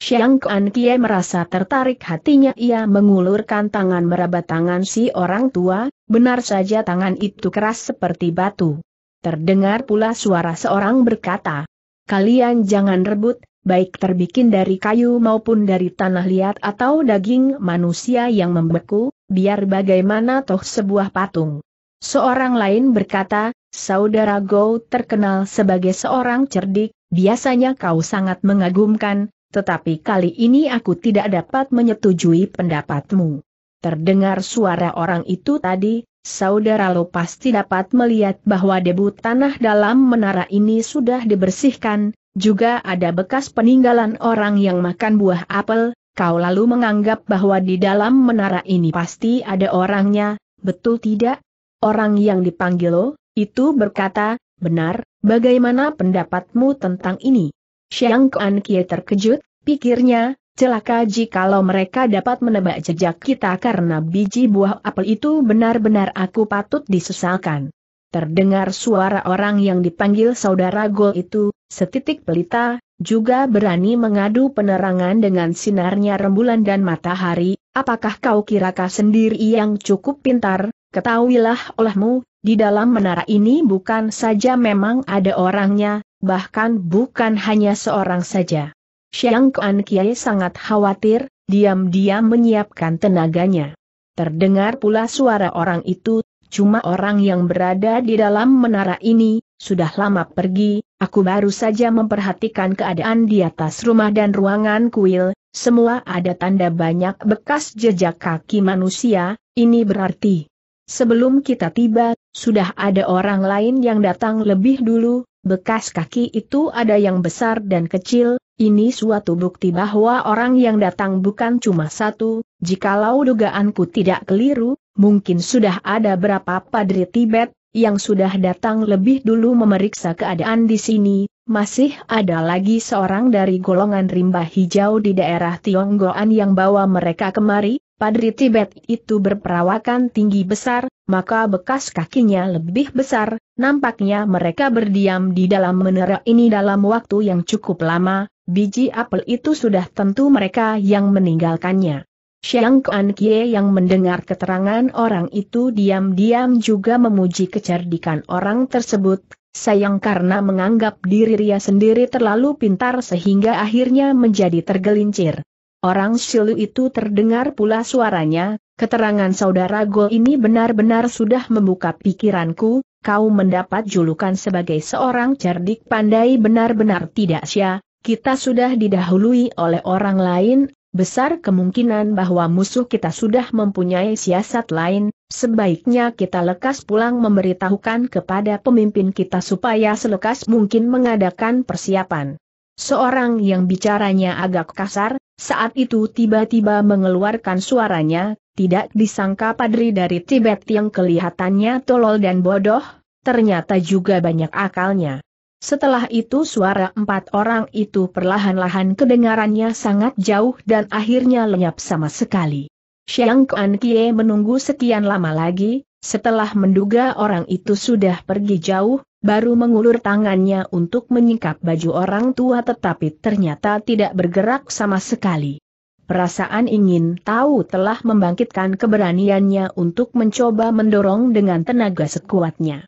Xiang Kuan Kie merasa tertarik hatinya ia mengulurkan tangan meraba tangan si orang tua, benar saja tangan itu keras seperti batu. Terdengar pula suara seorang berkata, Kalian jangan rebut, baik terbikin dari kayu maupun dari tanah liat atau daging manusia yang membeku, biar bagaimana toh sebuah patung. Seorang lain berkata, Saudara Go terkenal sebagai seorang cerdik, biasanya kau sangat mengagumkan, tetapi kali ini aku tidak dapat menyetujui pendapatmu. Terdengar suara orang itu tadi, saudara lo pasti dapat melihat bahwa debu tanah dalam menara ini sudah dibersihkan, juga ada bekas peninggalan orang yang makan buah apel, kau lalu menganggap bahwa di dalam menara ini pasti ada orangnya, betul tidak? Orang yang dipanggil lo, itu berkata, benar, bagaimana pendapatmu tentang ini? Xiang Kuan Kie terkejut, pikirnya, celaka jika jikalau mereka dapat menebak jejak kita karena biji buah apel itu benar-benar aku patut disesalkan. Terdengar suara orang yang dipanggil saudara Gol itu, setitik pelita, juga berani mengadu penerangan dengan sinarnya rembulan dan matahari, apakah kau kirakah sendiri yang cukup pintar, ketahuilah olehmu, di dalam menara ini bukan saja memang ada orangnya, bahkan bukan hanya seorang saja. Siang Kuan Kiai sangat khawatir, diam-diam menyiapkan tenaganya. Terdengar pula suara orang itu, Cuma orang yang berada di dalam menara ini, sudah lama pergi, aku baru saja memperhatikan keadaan di atas rumah dan ruangan kuil, semua ada tanda banyak bekas jejak kaki manusia, ini berarti. Sebelum kita tiba, sudah ada orang lain yang datang lebih dulu, bekas kaki itu ada yang besar dan kecil, ini suatu bukti bahwa orang yang datang bukan cuma satu, jikalau dugaanku tidak keliru, mungkin sudah ada berapa padri Tibet yang sudah datang lebih dulu memeriksa keadaan di sini, masih ada lagi seorang dari golongan rimba hijau di daerah Tionggoan yang bawa mereka kemari, padri Tibet itu berperawakan tinggi besar, maka bekas kakinya lebih besar, nampaknya mereka berdiam di dalam menara ini dalam waktu yang cukup lama, biji apel itu sudah tentu mereka yang meninggalkannya. Xiang Kuan Kie yang mendengar keterangan orang itu diam-diam juga memuji kecerdikan orang tersebut, sayang karena menganggap diri ria sendiri terlalu pintar sehingga akhirnya menjadi tergelincir. Orang Silu itu terdengar pula suaranya, keterangan saudara Go ini benar-benar sudah membuka pikiranku, kau mendapat julukan sebagai seorang cerdik pandai benar-benar tidak sia. kita sudah didahului oleh orang lain, besar kemungkinan bahwa musuh kita sudah mempunyai siasat lain, sebaiknya kita lekas pulang memberitahukan kepada pemimpin kita supaya selekas mungkin mengadakan persiapan. Seorang yang bicaranya agak kasar, saat itu tiba-tiba mengeluarkan suaranya, tidak disangka padri dari Tibet yang kelihatannya tolol dan bodoh, ternyata juga banyak akalnya. Setelah itu suara empat orang itu perlahan-lahan kedengarannya sangat jauh dan akhirnya lenyap sama sekali. Xiang Kuan Kie menunggu sekian lama lagi, setelah menduga orang itu sudah pergi jauh, baru mengulur tangannya untuk menyingkap baju orang tua tetapi ternyata tidak bergerak sama sekali. Perasaan ingin tahu telah membangkitkan keberaniannya untuk mencoba mendorong dengan tenaga sekuatnya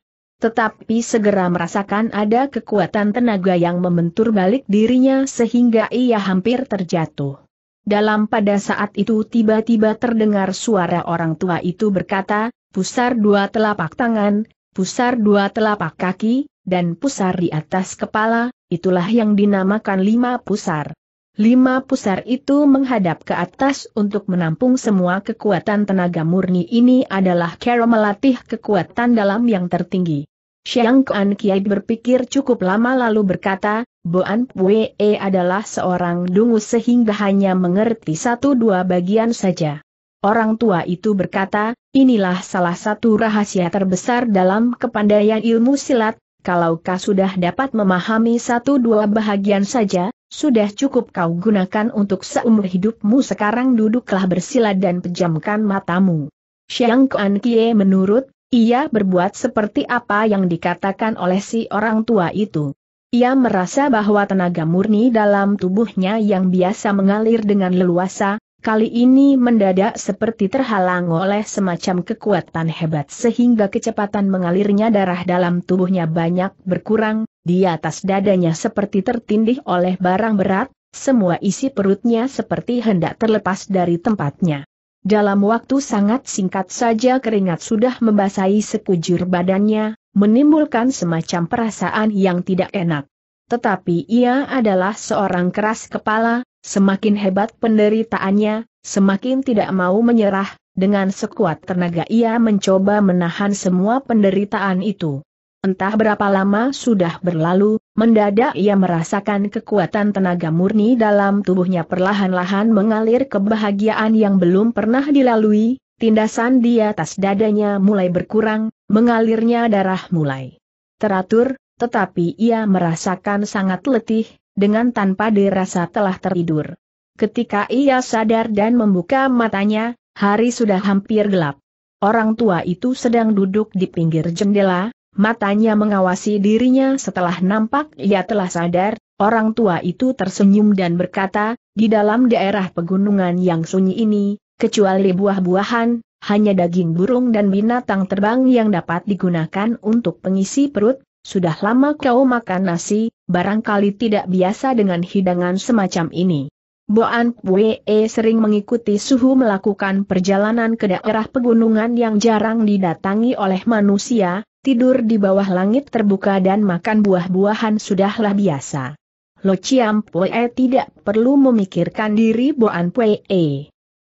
tetapi segera merasakan ada kekuatan tenaga yang membentur balik dirinya sehingga ia hampir terjatuh. Dalam pada saat itu tiba-tiba terdengar suara orang tua itu berkata, pusar dua telapak tangan, pusar dua telapak kaki, dan pusar di atas kepala, itulah yang dinamakan lima pusar. Lima pusar itu menghadap ke atas untuk menampung semua kekuatan tenaga murni ini adalah cara melatih kekuatan dalam yang tertinggi. Xiang Kuan Kiai berpikir cukup lama lalu berkata, Boan Pue adalah seorang dungu sehingga hanya mengerti satu dua bagian saja. Orang tua itu berkata, inilah salah satu rahasia terbesar dalam kepandaian ilmu silat, kalau kau sudah dapat memahami satu dua bahagian saja, sudah cukup kau gunakan untuk seumur hidupmu sekarang duduklah bersila dan pejamkan matamu. Xiang Kuan Kie menurut ia berbuat seperti apa yang dikatakan oleh si orang tua itu. Ia merasa bahwa tenaga murni dalam tubuhnya yang biasa mengalir dengan leluasa, kali ini mendadak seperti terhalang oleh semacam kekuatan hebat sehingga kecepatan mengalirnya darah dalam tubuhnya banyak berkurang, di atas dadanya seperti tertindih oleh barang berat, semua isi perutnya seperti hendak terlepas dari tempatnya. Dalam waktu sangat singkat saja keringat sudah membasahi sekujur badannya, menimbulkan semacam perasaan yang tidak enak. Tetapi ia adalah seorang keras kepala, semakin hebat penderitaannya, semakin tidak mau menyerah, dengan sekuat tenaga ia mencoba menahan semua penderitaan itu. Entah berapa lama sudah berlalu, mendadak ia merasakan kekuatan tenaga murni dalam tubuhnya perlahan-lahan mengalir kebahagiaan yang belum pernah dilalui, tindasan di atas dadanya mulai berkurang, mengalirnya darah mulai teratur, tetapi ia merasakan sangat letih, dengan tanpa dirasa telah tertidur. Ketika ia sadar dan membuka matanya, hari sudah hampir gelap. Orang tua itu sedang duduk di pinggir jendela, matanya mengawasi dirinya setelah nampak ia telah sadar, orang tua itu tersenyum dan berkata, di dalam daerah pegunungan yang sunyi ini, kecuali buah-buahan, hanya daging burung dan binatang terbang yang dapat digunakan untuk pengisi perut, sudah lama kau makan nasi, barangkali tidak biasa dengan hidangan semacam ini. Boan Pue sering mengikuti suhu melakukan perjalanan ke daerah pegunungan yang jarang didatangi oleh manusia, tidur di bawah langit terbuka dan makan buah-buahan sudahlah biasa. Lo Chiam Pue tidak perlu memikirkan diri Boan Pue.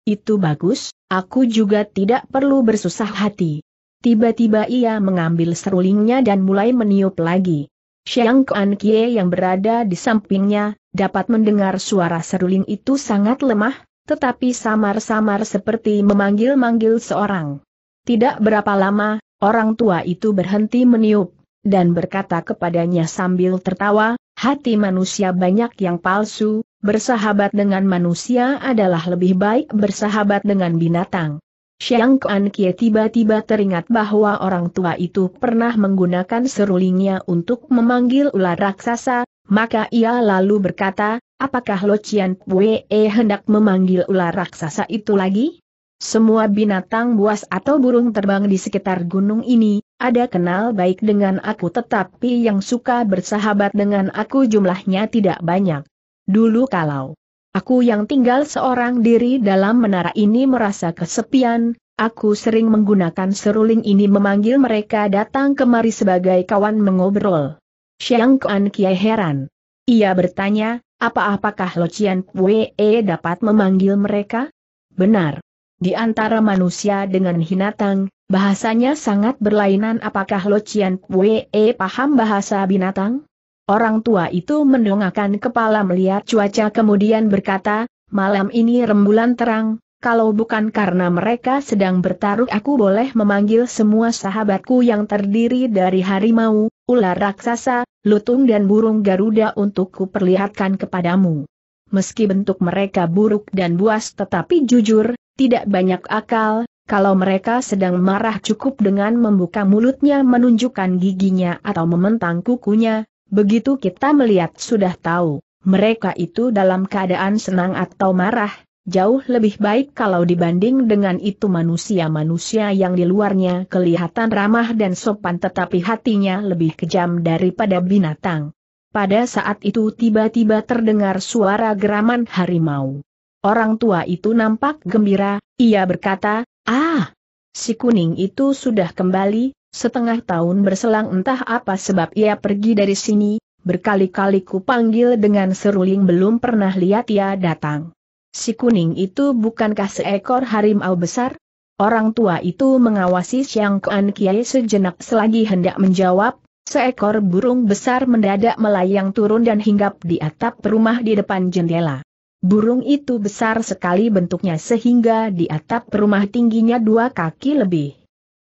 Itu bagus, aku juga tidak perlu bersusah hati. Tiba-tiba ia mengambil serulingnya dan mulai meniup lagi. Xiang Kuan Kie yang berada di sampingnya, dapat mendengar suara seruling itu sangat lemah, tetapi samar-samar seperti memanggil-manggil seorang. Tidak berapa lama, Orang tua itu berhenti meniup, dan berkata kepadanya sambil tertawa, hati manusia banyak yang palsu, bersahabat dengan manusia adalah lebih baik bersahabat dengan binatang. Xiang Kuan Kie tiba-tiba teringat bahwa orang tua itu pernah menggunakan serulingnya untuk memanggil ular raksasa, maka ia lalu berkata, apakah Lo Chian Pue hendak memanggil ular raksasa itu lagi? Semua binatang buas atau burung terbang di sekitar gunung ini, ada kenal baik dengan aku tetapi yang suka bersahabat dengan aku jumlahnya tidak banyak. Dulu kalau aku yang tinggal seorang diri dalam menara ini merasa kesepian, aku sering menggunakan seruling ini memanggil mereka datang kemari sebagai kawan mengobrol. Xiang Kuan Kiai heran. Ia bertanya, apa-apakah Lo Cian Pue dapat memanggil mereka? Benar. Di antara manusia dengan binatang, bahasanya sangat berlainan apakah Lo Chian Pue eh, paham bahasa binatang? Orang tua itu mendongakkan kepala melihat cuaca kemudian berkata, malam ini rembulan terang, kalau bukan karena mereka sedang bertaruh aku boleh memanggil semua sahabatku yang terdiri dari harimau, ular raksasa, lutung dan burung garuda untuk kuperlihatkan kepadamu. Meski bentuk mereka buruk dan buas tetapi jujur, tidak banyak akal, kalau mereka sedang marah cukup dengan membuka mulutnya menunjukkan giginya atau mementang kukunya, begitu kita melihat sudah tahu, mereka itu dalam keadaan senang atau marah, jauh lebih baik kalau dibanding dengan itu manusia-manusia yang di luarnya kelihatan ramah dan sopan tetapi hatinya lebih kejam daripada binatang. Pada saat itu tiba-tiba terdengar suara geraman harimau. Orang tua itu nampak gembira, ia berkata, ah, si kuning itu sudah kembali, setengah tahun berselang entah apa sebab ia pergi dari sini, berkali-kali ku panggil dengan seruling belum pernah lihat ia datang. Si kuning itu bukankah seekor harimau besar? Orang tua itu mengawasi Siang Kuan Kiai sejenak selagi hendak menjawab, seekor burung besar mendadak melayang turun dan hinggap di atap rumah di depan jendela. Burung itu besar sekali bentuknya sehingga di atap rumah tingginya dua kaki lebih.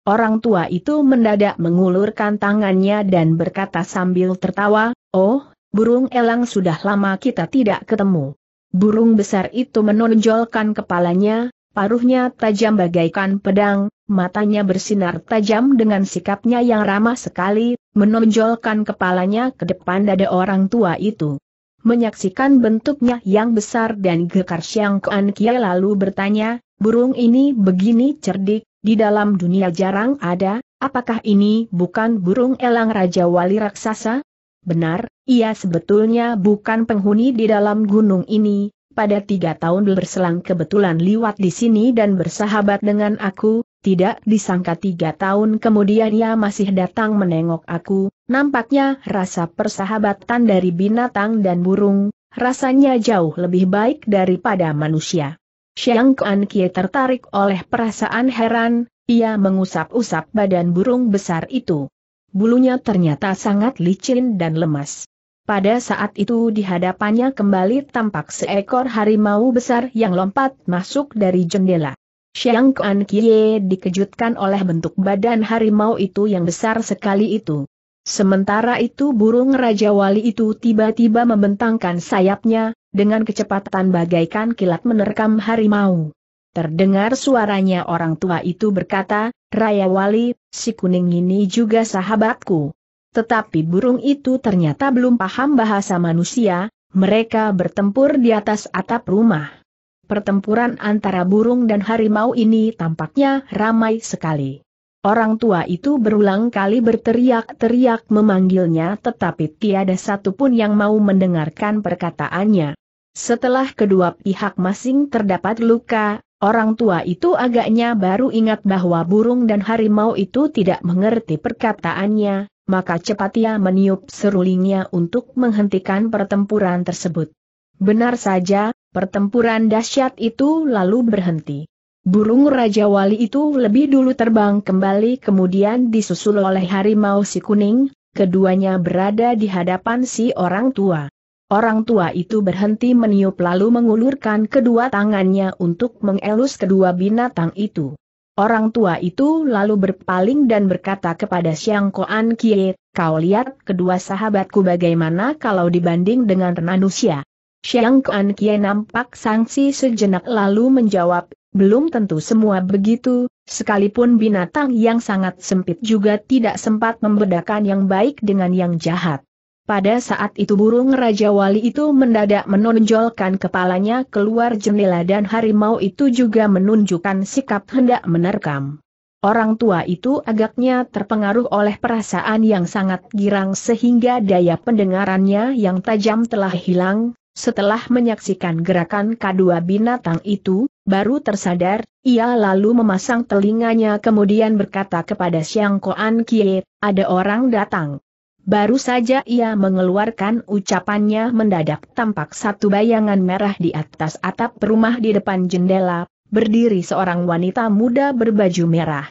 Orang tua itu mendadak mengulurkan tangannya dan berkata sambil tertawa, Oh, burung elang sudah lama kita tidak ketemu. Burung besar itu menonjolkan kepalanya, paruhnya tajam bagaikan pedang, matanya bersinar tajam dengan sikapnya yang ramah sekali, menonjolkan kepalanya ke depan dada orang tua itu menyaksikan bentuknya yang besar dan gekar Siang Kuan Kia lalu bertanya, burung ini begini cerdik, di dalam dunia jarang ada, apakah ini bukan burung elang Raja Wali Raksasa? Benar, ia sebetulnya bukan penghuni di dalam gunung ini, pada tiga tahun berselang kebetulan liwat di sini dan bersahabat dengan aku, tidak disangka tiga tahun kemudian ia masih datang menengok aku, nampaknya rasa persahabatan dari binatang dan burung, rasanya jauh lebih baik daripada manusia. Xiang Kuan Kie tertarik oleh perasaan heran, ia mengusap-usap badan burung besar itu. Bulunya ternyata sangat licin dan lemas. Pada saat itu di hadapannya kembali tampak seekor harimau besar yang lompat masuk dari jendela. Xiang Kuan Kie dikejutkan oleh bentuk badan harimau itu yang besar sekali itu. Sementara itu burung Raja Wali itu tiba-tiba membentangkan sayapnya, dengan kecepatan bagaikan kilat menerkam harimau. Terdengar suaranya orang tua itu berkata, Raya Wali, si kuning ini juga sahabatku. Tetapi burung itu ternyata belum paham bahasa manusia, mereka bertempur di atas atap rumah pertempuran antara burung dan harimau ini tampaknya ramai sekali. Orang tua itu berulang kali berteriak-teriak memanggilnya tetapi tiada satupun yang mau mendengarkan perkataannya. Setelah kedua pihak masing terdapat luka, orang tua itu agaknya baru ingat bahwa burung dan harimau itu tidak mengerti perkataannya, maka cepat ia meniup serulingnya untuk menghentikan pertempuran tersebut. Benar saja, pertempuran dahsyat itu lalu berhenti. Burung Raja Wali itu lebih dulu terbang kembali kemudian disusul oleh harimau si kuning, keduanya berada di hadapan si orang tua. Orang tua itu berhenti meniup lalu mengulurkan kedua tangannya untuk mengelus kedua binatang itu. Orang tua itu lalu berpaling dan berkata kepada Siang Koan Kie, kau lihat kedua sahabatku bagaimana kalau dibanding dengan manusia. Xiang Kuan Kie nampak sangsi sejenak lalu menjawab, belum tentu semua begitu, sekalipun binatang yang sangat sempit juga tidak sempat membedakan yang baik dengan yang jahat. Pada saat itu burung Raja Wali itu mendadak menonjolkan kepalanya keluar jendela dan harimau itu juga menunjukkan sikap hendak menerkam. Orang tua itu agaknya terpengaruh oleh perasaan yang sangat girang sehingga daya pendengarannya yang tajam telah hilang, setelah menyaksikan gerakan kedua binatang itu, baru tersadar, ia lalu memasang telinganya kemudian berkata kepada Siang Koan Kie, ada orang datang. Baru saja ia mengeluarkan ucapannya mendadak tampak satu bayangan merah di atas atap rumah di depan jendela, berdiri seorang wanita muda berbaju merah.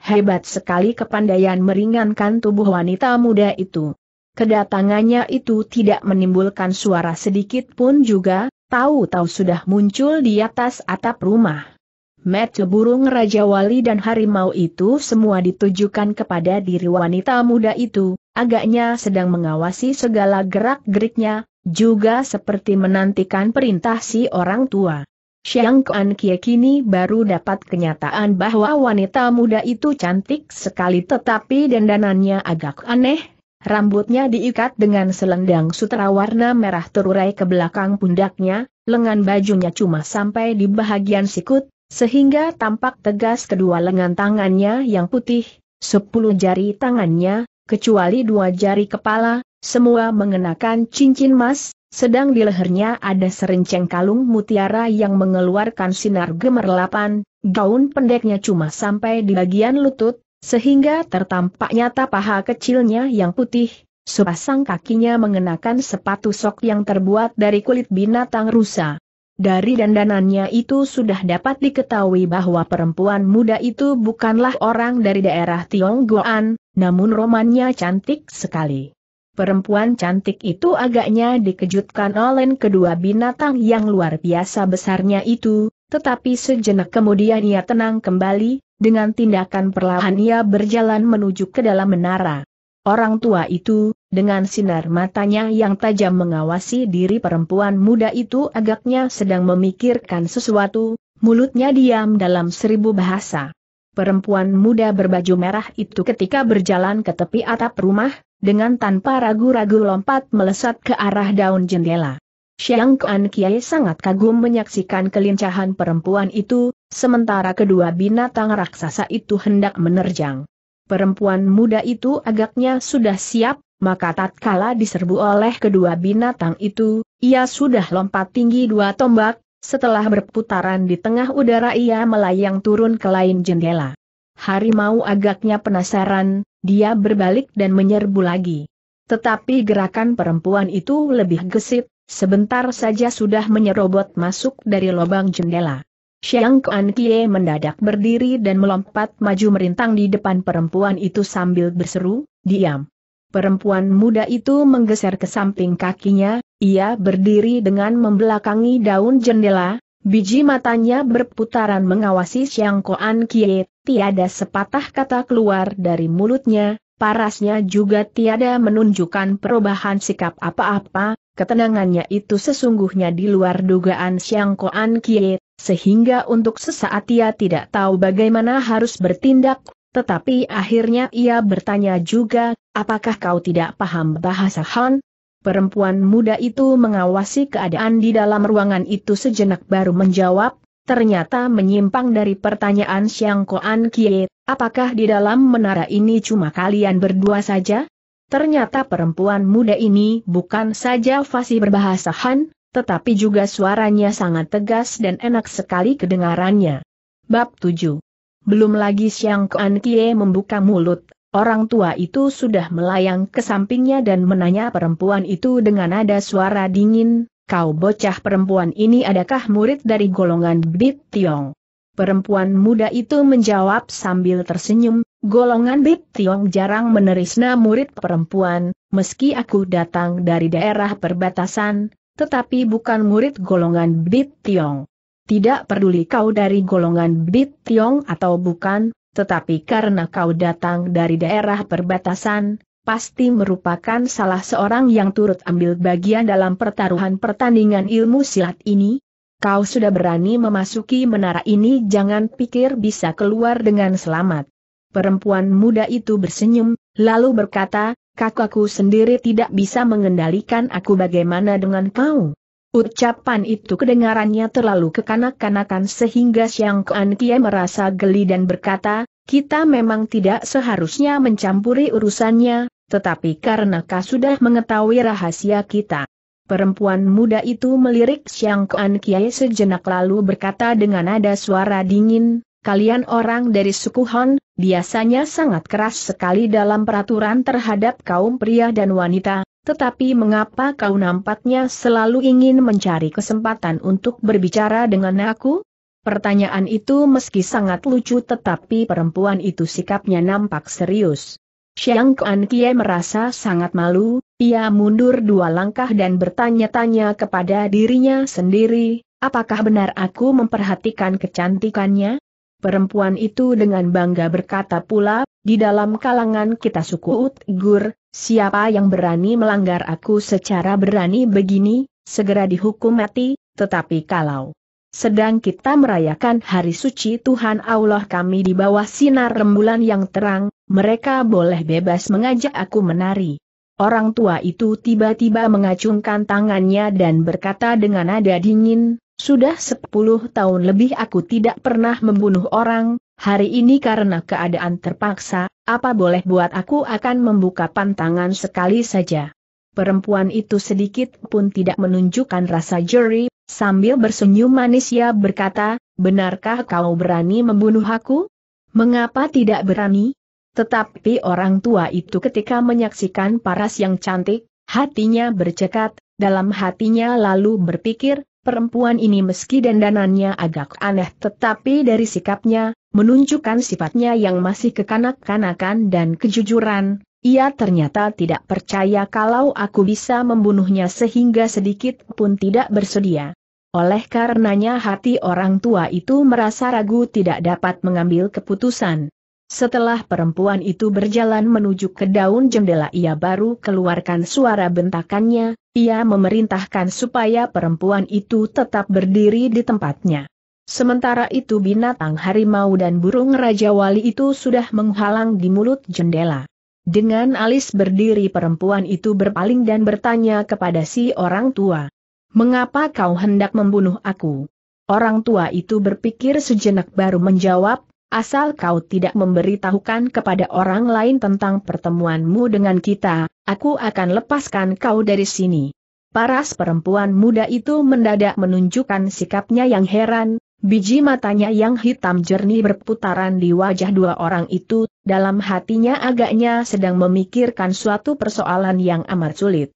Hebat sekali kepandaian meringankan tubuh wanita muda itu. Kedatangannya itu tidak menimbulkan suara sedikit pun juga, tahu-tahu sudah muncul di atas atap rumah. Met burung Raja Wali dan harimau itu semua ditujukan kepada diri wanita muda itu, agaknya sedang mengawasi segala gerak-geriknya, juga seperti menantikan perintah si orang tua. Xiang Kuan Kie kini baru dapat kenyataan bahwa wanita muda itu cantik sekali tetapi dandanannya agak aneh, rambutnya diikat dengan selendang sutra warna merah terurai ke belakang pundaknya, lengan bajunya cuma sampai di bahagian sikut, sehingga tampak tegas kedua lengan tangannya yang putih, sepuluh jari tangannya, kecuali dua jari kepala, semua mengenakan cincin emas, sedang di lehernya ada serenceng kalung mutiara yang mengeluarkan sinar gemerlapan, gaun pendeknya cuma sampai di bagian lutut, sehingga tertampak nyata paha kecilnya yang putih, sepasang kakinya mengenakan sepatu sok yang terbuat dari kulit binatang rusa. Dari dandanannya itu sudah dapat diketahui bahwa perempuan muda itu bukanlah orang dari daerah Tionggoan, namun romannya cantik sekali. Perempuan cantik itu agaknya dikejutkan oleh kedua binatang yang luar biasa besarnya itu, tetapi sejenak kemudian ia tenang kembali, dengan tindakan perlahan ia berjalan menuju ke dalam menara. Orang tua itu, dengan sinar matanya yang tajam mengawasi diri perempuan muda itu agaknya sedang memikirkan sesuatu, mulutnya diam dalam seribu bahasa. Perempuan muda berbaju merah itu ketika berjalan ke tepi atap rumah, dengan tanpa ragu-ragu lompat melesat ke arah daun jendela. Xiang Kuan Kiai sangat kagum menyaksikan kelincahan perempuan itu, sementara kedua binatang raksasa itu hendak menerjang. Perempuan muda itu agaknya sudah siap, maka tatkala diserbu oleh kedua binatang itu, ia sudah lompat tinggi dua tombak, setelah berputaran di tengah udara ia melayang turun ke lain jendela. Harimau agaknya penasaran, dia berbalik dan menyerbu lagi. Tetapi gerakan perempuan itu lebih gesit, Sebentar saja sudah menyerobot masuk dari lubang jendela. Xiang Kuan Kie mendadak berdiri dan melompat maju merintang di depan perempuan itu sambil berseru, diam. Perempuan muda itu menggeser ke samping kakinya, ia berdiri dengan membelakangi daun jendela, biji matanya berputaran mengawasi Xiang Kuan Kie, tiada sepatah kata keluar dari mulutnya, parasnya juga tiada menunjukkan perubahan sikap apa-apa, Ketenangannya itu sesungguhnya di luar dugaan Siang Koan Kie, sehingga untuk sesaat ia tidak tahu bagaimana harus bertindak, tetapi akhirnya ia bertanya juga, apakah kau tidak paham bahasa Han? Perempuan muda itu mengawasi keadaan di dalam ruangan itu sejenak baru menjawab, ternyata menyimpang dari pertanyaan Siang Koan Kie, apakah di dalam menara ini cuma kalian berdua saja? Ternyata perempuan muda ini bukan saja fasih berbahasa Han, tetapi juga suaranya sangat tegas dan enak sekali kedengarannya. Bab 7 Belum lagi Siang Kuan Kie membuka mulut, orang tua itu sudah melayang ke sampingnya dan menanya perempuan itu dengan nada suara dingin, kau bocah perempuan ini adakah murid dari golongan Bit Tiong? Perempuan muda itu menjawab sambil tersenyum, golongan Bip Tiong jarang menerisna murid perempuan, meski aku datang dari daerah perbatasan, tetapi bukan murid golongan Bip Tiong. Tidak peduli kau dari golongan Bip Tiong atau bukan, tetapi karena kau datang dari daerah perbatasan, pasti merupakan salah seorang yang turut ambil bagian dalam pertaruhan pertandingan ilmu silat ini, Kau sudah berani memasuki menara ini jangan pikir bisa keluar dengan selamat. Perempuan muda itu bersenyum, lalu berkata, kakakku sendiri tidak bisa mengendalikan aku bagaimana dengan kau. Ucapan itu kedengarannya terlalu kekanak-kanakan sehingga Siang Kuan Kie merasa geli dan berkata, kita memang tidak seharusnya mencampuri urusannya, tetapi karena kau sudah mengetahui rahasia kita, Perempuan muda itu melirik Siang Kuan Kiai sejenak lalu berkata dengan nada suara dingin, kalian orang dari suku Han, biasanya sangat keras sekali dalam peraturan terhadap kaum pria dan wanita, tetapi mengapa kau nampaknya selalu ingin mencari kesempatan untuk berbicara dengan aku? Pertanyaan itu meski sangat lucu tetapi perempuan itu sikapnya nampak serius. Xiang Kuan Kie merasa sangat malu, ia mundur dua langkah dan bertanya-tanya kepada dirinya sendiri, apakah benar aku memperhatikan kecantikannya? Perempuan itu dengan bangga berkata pula, di dalam kalangan kita suku Utgur, siapa yang berani melanggar aku secara berani begini, segera dihukum mati, tetapi kalau sedang kita merayakan hari suci Tuhan Allah kami di bawah sinar rembulan yang terang, mereka boleh bebas mengajak aku menari. Orang tua itu tiba-tiba mengacungkan tangannya dan berkata dengan nada dingin, sudah sepuluh tahun lebih aku tidak pernah membunuh orang, hari ini karena keadaan terpaksa, apa boleh buat aku akan membuka pantangan sekali saja. Perempuan itu sedikit pun tidak menunjukkan rasa jeri, sambil bersenyum manis ia berkata, benarkah kau berani membunuh aku? Mengapa tidak berani? Tetapi orang tua itu ketika menyaksikan paras yang cantik, hatinya bercekat, dalam hatinya lalu berpikir, perempuan ini meski dandanannya agak aneh tetapi dari sikapnya, menunjukkan sifatnya yang masih kekanak-kanakan dan kejujuran, ia ternyata tidak percaya kalau aku bisa membunuhnya sehingga sedikit pun tidak bersedia. Oleh karenanya hati orang tua itu merasa ragu tidak dapat mengambil keputusan. Setelah perempuan itu berjalan menuju ke daun jendela ia baru keluarkan suara bentakannya, ia memerintahkan supaya perempuan itu tetap berdiri di tempatnya. Sementara itu binatang harimau dan burung Raja Wali itu sudah menghalang di mulut jendela. Dengan alis berdiri perempuan itu berpaling dan bertanya kepada si orang tua. Mengapa kau hendak membunuh aku? Orang tua itu berpikir sejenak baru menjawab, asal kau tidak memberitahukan kepada orang lain tentang pertemuanmu dengan kita, aku akan lepaskan kau dari sini. Paras perempuan muda itu mendadak menunjukkan sikapnya yang heran, Biji matanya yang hitam jernih berputaran di wajah dua orang itu, dalam hatinya agaknya sedang memikirkan suatu persoalan yang amat sulit.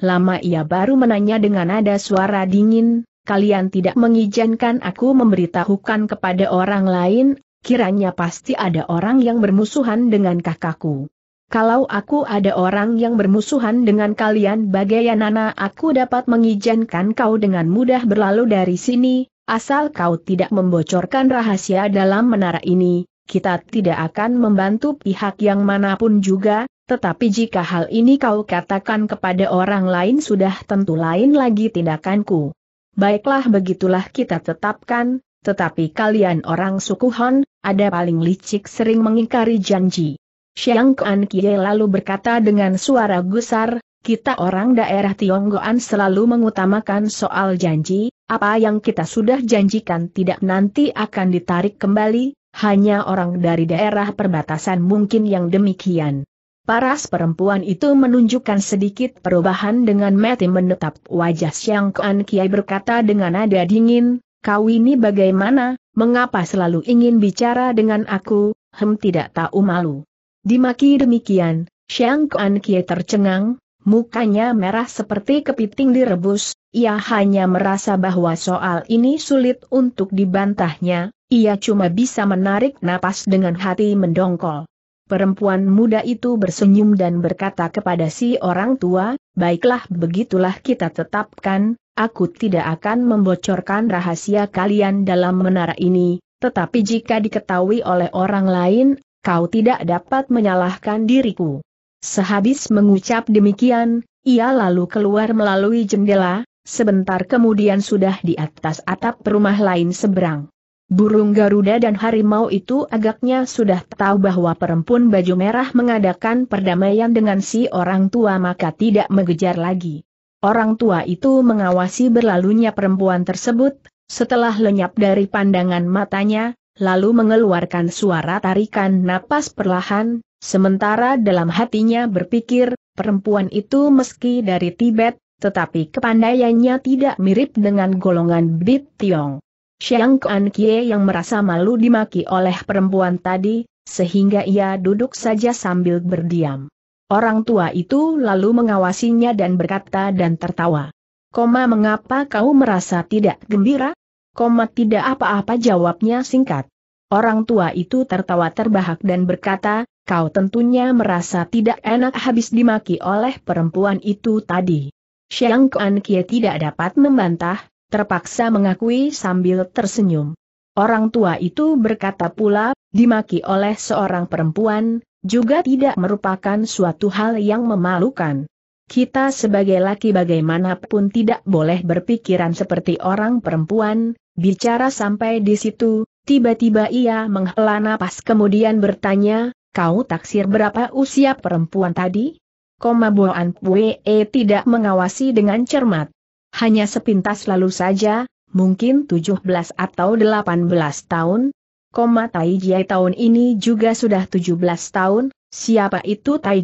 Lama ia baru menanya dengan nada suara dingin, kalian tidak mengizinkan aku memberitahukan kepada orang lain, kiranya pasti ada orang yang bermusuhan dengan kakakku. Kalau aku ada orang yang bermusuhan dengan kalian bagaimana aku dapat mengizinkan kau dengan mudah berlalu dari sini, Asal kau tidak membocorkan rahasia dalam menara ini, kita tidak akan membantu pihak yang manapun juga, tetapi jika hal ini kau katakan kepada orang lain sudah tentu lain lagi tindakanku. Baiklah begitulah kita tetapkan, tetapi kalian orang suku Han, ada paling licik sering mengingkari janji. Xiang Kuan Kie lalu berkata dengan suara gusar, kita orang daerah Tionggoan selalu mengutamakan soal janji, apa yang kita sudah janjikan tidak nanti akan ditarik kembali, hanya orang dari daerah perbatasan mungkin yang demikian. Paras perempuan itu menunjukkan sedikit perubahan dengan mati menetap wajah Siang Kuan Kiai berkata dengan nada dingin, kau ini bagaimana, mengapa selalu ingin bicara dengan aku, hem tidak tahu malu. Dimaki demikian, Siang Kuan Kiai tercengang, Mukanya merah seperti kepiting direbus, ia hanya merasa bahwa soal ini sulit untuk dibantahnya, ia cuma bisa menarik napas dengan hati mendongkol. Perempuan muda itu bersenyum dan berkata kepada si orang tua, baiklah begitulah kita tetapkan, aku tidak akan membocorkan rahasia kalian dalam menara ini, tetapi jika diketahui oleh orang lain, kau tidak dapat menyalahkan diriku. Sehabis mengucap demikian, ia lalu keluar melalui jendela, sebentar kemudian sudah di atas atap rumah lain seberang. Burung Garuda dan harimau itu agaknya sudah tahu bahwa perempuan baju merah mengadakan perdamaian dengan si orang tua maka tidak mengejar lagi. Orang tua itu mengawasi berlalunya perempuan tersebut, setelah lenyap dari pandangan matanya, lalu mengeluarkan suara tarikan napas perlahan, Sementara dalam hatinya berpikir, perempuan itu meski dari Tibet, tetapi kepandaiannya tidak mirip dengan golongan Bit Tiong. Xiang Kuan Kie yang merasa malu dimaki oleh perempuan tadi, sehingga ia duduk saja sambil berdiam. Orang tua itu lalu mengawasinya dan berkata dan tertawa. Koma mengapa kau merasa tidak gembira? Koma tidak apa-apa jawabnya singkat. Orang tua itu tertawa terbahak dan berkata, kau tentunya merasa tidak enak habis dimaki oleh perempuan itu tadi. Xiang Kuan Kie tidak dapat membantah, terpaksa mengakui sambil tersenyum. Orang tua itu berkata pula, dimaki oleh seorang perempuan, juga tidak merupakan suatu hal yang memalukan. Kita sebagai laki bagaimanapun tidak boleh berpikiran seperti orang perempuan, bicara sampai di situ, tiba-tiba ia menghela napas kemudian bertanya, Kau taksir berapa usia perempuan tadi? Koma Boan Pue tidak mengawasi dengan cermat. Hanya sepintas lalu saja, mungkin 17 atau 18 tahun. Koma Tai tahun ini juga sudah 17 tahun, siapa itu Tai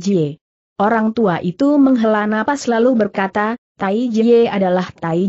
Orang tua itu menghela napas lalu berkata, Tai adalah Tai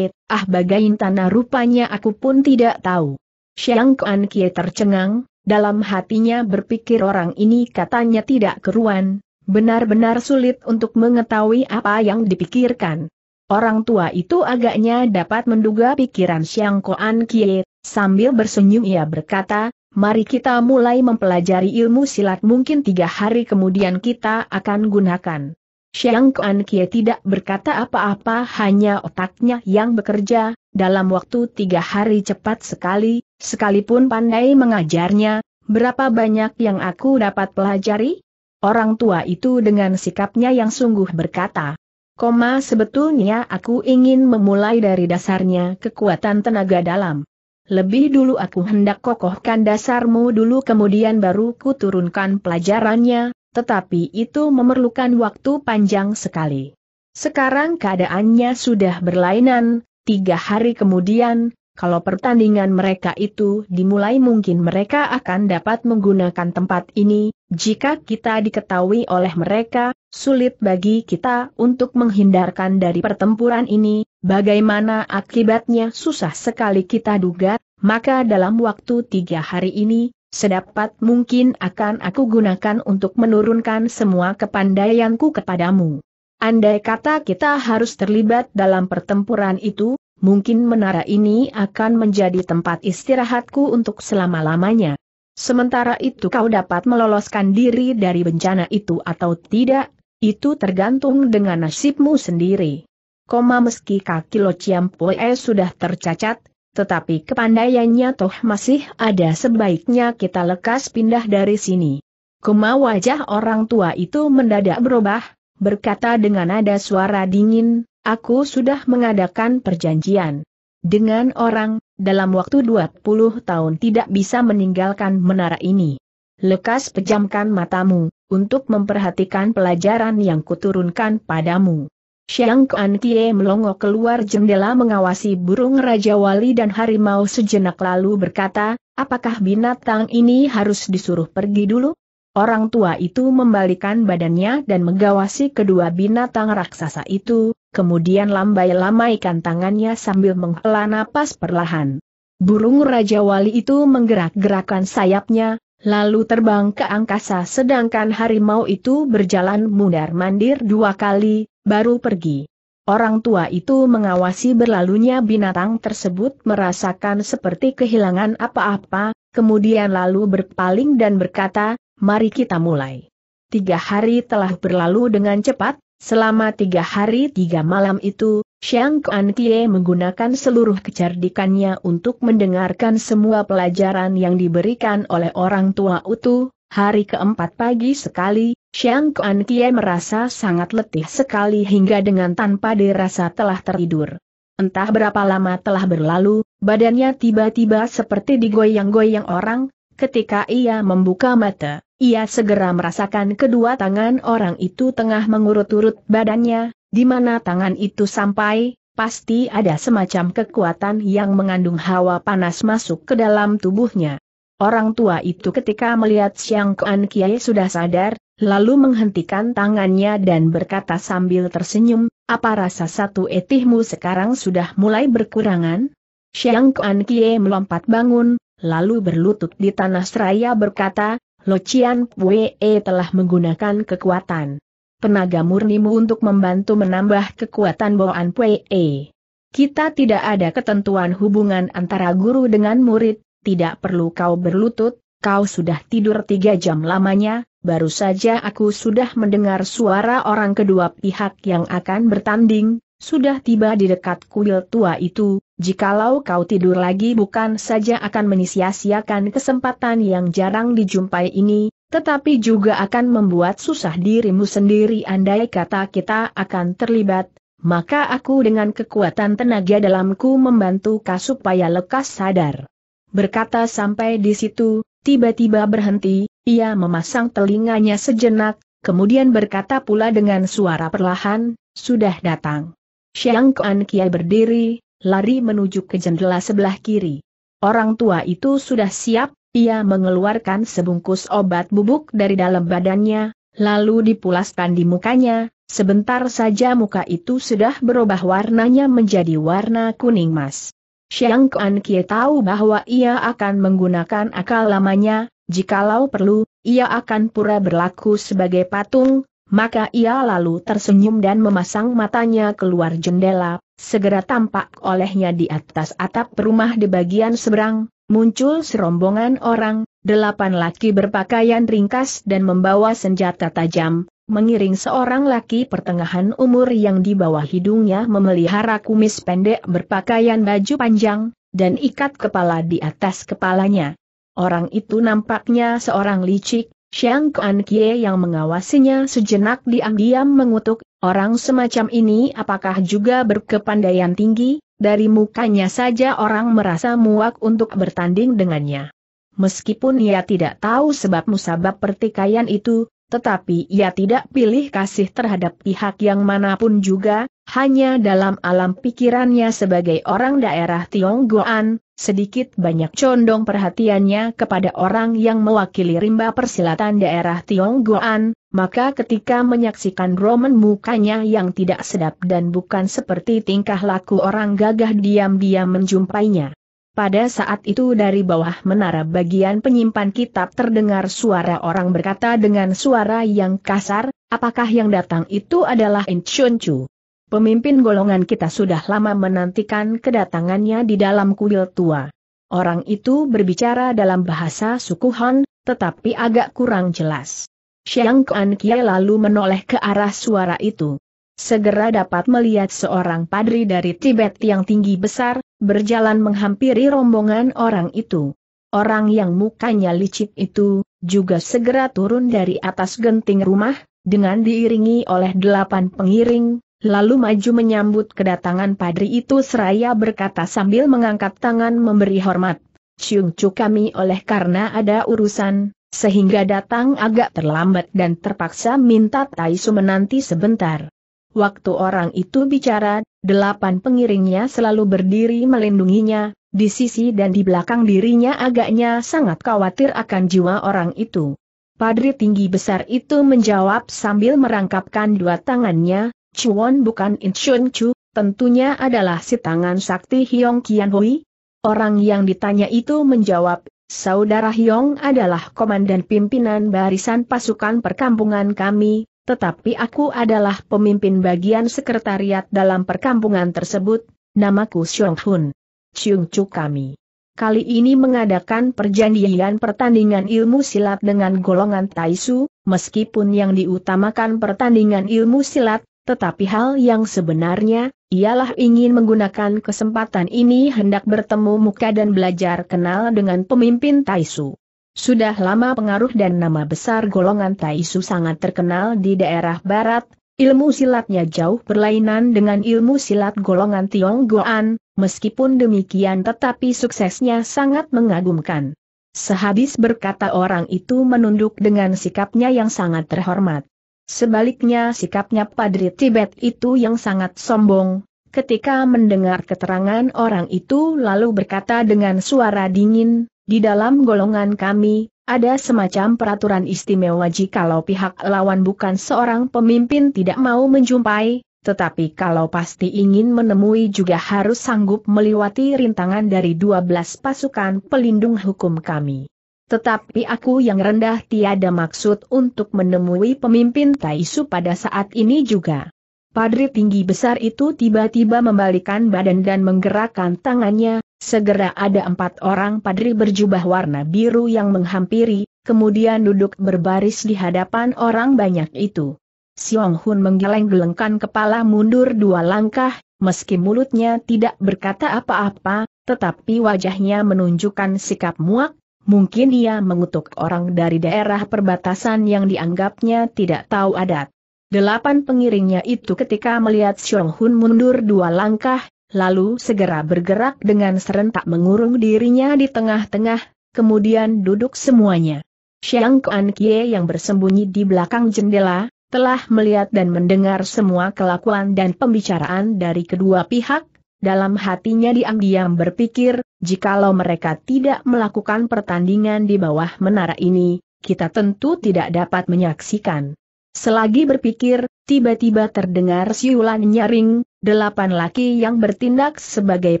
ah bagain tanah rupanya aku pun tidak tahu. Xiang Kuan Kie tercengang, dalam hatinya berpikir orang ini katanya tidak keruan, benar-benar sulit untuk mengetahui apa yang dipikirkan. Orang tua itu agaknya dapat menduga pikiran Siang Koan Kie, sambil bersenyum ia berkata, mari kita mulai mempelajari ilmu silat mungkin tiga hari kemudian kita akan gunakan. Siang Koan Kie tidak berkata apa-apa hanya otaknya yang bekerja, dalam waktu tiga hari cepat sekali, Sekalipun pandai mengajarnya, berapa banyak yang aku dapat pelajari? Orang tua itu dengan sikapnya yang sungguh berkata, Koma sebetulnya aku ingin memulai dari dasarnya kekuatan tenaga dalam. Lebih dulu aku hendak kokohkan dasarmu dulu kemudian baru kuturunkan pelajarannya, tetapi itu memerlukan waktu panjang sekali. Sekarang keadaannya sudah berlainan, tiga hari kemudian, kalau pertandingan mereka itu dimulai mungkin mereka akan dapat menggunakan tempat ini, jika kita diketahui oleh mereka, sulit bagi kita untuk menghindarkan dari pertempuran ini, bagaimana akibatnya susah sekali kita duga, maka dalam waktu tiga hari ini, sedapat mungkin akan aku gunakan untuk menurunkan semua kepandaianku kepadamu. Andai kata kita harus terlibat dalam pertempuran itu, mungkin menara ini akan menjadi tempat istirahatku untuk selama-lamanya. Sementara itu kau dapat meloloskan diri dari bencana itu atau tidak, itu tergantung dengan nasibmu sendiri. Koma meski kaki Lo Chiampoe sudah tercacat, tetapi kepandaiannya toh masih ada sebaiknya kita lekas pindah dari sini. Koma wajah orang tua itu mendadak berubah, berkata dengan nada suara dingin, Aku sudah mengadakan perjanjian dengan orang, dalam waktu 20 tahun tidak bisa meninggalkan menara ini. Lekas pejamkan matamu, untuk memperhatikan pelajaran yang kuturunkan padamu. Xiang Kuan Kie melongo keluar jendela mengawasi burung Raja Wali dan harimau sejenak lalu berkata, apakah binatang ini harus disuruh pergi dulu? Orang tua itu membalikan badannya dan mengawasi kedua binatang raksasa itu, kemudian lambai-lambaikan tangannya sambil menghela napas perlahan. Burung Raja Wali itu menggerak-gerakan sayapnya, lalu terbang ke angkasa sedangkan harimau itu berjalan mundar-mandir dua kali, baru pergi. Orang tua itu mengawasi berlalunya binatang tersebut merasakan seperti kehilangan apa-apa, kemudian lalu berpaling dan berkata, mari kita mulai. Tiga hari telah berlalu dengan cepat, selama tiga hari tiga malam itu, Xiang Kuan Tie menggunakan seluruh kecerdikannya untuk mendengarkan semua pelajaran yang diberikan oleh orang tua Utu, Hari keempat pagi sekali, Xiang Kuan Tie merasa sangat letih sekali hingga dengan tanpa dirasa telah tertidur. Entah berapa lama telah berlalu, badannya tiba-tiba seperti digoyang-goyang orang, Ketika ia membuka mata, ia segera merasakan kedua tangan orang itu tengah mengurut-urut badannya, di mana tangan itu sampai, pasti ada semacam kekuatan yang mengandung hawa panas masuk ke dalam tubuhnya. Orang tua itu ketika melihat Siang Kuan Kiai sudah sadar, lalu menghentikan tangannya dan berkata sambil tersenyum, apa rasa satu etihmu sekarang sudah mulai berkurangan? Siang Kuan Kie melompat bangun, lalu berlutut di tanah seraya berkata, Lo Chian Pue e telah menggunakan kekuatan tenaga murnimu untuk membantu menambah kekuatan bawaan Pue. E. Kita tidak ada ketentuan hubungan antara guru dengan murid, tidak perlu kau berlutut, kau sudah tidur tiga jam lamanya, baru saja aku sudah mendengar suara orang kedua pihak yang akan bertanding, sudah tiba di dekat kuil tua itu, jikalau kau tidur lagi bukan saja akan menisia-siakan kesempatan yang jarang dijumpai ini, tetapi juga akan membuat susah dirimu sendiri andai kata kita akan terlibat, maka aku dengan kekuatan tenaga dalamku membantu kau supaya lekas sadar. Berkata sampai di situ, tiba-tiba berhenti, ia memasang telinganya sejenak, kemudian berkata pula dengan suara perlahan, sudah datang. Xiang Kuan Kiai berdiri, lari menuju ke jendela sebelah kiri. Orang tua itu sudah siap, ia mengeluarkan sebungkus obat bubuk dari dalam badannya, lalu dipulaskan di mukanya, sebentar saja muka itu sudah berubah warnanya menjadi warna kuning emas. Xiang Kuan Kiai tahu bahwa ia akan menggunakan akal lamanya, jikalau perlu, ia akan pura berlaku sebagai patung, maka ia lalu tersenyum dan memasang matanya keluar jendela, segera tampak olehnya di atas atap rumah di bagian seberang, muncul serombongan orang, delapan laki berpakaian ringkas dan membawa senjata tajam, mengiring seorang laki pertengahan umur yang di bawah hidungnya memelihara kumis pendek berpakaian baju panjang, dan ikat kepala di atas kepalanya. Orang itu nampaknya seorang licik, Xiang Kuan Kie yang mengawasinya sejenak diam-diam mengutuk, orang semacam ini apakah juga berkepandaian tinggi, dari mukanya saja orang merasa muak untuk bertanding dengannya. Meskipun ia tidak tahu sebab musabab pertikaian itu, tetapi ia tidak pilih kasih terhadap pihak yang manapun juga, hanya dalam alam pikirannya sebagai orang daerah Tionggoan, sedikit banyak condong perhatiannya kepada orang yang mewakili rimba persilatan daerah Tionggoan, maka ketika menyaksikan Roman mukanya yang tidak sedap dan bukan seperti tingkah laku orang gagah diam-diam menjumpainya. Pada saat itu dari bawah menara bagian penyimpan kitab terdengar suara orang berkata dengan suara yang kasar, apakah yang datang itu adalah Inchunchu? Pemimpin golongan kita sudah lama menantikan kedatangannya di dalam kuil tua. Orang itu berbicara dalam bahasa suku Han, tetapi agak kurang jelas. Xiang Kuan Kie lalu menoleh ke arah suara itu. Segera dapat melihat seorang padri dari Tibet yang tinggi besar, berjalan menghampiri rombongan orang itu. Orang yang mukanya licik itu, juga segera turun dari atas genting rumah, dengan diiringi oleh delapan pengiring, lalu maju menyambut kedatangan padri itu seraya berkata sambil mengangkat tangan memberi hormat. Ciung cu kami oleh karena ada urusan, sehingga datang agak terlambat dan terpaksa minta Taisu menanti sebentar. Waktu orang itu bicara, delapan pengiringnya selalu berdiri melindunginya, di sisi dan di belakang dirinya agaknya sangat khawatir akan jiwa orang itu. Padri tinggi besar itu menjawab sambil merangkapkan dua tangannya, Chuan bukan In Chun Chu, tentunya adalah si tangan sakti Hiong Kian Hui. Orang yang ditanya itu menjawab, Saudara Hiong adalah komandan pimpinan barisan pasukan perkampungan kami, tetapi aku adalah pemimpin bagian sekretariat dalam perkampungan tersebut, namaku Xiong Hun. Chung Chu kami. Kali ini mengadakan perjanjian pertandingan ilmu silat dengan golongan Taisu, meskipun yang diutamakan pertandingan ilmu silat, tetapi hal yang sebenarnya, ialah ingin menggunakan kesempatan ini hendak bertemu muka dan belajar kenal dengan pemimpin Taisu. Sudah lama pengaruh dan nama besar golongan Taisu sangat terkenal di daerah barat, ilmu silatnya jauh berlainan dengan ilmu silat golongan Tionggoan, meskipun demikian tetapi suksesnya sangat mengagumkan. Sehabis berkata orang itu menunduk dengan sikapnya yang sangat terhormat. Sebaliknya sikapnya Padri Tibet itu yang sangat sombong, ketika mendengar keterangan orang itu lalu berkata dengan suara dingin, di dalam golongan kami, ada semacam peraturan istimewa jikalau pihak lawan bukan seorang pemimpin tidak mau menjumpai, tetapi kalau pasti ingin menemui juga harus sanggup melewati rintangan dari 12 pasukan pelindung hukum kami. Tetapi aku yang rendah tiada maksud untuk menemui pemimpin Taisu pada saat ini juga. Padri tinggi besar itu tiba-tiba membalikan badan dan menggerakkan tangannya, segera ada empat orang padri berjubah warna biru yang menghampiri, kemudian duduk berbaris di hadapan orang banyak itu. Siong Hun menggeleng-gelengkan kepala mundur dua langkah, meski mulutnya tidak berkata apa-apa, tetapi wajahnya menunjukkan sikap muak, Mungkin ia mengutuk orang dari daerah perbatasan yang dianggapnya tidak tahu adat. Delapan pengiringnya itu ketika melihat Xiong Hun mundur dua langkah, lalu segera bergerak dengan serentak mengurung dirinya di tengah-tengah, kemudian duduk semuanya. Xiang Kuan Kie yang bersembunyi di belakang jendela, telah melihat dan mendengar semua kelakuan dan pembicaraan dari kedua pihak, dalam hatinya diam-diam berpikir, jikalau mereka tidak melakukan pertandingan di bawah menara ini, kita tentu tidak dapat menyaksikan. Selagi berpikir, tiba-tiba terdengar siulan nyaring, delapan laki yang bertindak sebagai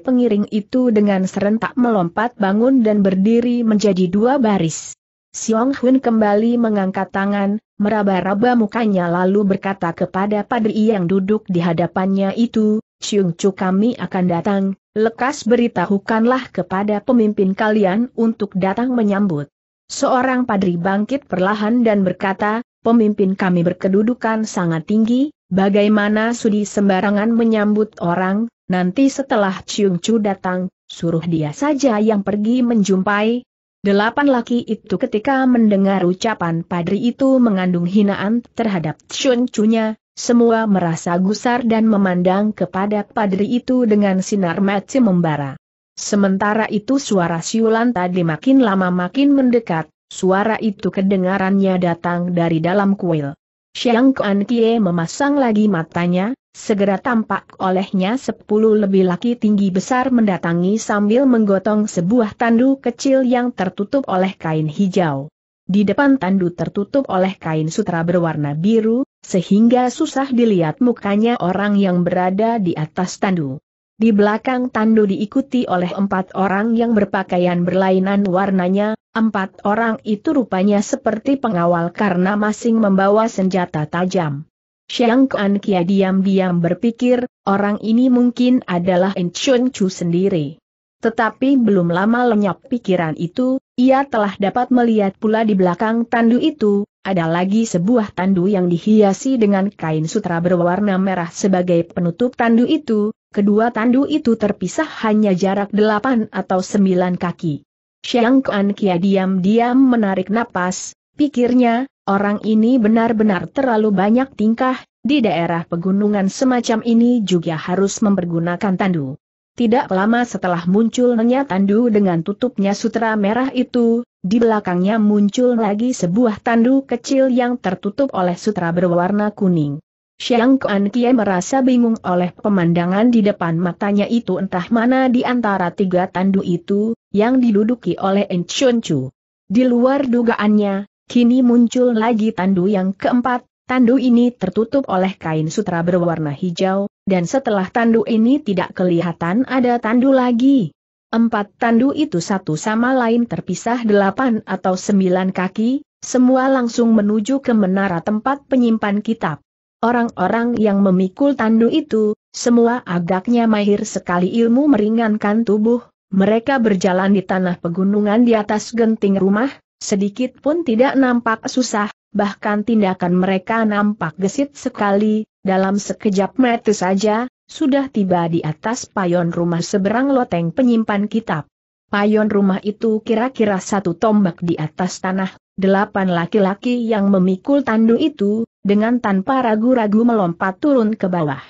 pengiring itu dengan serentak melompat bangun dan berdiri menjadi dua baris. Siong Hun kembali mengangkat tangan, meraba-raba mukanya lalu berkata kepada padri yang duduk di hadapannya itu, Cu kami akan datang, lekas beritahukanlah kepada pemimpin kalian untuk datang menyambut. Seorang padri bangkit perlahan dan berkata, pemimpin kami berkedudukan sangat tinggi, bagaimana sudi sembarangan menyambut orang, nanti setelah Cu datang, suruh dia saja yang pergi menjumpai, Delapan laki itu ketika mendengar ucapan padri itu mengandung hinaan terhadap Chun Chunya, semua merasa gusar dan memandang kepada padri itu dengan sinar mata membara. Sementara itu suara siulan tadi makin lama makin mendekat, suara itu kedengarannya datang dari dalam kuil. Xiang Kuan Kie memasang lagi matanya, segera tampak olehnya sepuluh lebih laki tinggi besar mendatangi sambil menggotong sebuah tandu kecil yang tertutup oleh kain hijau. Di depan tandu tertutup oleh kain sutra berwarna biru, sehingga susah dilihat mukanya orang yang berada di atas tandu. Di belakang tandu diikuti oleh empat orang yang berpakaian berlainan warnanya, empat orang itu rupanya seperti pengawal karena masing membawa senjata tajam. Xiang Kuan Kia diam-diam berpikir, orang ini mungkin adalah Enchun Chu sendiri. Tetapi belum lama lenyap pikiran itu, ia telah dapat melihat pula di belakang tandu itu, ada lagi sebuah tandu yang dihiasi dengan kain sutra berwarna merah sebagai penutup tandu itu, kedua tandu itu terpisah hanya jarak delapan atau sembilan kaki. Xiang Kuan Kia diam-diam menarik napas, pikirnya, orang ini benar-benar terlalu banyak tingkah, di daerah pegunungan semacam ini juga harus mempergunakan tandu. Tidak lama setelah munculnya tandu dengan tutupnya sutra merah itu, di belakangnya muncul lagi sebuah tandu kecil yang tertutup oleh sutra berwarna kuning. Xiang Kuan Kie merasa bingung oleh pemandangan di depan matanya itu entah mana di antara tiga tandu itu, yang diduduki oleh En Chu. Di luar dugaannya, kini muncul lagi tandu yang keempat, tandu ini tertutup oleh kain sutra berwarna hijau, dan setelah tandu ini tidak kelihatan ada tandu lagi. Empat tandu itu satu sama lain terpisah delapan atau sembilan kaki, semua langsung menuju ke menara tempat penyimpan kitab. Orang-orang yang memikul tandu itu, semua agaknya mahir sekali ilmu meringankan tubuh, mereka berjalan di tanah pegunungan di atas genting rumah, sedikit pun tidak nampak susah, bahkan tindakan mereka nampak gesit sekali, dalam sekejap mata saja, sudah tiba di atas payon rumah seberang loteng penyimpan kitab. Payon rumah itu kira-kira satu tombak di atas tanah, delapan laki-laki yang memikul tandu itu, dengan tanpa ragu-ragu melompat turun ke bawah.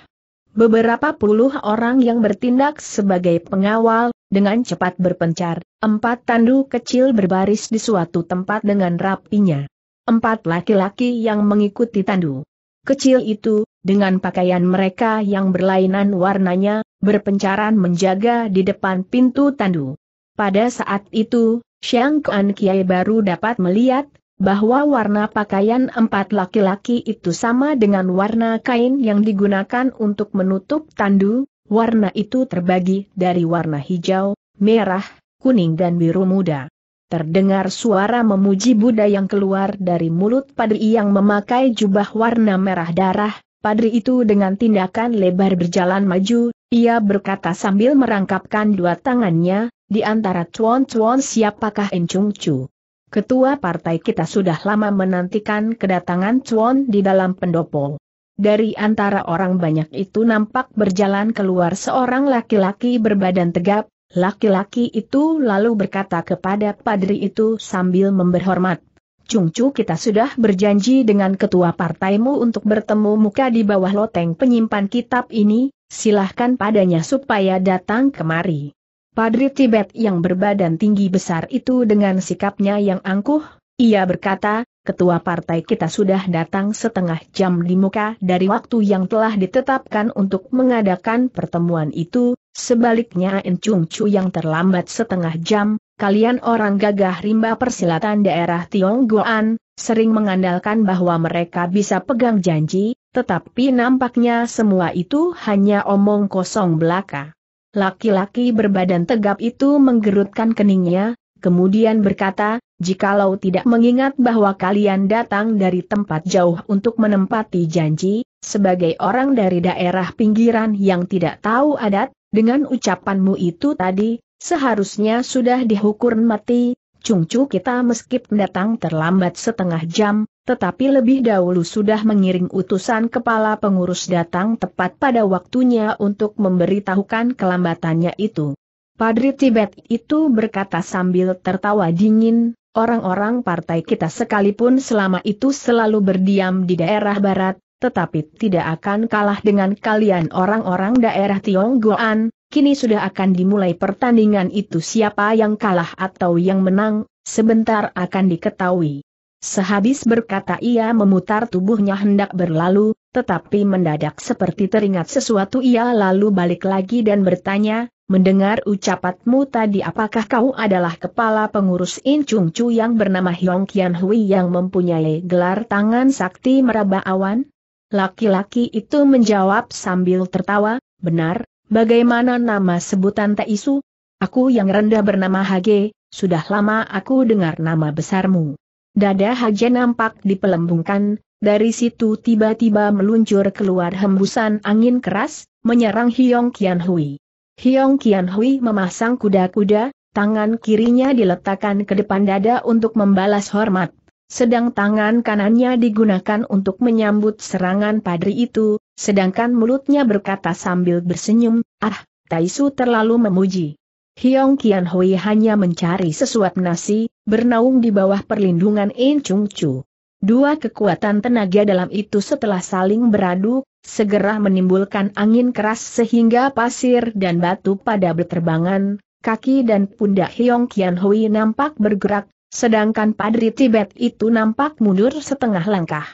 Beberapa puluh orang yang bertindak sebagai pengawal, dengan cepat berpencar, empat tandu kecil berbaris di suatu tempat dengan rapinya. Empat laki-laki yang mengikuti tandu kecil itu, dengan pakaian mereka yang berlainan warnanya, berpencaran menjaga di depan pintu tandu. Pada saat itu, Xiang Kuan Kiai baru dapat melihat bahwa warna pakaian empat laki-laki itu sama dengan warna kain yang digunakan untuk menutup tandu, warna itu terbagi dari warna hijau, merah, kuning dan biru muda. Terdengar suara memuji Buddha yang keluar dari mulut padri yang memakai jubah warna merah darah, Padri itu dengan tindakan lebar berjalan maju, ia berkata sambil merangkapkan dua tangannya, di antara cuan-cuan siapakah Encung Chu. Ketua partai kita sudah lama menantikan kedatangan cuan di dalam pendopo. Dari antara orang banyak itu nampak berjalan keluar seorang laki-laki berbadan tegap, laki-laki itu lalu berkata kepada padri itu sambil memberhormat, Cungcu kita sudah berjanji dengan ketua partaimu untuk bertemu muka di bawah loteng penyimpan kitab ini, silahkan padanya supaya datang kemari. Padri Tibet yang berbadan tinggi besar itu dengan sikapnya yang angkuh, ia berkata, ketua partai kita sudah datang setengah jam di muka dari waktu yang telah ditetapkan untuk mengadakan pertemuan itu, sebaliknya Encung yang terlambat setengah jam, kalian orang gagah rimba persilatan daerah Tionggoan, sering mengandalkan bahwa mereka bisa pegang janji, tetapi nampaknya semua itu hanya omong kosong belaka. Laki-laki berbadan tegap itu menggerutkan keningnya, kemudian berkata, jikalau tidak mengingat bahwa kalian datang dari tempat jauh untuk menempati janji, sebagai orang dari daerah pinggiran yang tidak tahu adat, dengan ucapanmu itu tadi, Seharusnya sudah dihukum mati, cungcu kita meskipun datang terlambat setengah jam, tetapi lebih dahulu sudah mengiring utusan kepala pengurus datang tepat pada waktunya untuk memberitahukan kelambatannya itu. Padri Tibet itu berkata sambil tertawa dingin, orang-orang partai kita sekalipun selama itu selalu berdiam di daerah barat, tetapi tidak akan kalah dengan kalian orang-orang daerah Tionggoan, kini sudah akan dimulai pertandingan itu siapa yang kalah atau yang menang, sebentar akan diketahui. Sehabis berkata ia memutar tubuhnya hendak berlalu, tetapi mendadak seperti teringat sesuatu ia lalu balik lagi dan bertanya, Mendengar ucapatmu tadi apakah kau adalah kepala pengurus Incung Chu yang bernama Hyong Kian Hui yang mempunyai gelar tangan sakti meraba awan? Laki-laki itu menjawab sambil tertawa, benar, bagaimana nama sebutan Taisu? Aku yang rendah bernama Hage, sudah lama aku dengar nama besarmu. Dada Hage nampak dipelembungkan, dari situ tiba-tiba meluncur keluar hembusan angin keras, menyerang Hyong Kian Hui. Hyong Kian Hui memasang kuda-kuda, tangan kirinya diletakkan ke depan dada untuk membalas hormat sedang tangan kanannya digunakan untuk menyambut serangan padri itu, sedangkan mulutnya berkata sambil bersenyum, ah, Taisu terlalu memuji. Hiong Kian Hui hanya mencari sesuap nasi, bernaung di bawah perlindungan In Chung Chu. Dua kekuatan tenaga dalam itu setelah saling beradu, segera menimbulkan angin keras sehingga pasir dan batu pada berterbangan, kaki dan pundak Hiong Kian Hui nampak bergerak, Sedangkan Padri Tibet itu nampak mundur setengah langkah.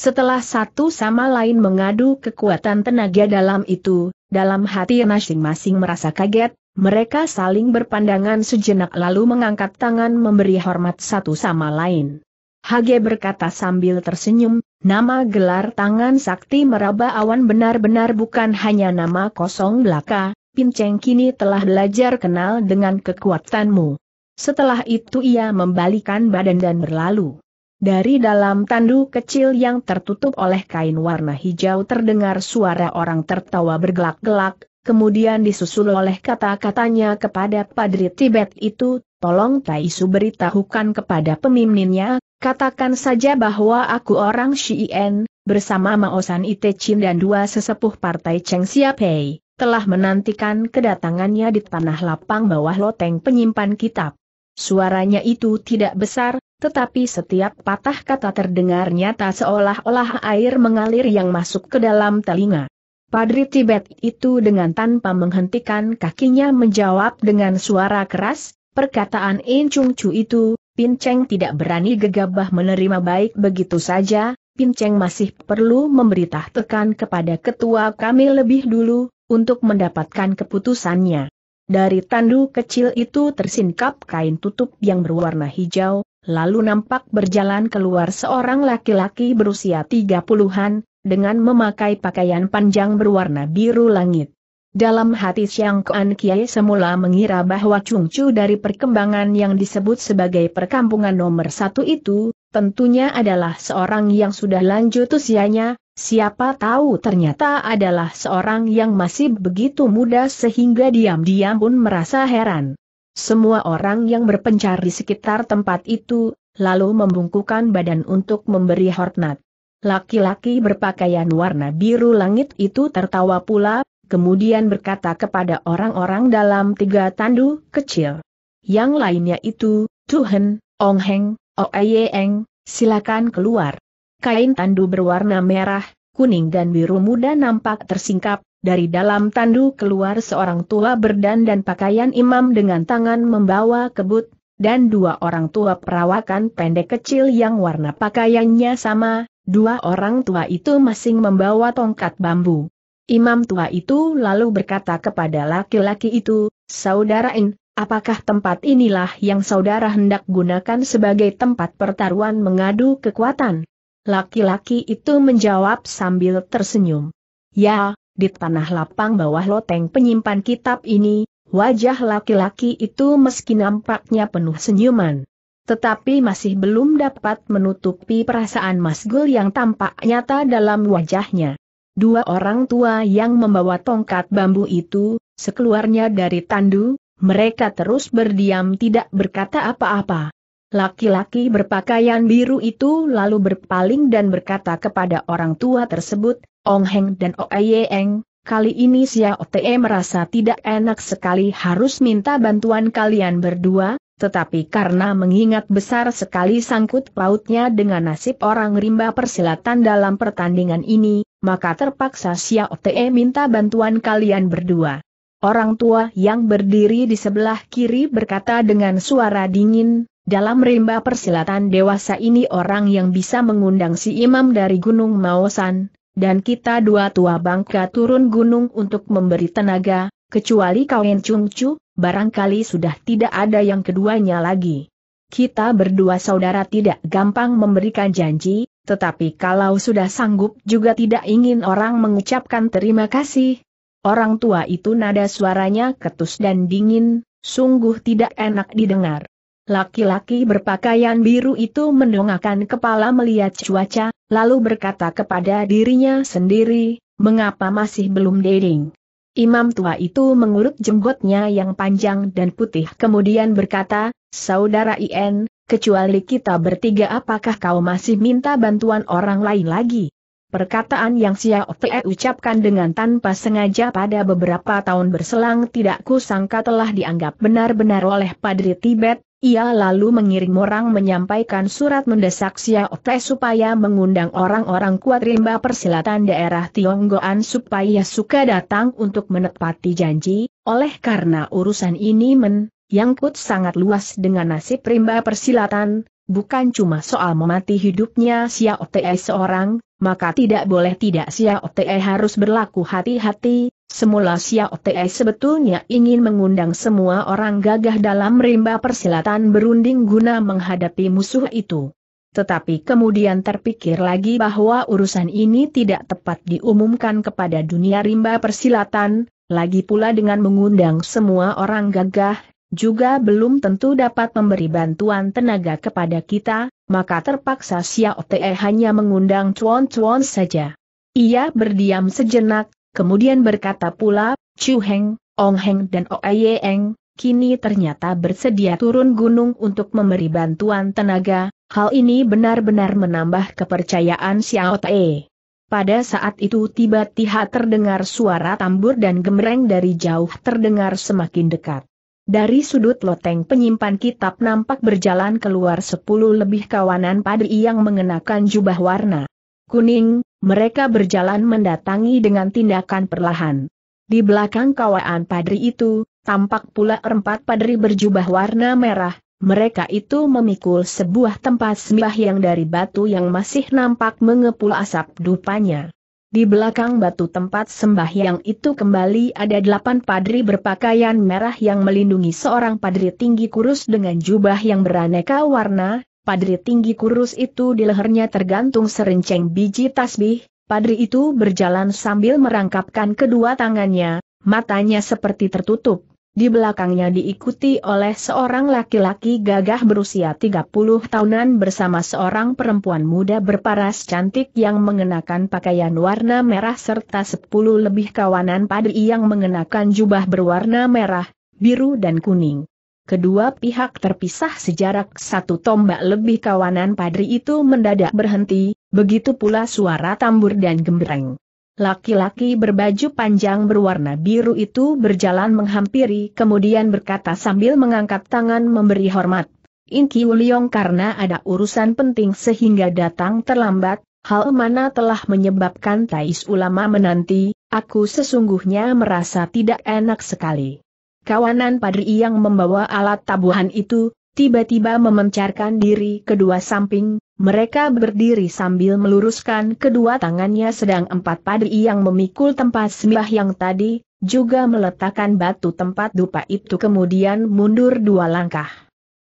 Setelah satu sama lain mengadu kekuatan tenaga dalam itu, dalam hati masing-masing merasa kaget, mereka saling berpandangan sejenak lalu mengangkat tangan memberi hormat satu sama lain. Hage berkata sambil tersenyum, nama gelar tangan sakti meraba awan benar-benar bukan hanya nama kosong belaka, Pinceng kini telah belajar kenal dengan kekuatanmu. Setelah itu ia membalikan badan dan berlalu. Dari dalam tandu kecil yang tertutup oleh kain warna hijau terdengar suara orang tertawa bergelak-gelak, kemudian disusul oleh kata-katanya kepada Padri Tibet itu, tolong Taisu beritahukan kepada pemimpinnya, katakan saja bahwa aku orang Shien, bersama Maosan Itechin dan dua sesepuh partai Cheng Siapei, telah menantikan kedatangannya di tanah lapang bawah loteng penyimpan kitab. Suaranya itu tidak besar, tetapi setiap patah kata terdengar nyata seolah-olah air mengalir yang masuk ke dalam telinga. Padri Tibet itu dengan tanpa menghentikan kakinya menjawab dengan suara keras, perkataan In Chung Chu itu, Pin Cheng tidak berani gegabah menerima baik begitu saja, Pin Cheng masih perlu memberitahukan kepada ketua kami lebih dulu, untuk mendapatkan keputusannya. Dari tandu kecil itu tersingkap kain tutup yang berwarna hijau, lalu nampak berjalan keluar seorang laki-laki berusia tiga puluhan, dengan memakai pakaian panjang berwarna biru langit. Dalam hati Siang Kuan Kiai semula mengira bahwa Chu dari perkembangan yang disebut sebagai perkampungan nomor satu itu, tentunya adalah seorang yang sudah lanjut usianya, Siapa tahu ternyata adalah seorang yang masih begitu muda sehingga diam-diam pun merasa heran. Semua orang yang berpencar di sekitar tempat itu, lalu membungkukan badan untuk memberi hormat. Laki-laki berpakaian warna biru langit itu tertawa pula, kemudian berkata kepada orang-orang dalam tiga tandu kecil. Yang lainnya itu, Tuhan, Ong Heng, Oeyeng, silakan keluar. Kain tandu berwarna merah, kuning dan biru muda nampak tersingkap, dari dalam tandu keluar seorang tua berdandan pakaian imam dengan tangan membawa kebut, dan dua orang tua perawakan pendek kecil yang warna pakaiannya sama, dua orang tua itu masing membawa tongkat bambu. Imam tua itu lalu berkata kepada laki-laki itu, Saudara Saudarain, apakah tempat inilah yang saudara hendak gunakan sebagai tempat pertaruhan mengadu kekuatan? Laki-laki itu menjawab sambil tersenyum. Ya, di tanah lapang bawah loteng penyimpan kitab ini, wajah laki-laki itu meski nampaknya penuh senyuman. Tetapi masih belum dapat menutupi perasaan Masgul yang tampak nyata dalam wajahnya. Dua orang tua yang membawa tongkat bambu itu, sekeluarnya dari tandu, mereka terus berdiam tidak berkata apa-apa. Laki-laki berpakaian biru itu lalu berpaling dan berkata kepada orang tua tersebut, Ong Heng dan Oe Eng, Kali ini Xiao Te merasa tidak enak sekali harus minta bantuan kalian berdua, tetapi karena mengingat besar sekali sangkut pautnya dengan nasib orang rimba persilatan dalam pertandingan ini, maka terpaksa Xiao Te minta bantuan kalian berdua. Orang tua yang berdiri di sebelah kiri berkata dengan suara dingin, dalam rimba persilatan dewasa ini orang yang bisa mengundang si imam dari Gunung Maosan, dan kita dua tua bangka turun gunung untuk memberi tenaga, kecuali kawin Cungcu, barangkali sudah tidak ada yang keduanya lagi. Kita berdua saudara tidak gampang memberikan janji, tetapi kalau sudah sanggup juga tidak ingin orang mengucapkan terima kasih. Orang tua itu nada suaranya ketus dan dingin, sungguh tidak enak didengar. Laki-laki berpakaian biru itu mendongakkan kepala melihat cuaca, lalu berkata kepada dirinya sendiri, mengapa masih belum dating? Imam tua itu mengurut jenggotnya yang panjang dan putih kemudian berkata, Saudara IN, kecuali kita bertiga apakah kau masih minta bantuan orang lain lagi? Perkataan yang sia-sia Pei ucapkan dengan tanpa sengaja pada beberapa tahun berselang tidak kusangka telah dianggap benar-benar oleh Padri Tibet, ia lalu mengirim orang menyampaikan surat mendesak Xiao Te supaya mengundang orang-orang kuat rimba persilatan daerah Tionggoan supaya suka datang untuk menepati janji, oleh karena urusan ini men, kut sangat luas dengan nasib rimba persilatan, bukan cuma soal memati hidupnya Xiao Te seorang, maka tidak boleh tidak Xiao Te harus berlaku hati-hati, Semula Xiao Te sebetulnya ingin mengundang semua orang gagah dalam rimba persilatan berunding guna menghadapi musuh itu. Tetapi kemudian terpikir lagi bahwa urusan ini tidak tepat diumumkan kepada dunia rimba persilatan, lagi pula dengan mengundang semua orang gagah, juga belum tentu dapat memberi bantuan tenaga kepada kita, maka terpaksa Xiao Te hanya mengundang cuan-cuan saja. Ia berdiam sejenak, Kemudian berkata pula, Chu Heng, Ong Heng dan Oe Eng, kini ternyata bersedia turun gunung untuk memberi bantuan tenaga, hal ini benar-benar menambah kepercayaan Xiao Tae. Pada saat itu tiba-tiba terdengar suara tambur dan gemereng dari jauh terdengar semakin dekat. Dari sudut loteng penyimpan kitab nampak berjalan keluar sepuluh lebih kawanan padri yang mengenakan jubah warna kuning, mereka berjalan mendatangi dengan tindakan perlahan. Di belakang kawaan padri itu, tampak pula empat padri berjubah warna merah, mereka itu memikul sebuah tempat sembah yang dari batu yang masih nampak mengepul asap dupanya. Di belakang batu tempat sembah yang itu kembali ada delapan padri berpakaian merah yang melindungi seorang padri tinggi kurus dengan jubah yang beraneka warna, Padri tinggi kurus itu di lehernya tergantung serenceng biji tasbih, padri itu berjalan sambil merangkapkan kedua tangannya, matanya seperti tertutup. Di belakangnya diikuti oleh seorang laki-laki gagah berusia 30 tahunan bersama seorang perempuan muda berparas cantik yang mengenakan pakaian warna merah serta 10 lebih kawanan padri yang mengenakan jubah berwarna merah, biru dan kuning. Kedua pihak terpisah sejarak satu tombak lebih kawanan padri itu mendadak berhenti, begitu pula suara tambur dan gembreng. Laki-laki berbaju panjang berwarna biru itu berjalan menghampiri kemudian berkata sambil mengangkat tangan memberi hormat. Inki Uliong karena ada urusan penting sehingga datang terlambat, hal mana telah menyebabkan Tais Ulama menanti, aku sesungguhnya merasa tidak enak sekali. Kawanan padri yang membawa alat tabuhan itu, tiba-tiba memencarkan diri kedua samping, mereka berdiri sambil meluruskan kedua tangannya sedang empat padri yang memikul tempat sembah yang tadi, juga meletakkan batu tempat dupa itu kemudian mundur dua langkah.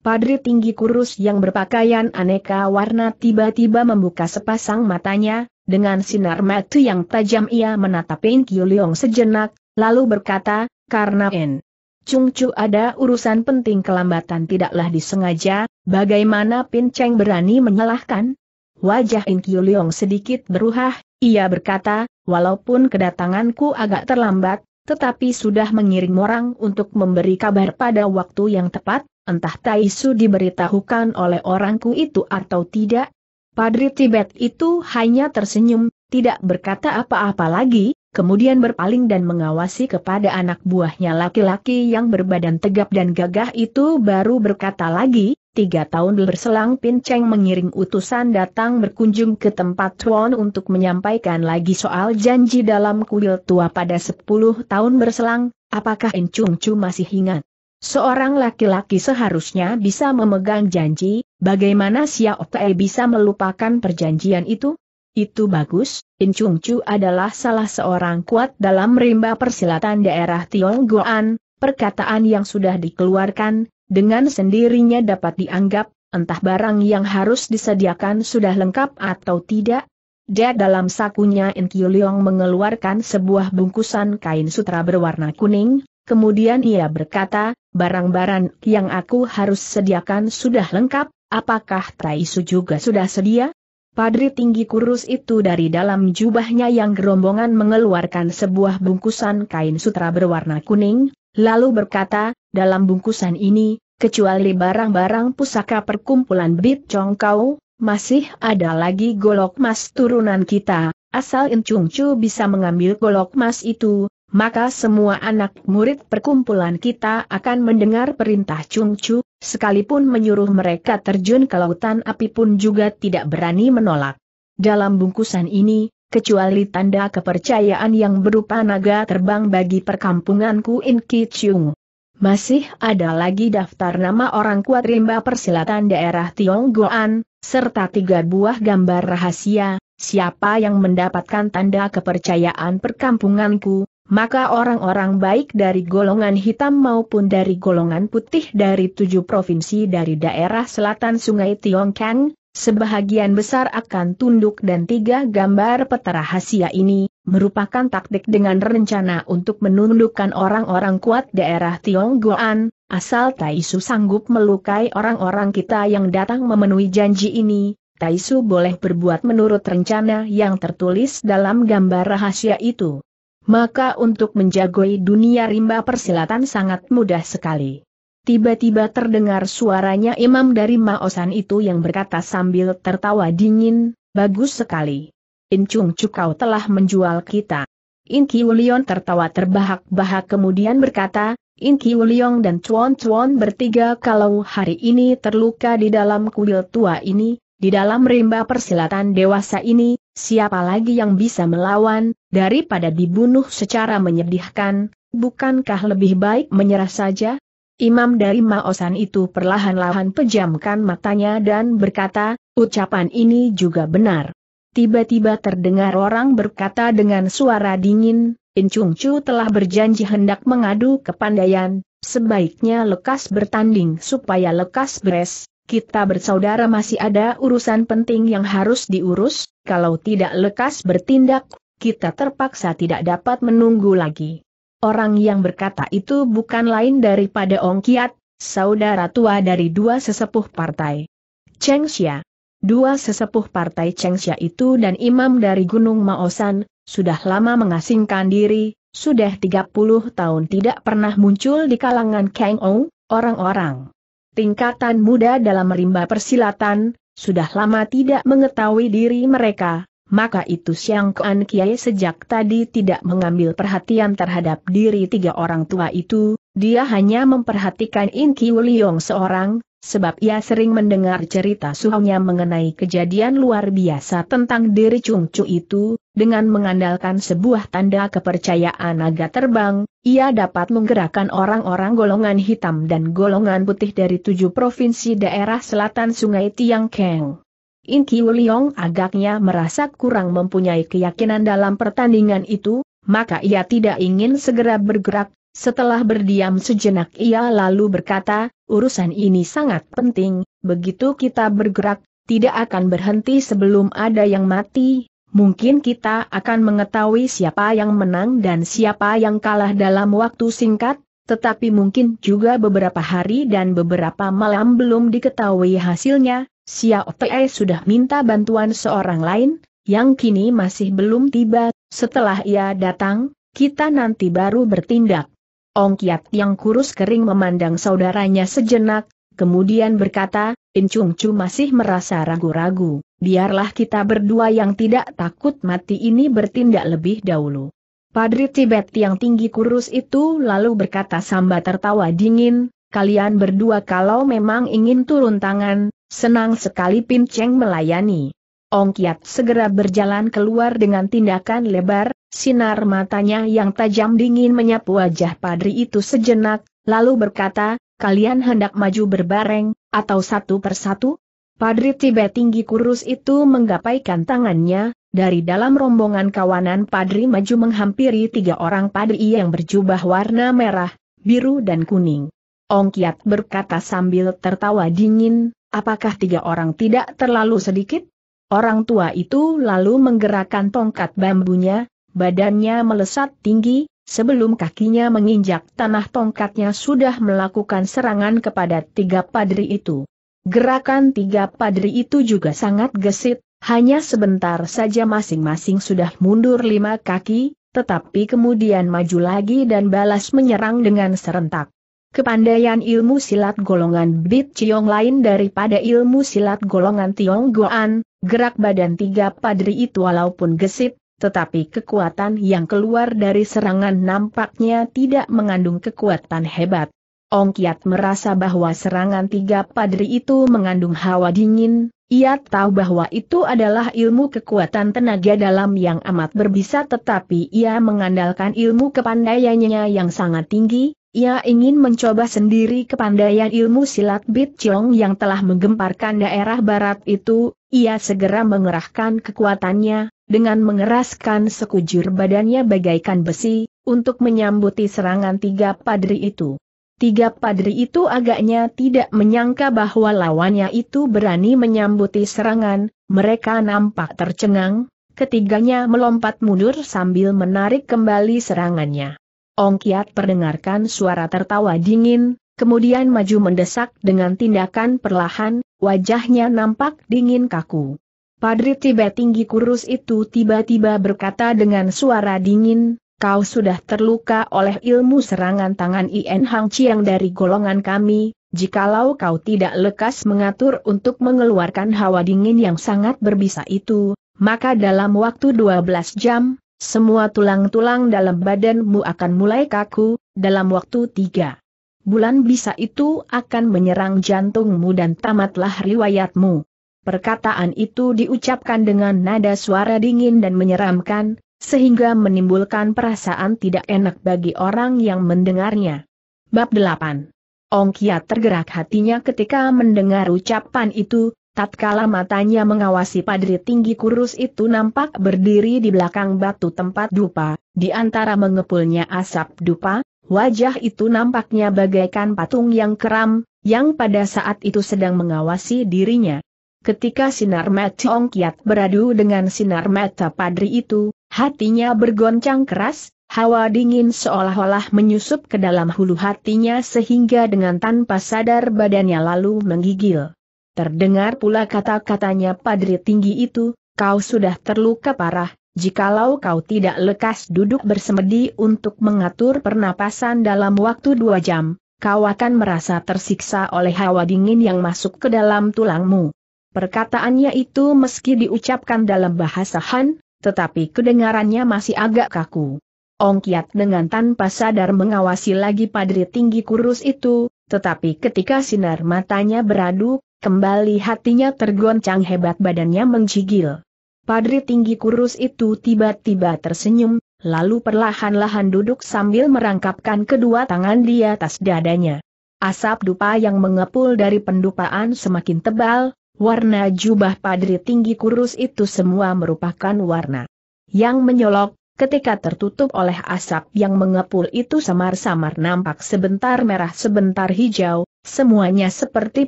Padri tinggi kurus yang berpakaian aneka warna tiba-tiba membuka sepasang matanya, dengan sinar mata yang tajam ia menatap Peng Leong sejenak, lalu berkata, karena N. Cungcu ada urusan penting kelambatan tidaklah disengaja, bagaimana Pin Cheng berani menyalahkan? Wajah In Kiu Leong sedikit beruhah, ia berkata, walaupun kedatanganku agak terlambat, tetapi sudah mengirim orang untuk memberi kabar pada waktu yang tepat, entah Tai Su diberitahukan oleh orangku itu atau tidak. Padri Tibet itu hanya tersenyum, tidak berkata apa-apa lagi, kemudian berpaling dan mengawasi kepada anak buahnya laki-laki yang berbadan tegap dan gagah itu baru berkata lagi, tiga tahun berselang Pincang mengiring utusan datang berkunjung ke tempat Tuan untuk menyampaikan lagi soal janji dalam kuil tua pada sepuluh tahun berselang, apakah Encung Chu masih ingat? Seorang laki-laki seharusnya bisa memegang janji, bagaimana Xiao Te bisa melupakan perjanjian itu? Itu bagus, In Chung Chu adalah salah seorang kuat dalam rimba persilatan daerah Tionggoan, perkataan yang sudah dikeluarkan, dengan sendirinya dapat dianggap, entah barang yang harus disediakan sudah lengkap atau tidak. Dia dalam sakunya In Inkiu Leong mengeluarkan sebuah bungkusan kain sutra berwarna kuning, kemudian ia berkata, barang-barang yang aku harus sediakan sudah lengkap, apakah Tai Su juga sudah sedia? Padri tinggi kurus itu dari dalam jubahnya yang gerombongan mengeluarkan sebuah bungkusan kain sutra berwarna kuning, lalu berkata, dalam bungkusan ini, kecuali barang-barang pusaka perkumpulan Bit Chong Kau, masih ada lagi golok emas turunan kita, asal Chung Chu bisa mengambil golok emas itu, maka semua anak murid perkumpulan kita akan mendengar perintah Chung Chu, Sekalipun menyuruh mereka terjun ke lautan api pun juga tidak berani menolak. Dalam bungkusan ini, kecuali tanda kepercayaan yang berupa naga terbang bagi perkampunganku in Kichung. Masih ada lagi daftar nama orang kuat rimba persilatan daerah Tionggoan, serta tiga buah gambar rahasia, siapa yang mendapatkan tanda kepercayaan perkampunganku, maka orang-orang baik dari golongan hitam maupun dari golongan putih dari tujuh provinsi dari daerah selatan Sungai Tiongkang, sebahagian besar akan tunduk dan tiga gambar peta rahasia ini, merupakan taktik dengan rencana untuk menundukkan orang-orang kuat daerah Tionggoan, asal Taisu sanggup melukai orang-orang kita yang datang memenuhi janji ini, Taisu boleh berbuat menurut rencana yang tertulis dalam gambar rahasia itu maka untuk menjagoi dunia rimba persilatan sangat mudah sekali. Tiba-tiba terdengar suaranya imam dari Maosan itu yang berkata sambil tertawa dingin, bagus sekali. Incung Cukau telah menjual kita. Inki Wulion tertawa terbahak-bahak kemudian berkata, Inki Wuliong dan Chuan Chuan bertiga kalau hari ini terluka di dalam kuil tua ini, di dalam rimba persilatan dewasa ini, siapa lagi yang bisa melawan, daripada dibunuh secara menyedihkan, bukankah lebih baik menyerah saja? Imam dari Maosan itu perlahan-lahan pejamkan matanya dan berkata, ucapan ini juga benar. Tiba-tiba terdengar orang berkata dengan suara dingin, Incung Chu telah berjanji hendak mengadu ke Pandayan. sebaiknya lekas bertanding supaya lekas beres, kita bersaudara masih ada urusan penting yang harus diurus, kalau tidak lekas bertindak, kita terpaksa tidak dapat menunggu lagi. Orang yang berkata itu bukan lain daripada Ong Kiat, saudara tua dari dua sesepuh partai. Cheng Xia. Dua sesepuh partai Cheng Xia itu dan imam dari Gunung Maosan, sudah lama mengasingkan diri, sudah 30 tahun tidak pernah muncul di kalangan Kang Ong, orang-orang. Tingkatan muda dalam rimba persilatan, sudah lama tidak mengetahui diri mereka, maka itu Siang Kuan Kiai sejak tadi tidak mengambil perhatian terhadap diri tiga orang tua itu, dia hanya memperhatikan In Kiu Liong seorang, sebab ia sering mendengar cerita suhunya mengenai kejadian luar biasa tentang diri Chung Chu itu, dengan mengandalkan sebuah tanda kepercayaan naga terbang, ia dapat menggerakkan orang-orang golongan hitam dan golongan putih dari tujuh provinsi daerah selatan sungai Tiang Keng. In Kiu Liong agaknya merasa kurang mempunyai keyakinan dalam pertandingan itu, maka ia tidak ingin segera bergerak, setelah berdiam sejenak ia lalu berkata, urusan ini sangat penting, begitu kita bergerak, tidak akan berhenti sebelum ada yang mati, mungkin kita akan mengetahui siapa yang menang dan siapa yang kalah dalam waktu singkat, tetapi mungkin juga beberapa hari dan beberapa malam belum diketahui hasilnya, Xiao Tei sudah minta bantuan seorang lain, yang kini masih belum tiba, setelah ia datang, kita nanti baru bertindak. Ong Kiat yang kurus kering memandang saudaranya sejenak, kemudian berkata, Chung Chu masih merasa ragu-ragu, biarlah kita berdua yang tidak takut mati ini bertindak lebih dahulu. Padri Tibet yang tinggi kurus itu lalu berkata sambil tertawa dingin, kalian berdua kalau memang ingin turun tangan, Senang sekali Pin Cheng melayani. Ong Kiat segera berjalan keluar dengan tindakan lebar, sinar matanya yang tajam dingin menyapu wajah padri itu sejenak, lalu berkata, kalian hendak maju berbareng, atau satu persatu? Padri Tibet tinggi kurus itu menggapaikan tangannya, dari dalam rombongan kawanan padri maju menghampiri tiga orang padri yang berjubah warna merah, biru dan kuning. Ong Kiat berkata sambil tertawa dingin, apakah tiga orang tidak terlalu sedikit? Orang tua itu lalu menggerakkan tongkat bambunya, badannya melesat tinggi, sebelum kakinya menginjak tanah tongkatnya sudah melakukan serangan kepada tiga padri itu. Gerakan tiga padri itu juga sangat gesit, hanya sebentar saja masing-masing sudah mundur lima kaki, tetapi kemudian maju lagi dan balas menyerang dengan serentak. Kepandaian ilmu silat golongan Bit Chiong lain daripada ilmu silat golongan Tiong Goan, gerak badan tiga padri itu walaupun gesit, tetapi kekuatan yang keluar dari serangan nampaknya tidak mengandung kekuatan hebat. Ong Kiat merasa bahwa serangan tiga padri itu mengandung hawa dingin, ia tahu bahwa itu adalah ilmu kekuatan tenaga dalam yang amat berbisa tetapi ia mengandalkan ilmu kepandaiannya yang sangat tinggi, ia ingin mencoba sendiri kepandaian ilmu silat Bit Chong yang telah menggemparkan daerah barat itu, ia segera mengerahkan kekuatannya, dengan mengeraskan sekujur badannya bagaikan besi, untuk menyambuti serangan tiga padri itu. Tiga padri itu agaknya tidak menyangka bahwa lawannya itu berani menyambuti serangan, mereka nampak tercengang, ketiganya melompat mundur sambil menarik kembali serangannya. Ong Kiat perdengarkan suara tertawa dingin, kemudian maju mendesak dengan tindakan perlahan, wajahnya nampak dingin kaku. Padri tiba-tiba tinggi kurus itu tiba-tiba berkata dengan suara dingin, kau sudah terluka oleh ilmu serangan tangan Ien Hang Chiang dari golongan kami, jikalau kau tidak lekas mengatur untuk mengeluarkan hawa dingin yang sangat berbisa itu, maka dalam waktu 12 jam, semua tulang-tulang dalam badanmu akan mulai kaku, dalam waktu tiga bulan bisa itu akan menyerang jantungmu dan tamatlah riwayatmu. Perkataan itu diucapkan dengan nada suara dingin dan menyeramkan, sehingga menimbulkan perasaan tidak enak bagi orang yang mendengarnya. Bab 8 Ongkia tergerak hatinya ketika mendengar ucapan itu, Tatkala matanya mengawasi padri tinggi kurus itu nampak berdiri di belakang batu tempat dupa, di antara mengepulnya asap dupa, wajah itu nampaknya bagaikan patung yang keram, yang pada saat itu sedang mengawasi dirinya. Ketika sinar mata Ong beradu dengan sinar mata padri itu, hatinya bergoncang keras, hawa dingin seolah-olah menyusup ke dalam hulu hatinya sehingga dengan tanpa sadar badannya lalu menggigil. Terdengar pula kata-katanya padri tinggi itu, kau sudah terluka parah, jikalau kau tidak lekas duduk bersemedi untuk mengatur pernapasan dalam waktu dua jam, kau akan merasa tersiksa oleh hawa dingin yang masuk ke dalam tulangmu. Perkataannya itu meski diucapkan dalam bahasa Han, tetapi kedengarannya masih agak kaku. Ong Kiat dengan tanpa sadar mengawasi lagi padri tinggi kurus itu, tetapi ketika sinar matanya beradu, kembali hatinya tergoncang hebat badannya menggigil. Padri tinggi kurus itu tiba-tiba tersenyum, lalu perlahan-lahan duduk sambil merangkapkan kedua tangan di atas dadanya. Asap dupa yang mengepul dari pendupaan semakin tebal, warna jubah padri tinggi kurus itu semua merupakan warna yang menyolok, ketika tertutup oleh asap yang mengepul itu samar-samar nampak sebentar merah sebentar hijau, semuanya seperti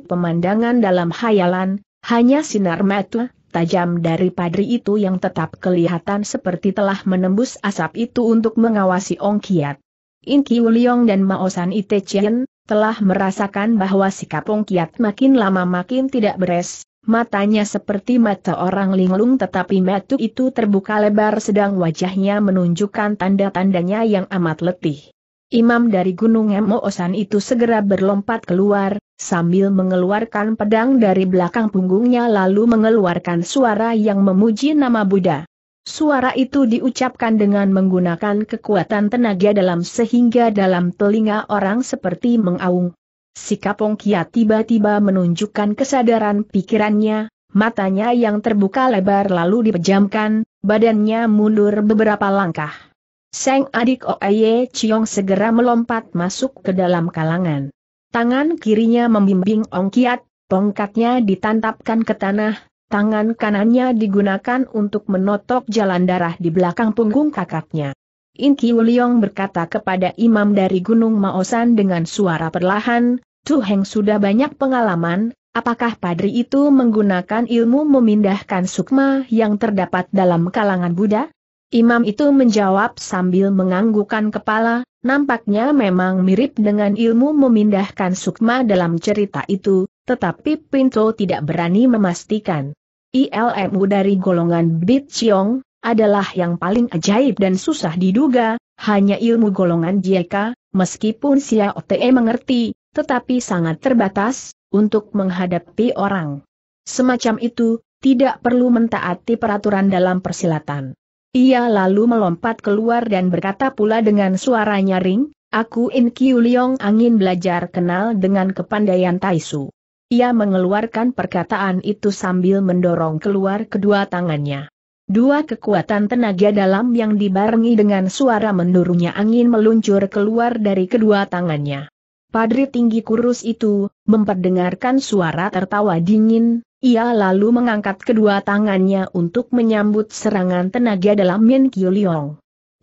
pemandangan dalam hayalan, hanya sinar mata tajam dari padri itu yang tetap kelihatan seperti telah menembus asap itu untuk mengawasi Ong Kiat. In Kiu dan Maosan Ite Chien, telah merasakan bahwa sikap Ong Kiat makin lama makin tidak beres, Matanya seperti mata orang linglung tetapi metu itu terbuka lebar sedang wajahnya menunjukkan tanda-tandanya yang amat letih. Imam dari Gunung Emoosan itu segera berlompat keluar, sambil mengeluarkan pedang dari belakang punggungnya lalu mengeluarkan suara yang memuji nama Buddha. Suara itu diucapkan dengan menggunakan kekuatan tenaga dalam sehingga dalam telinga orang seperti mengaung. Sikap Kia tiba-tiba menunjukkan kesadaran pikirannya, matanya yang terbuka lebar lalu dipejamkan, badannya mundur beberapa langkah. Seng adik Oeye Chiong segera melompat masuk ke dalam kalangan. Tangan kirinya membimbing Ong Kiat, tongkatnya ditantapkan ke tanah, tangan kanannya digunakan untuk menotok jalan darah di belakang punggung kakaknya. In Kiuliong berkata kepada imam dari Gunung Maosan dengan suara perlahan, Chu Heng sudah banyak pengalaman, apakah padri itu menggunakan ilmu memindahkan sukma yang terdapat dalam kalangan Buddha? Imam itu menjawab sambil menganggukkan kepala, nampaknya memang mirip dengan ilmu memindahkan sukma dalam cerita itu, tetapi Pinto tidak berani memastikan. ILMU dari golongan Bit Chiong, adalah yang paling ajaib dan susah diduga, hanya ilmu golongan Jieka, meskipun Xiao Te mengerti, tetapi sangat terbatas, untuk menghadapi orang. Semacam itu, tidak perlu mentaati peraturan dalam persilatan. Ia lalu melompat keluar dan berkata pula dengan suara nyaring, Aku In Kiu Liong angin belajar kenal dengan kepandaian Taisu. Ia mengeluarkan perkataan itu sambil mendorong keluar kedua tangannya. Dua kekuatan tenaga dalam yang dibarengi dengan suara mendurunya angin meluncur keluar dari kedua tangannya. Padri tinggi kurus itu, memperdengarkan suara tertawa dingin, ia lalu mengangkat kedua tangannya untuk menyambut serangan tenaga dalam Min Kiu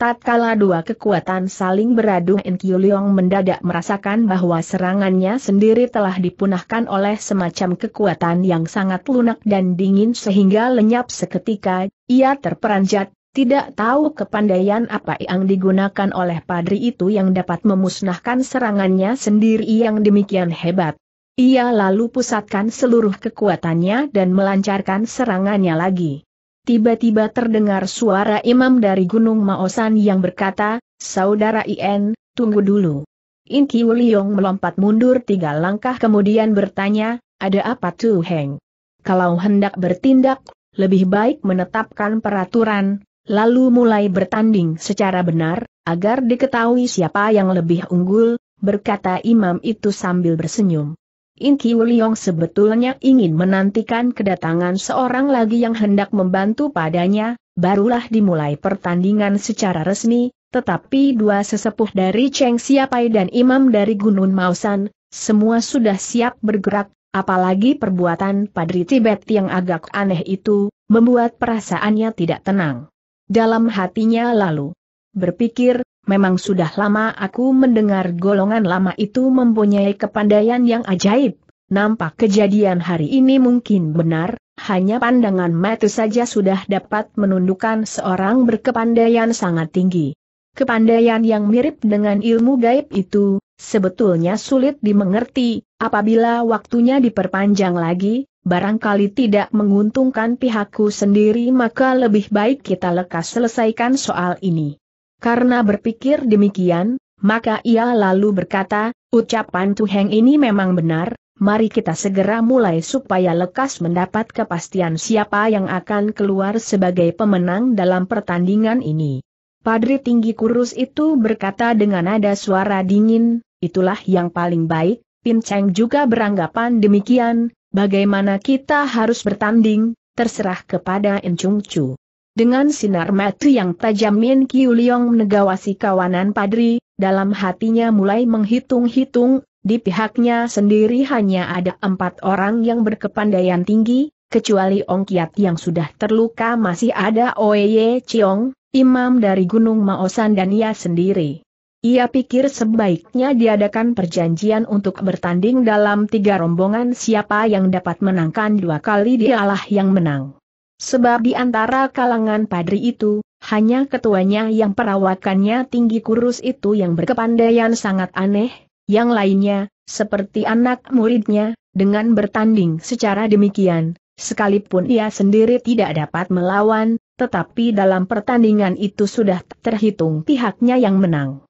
Tatkala dua kekuatan saling beradu Min Kiu mendadak merasakan bahwa serangannya sendiri telah dipunahkan oleh semacam kekuatan yang sangat lunak dan dingin sehingga lenyap seketika, ia terperanjat, tidak tahu kepandaian apa yang digunakan oleh padri itu yang dapat memusnahkan serangannya sendiri yang demikian hebat. Ia lalu pusatkan seluruh kekuatannya dan melancarkan serangannya lagi. Tiba-tiba terdengar suara imam dari Gunung Maosan yang berkata, Saudara In, tunggu dulu. Inki Wuliong melompat mundur tiga langkah kemudian bertanya, ada apa tuh Heng? Kalau hendak bertindak, lebih baik menetapkan peraturan, Lalu mulai bertanding secara benar, agar diketahui siapa yang lebih unggul, berkata imam itu sambil bersenyum. In Kiu Liong sebetulnya ingin menantikan kedatangan seorang lagi yang hendak membantu padanya, barulah dimulai pertandingan secara resmi, tetapi dua sesepuh dari Cheng Siapai dan imam dari Gunung Mausan, semua sudah siap bergerak, apalagi perbuatan Padri Tibet yang agak aneh itu, membuat perasaannya tidak tenang. Dalam hatinya lalu berpikir, memang sudah lama aku mendengar golongan lama itu mempunyai kepandaian yang ajaib. Nampak kejadian hari ini mungkin benar, hanya pandangan mata saja sudah dapat menundukkan seorang berkepandaian sangat tinggi. Kepandaian yang mirip dengan ilmu gaib itu, sebetulnya sulit dimengerti, apabila waktunya diperpanjang lagi, barangkali tidak menguntungkan pihakku sendiri maka lebih baik kita lekas selesaikan soal ini. Karena berpikir demikian, maka ia lalu berkata, ucapan Tuheng ini memang benar, mari kita segera mulai supaya lekas mendapat kepastian siapa yang akan keluar sebagai pemenang dalam pertandingan ini. Padri tinggi kurus itu berkata dengan nada suara dingin, itulah yang paling baik, Pin Cheng juga beranggapan demikian, Bagaimana kita harus bertanding, terserah kepada Encung Chu. Dengan sinar mata yang tajam Min Kiu Liong menegawasi kawanan padri, dalam hatinya mulai menghitung-hitung, di pihaknya sendiri hanya ada empat orang yang berkepandaian tinggi, kecuali Ong Kiat yang sudah terluka masih ada Oye Chiong, imam dari Gunung Maosan dan ia sendiri. Ia pikir sebaiknya diadakan perjanjian untuk bertanding dalam tiga rombongan siapa yang dapat menangkan dua kali dialah yang menang. Sebab di antara kalangan padri itu, hanya ketuanya yang perawakannya tinggi kurus itu yang berkepandaian sangat aneh, yang lainnya, seperti anak muridnya, dengan bertanding secara demikian, sekalipun ia sendiri tidak dapat melawan, tetapi dalam pertandingan itu sudah terhitung pihaknya yang menang.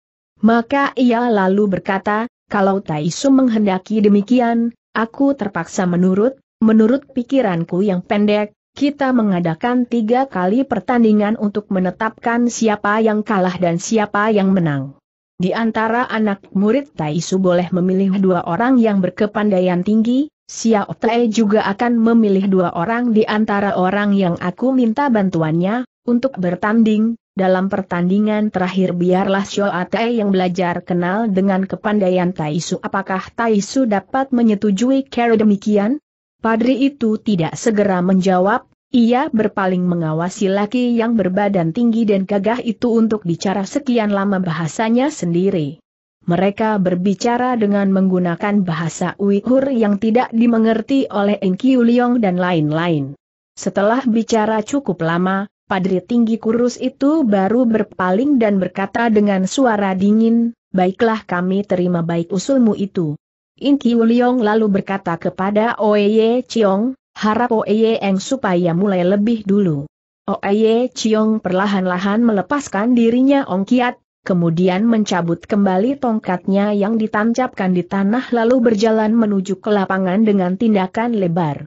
Maka ia lalu berkata, kalau Taisu menghendaki demikian, aku terpaksa menurut, menurut pikiranku yang pendek, kita mengadakan tiga kali pertandingan untuk menetapkan siapa yang kalah dan siapa yang menang. Di antara anak murid Taisu boleh memilih dua orang yang berkepandaian tinggi, Xiao Tae juga akan memilih dua orang di antara orang yang aku minta bantuannya, untuk bertanding, dalam pertandingan terakhir biarlah Xiao Ate yang belajar kenal dengan kepandaian Taisu. Apakah Taisu dapat menyetujui cara demikian? Padri itu tidak segera menjawab, ia berpaling mengawasi laki yang berbadan tinggi dan gagah itu untuk bicara sekian lama bahasanya sendiri. Mereka berbicara dengan menggunakan bahasa Uighur yang tidak dimengerti oleh Enkiu Liong dan lain-lain. Setelah bicara cukup lama, Padri tinggi kurus itu baru berpaling dan berkata dengan suara dingin, baiklah kami terima baik usulmu itu. In Kiu lalu berkata kepada Oeye Chiong, harap Oeye Eng supaya mulai lebih dulu. Oeye Chiong perlahan-lahan melepaskan dirinya Ong Kiat, kemudian mencabut kembali tongkatnya yang ditancapkan di tanah lalu berjalan menuju ke lapangan dengan tindakan lebar.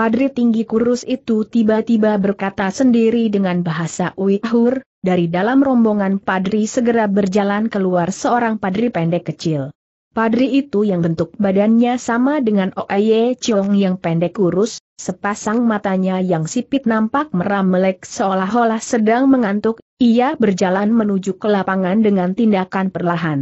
Padri tinggi kurus itu tiba-tiba berkata sendiri dengan bahasa Uighur, dari dalam rombongan padri segera berjalan keluar seorang padri pendek kecil. Padri itu yang bentuk badannya sama dengan Oye Chong yang pendek kurus, sepasang matanya yang sipit nampak meramelek seolah-olah sedang mengantuk, ia berjalan menuju ke lapangan dengan tindakan perlahan.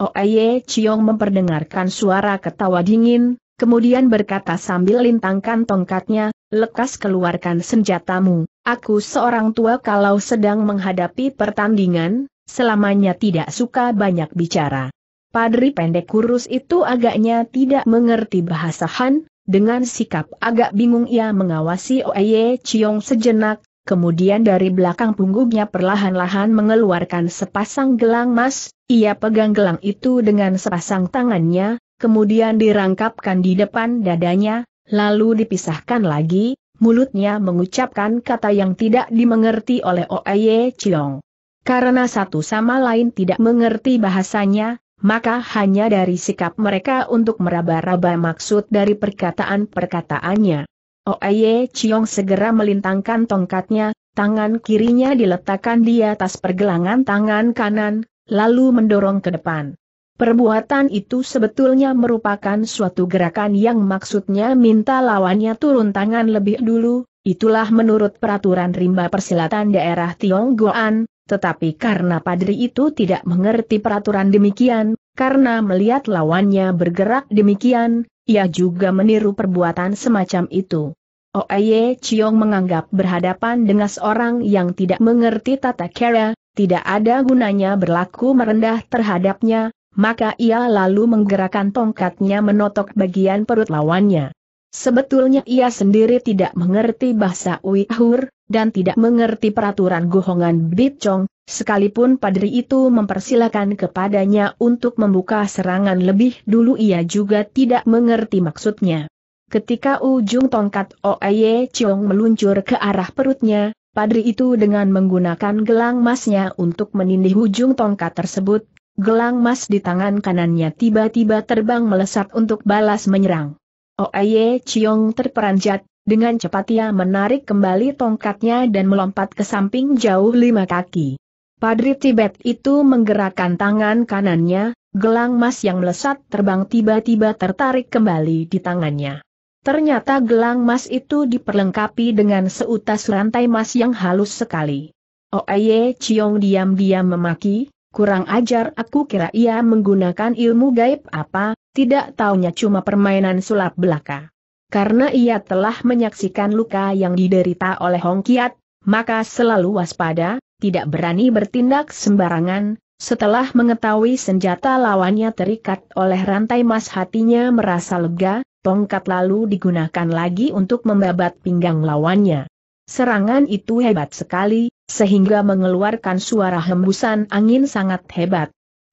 Oye Chong memperdengarkan suara ketawa dingin, Kemudian berkata sambil lintangkan tongkatnya, lekas keluarkan senjatamu, aku seorang tua kalau sedang menghadapi pertandingan, selamanya tidak suka banyak bicara. Padri pendek kurus itu agaknya tidak mengerti bahasa Han, dengan sikap agak bingung ia mengawasi Oye Chiong sejenak, kemudian dari belakang punggungnya perlahan-lahan mengeluarkan sepasang gelang emas, ia pegang gelang itu dengan sepasang tangannya, kemudian dirangkapkan di depan dadanya, lalu dipisahkan lagi, mulutnya mengucapkan kata yang tidak dimengerti oleh Oeye Chiong. Karena satu sama lain tidak mengerti bahasanya, maka hanya dari sikap mereka untuk meraba-raba maksud dari perkataan-perkataannya. Oeye Chiong segera melintangkan tongkatnya, tangan kirinya diletakkan di atas pergelangan tangan kanan, lalu mendorong ke depan. Perbuatan itu sebetulnya merupakan suatu gerakan yang maksudnya minta lawannya turun tangan lebih dulu, itulah menurut peraturan rimba persilatan daerah Tionggoan, tetapi karena padri itu tidak mengerti peraturan demikian, karena melihat lawannya bergerak demikian, ia juga meniru perbuatan semacam itu. Oeye Chiong menganggap berhadapan dengan seorang yang tidak mengerti tata kera, tidak ada gunanya berlaku merendah terhadapnya, maka ia lalu menggerakkan tongkatnya menotok bagian perut lawannya. Sebetulnya ia sendiri tidak mengerti bahasa Uighur, dan tidak mengerti peraturan gohongan Bicong, sekalipun padri itu mempersilahkan kepadanya untuk membuka serangan lebih dulu ia juga tidak mengerti maksudnya. Ketika ujung tongkat Oeye Chong meluncur ke arah perutnya, padri itu dengan menggunakan gelang emasnya untuk menindih ujung tongkat tersebut, Gelang emas di tangan kanannya tiba-tiba terbang melesat untuk balas menyerang. Oye Chiong terperanjat, dengan cepat ia menarik kembali tongkatnya dan melompat ke samping jauh lima kaki. Padri Tibet itu menggerakkan tangan kanannya, gelang emas yang melesat terbang tiba-tiba tertarik kembali di tangannya. Ternyata gelang emas itu diperlengkapi dengan seutas rantai emas yang halus sekali. Oye Chiong diam-diam memaki, Kurang ajar aku kira ia menggunakan ilmu gaib apa, tidak taunya cuma permainan sulap belaka. Karena ia telah menyaksikan luka yang diderita oleh Hong Kiat, maka selalu waspada, tidak berani bertindak sembarangan, setelah mengetahui senjata lawannya terikat oleh rantai mas hatinya merasa lega, tongkat lalu digunakan lagi untuk membabat pinggang lawannya. Serangan itu hebat sekali, sehingga mengeluarkan suara hembusan angin sangat hebat.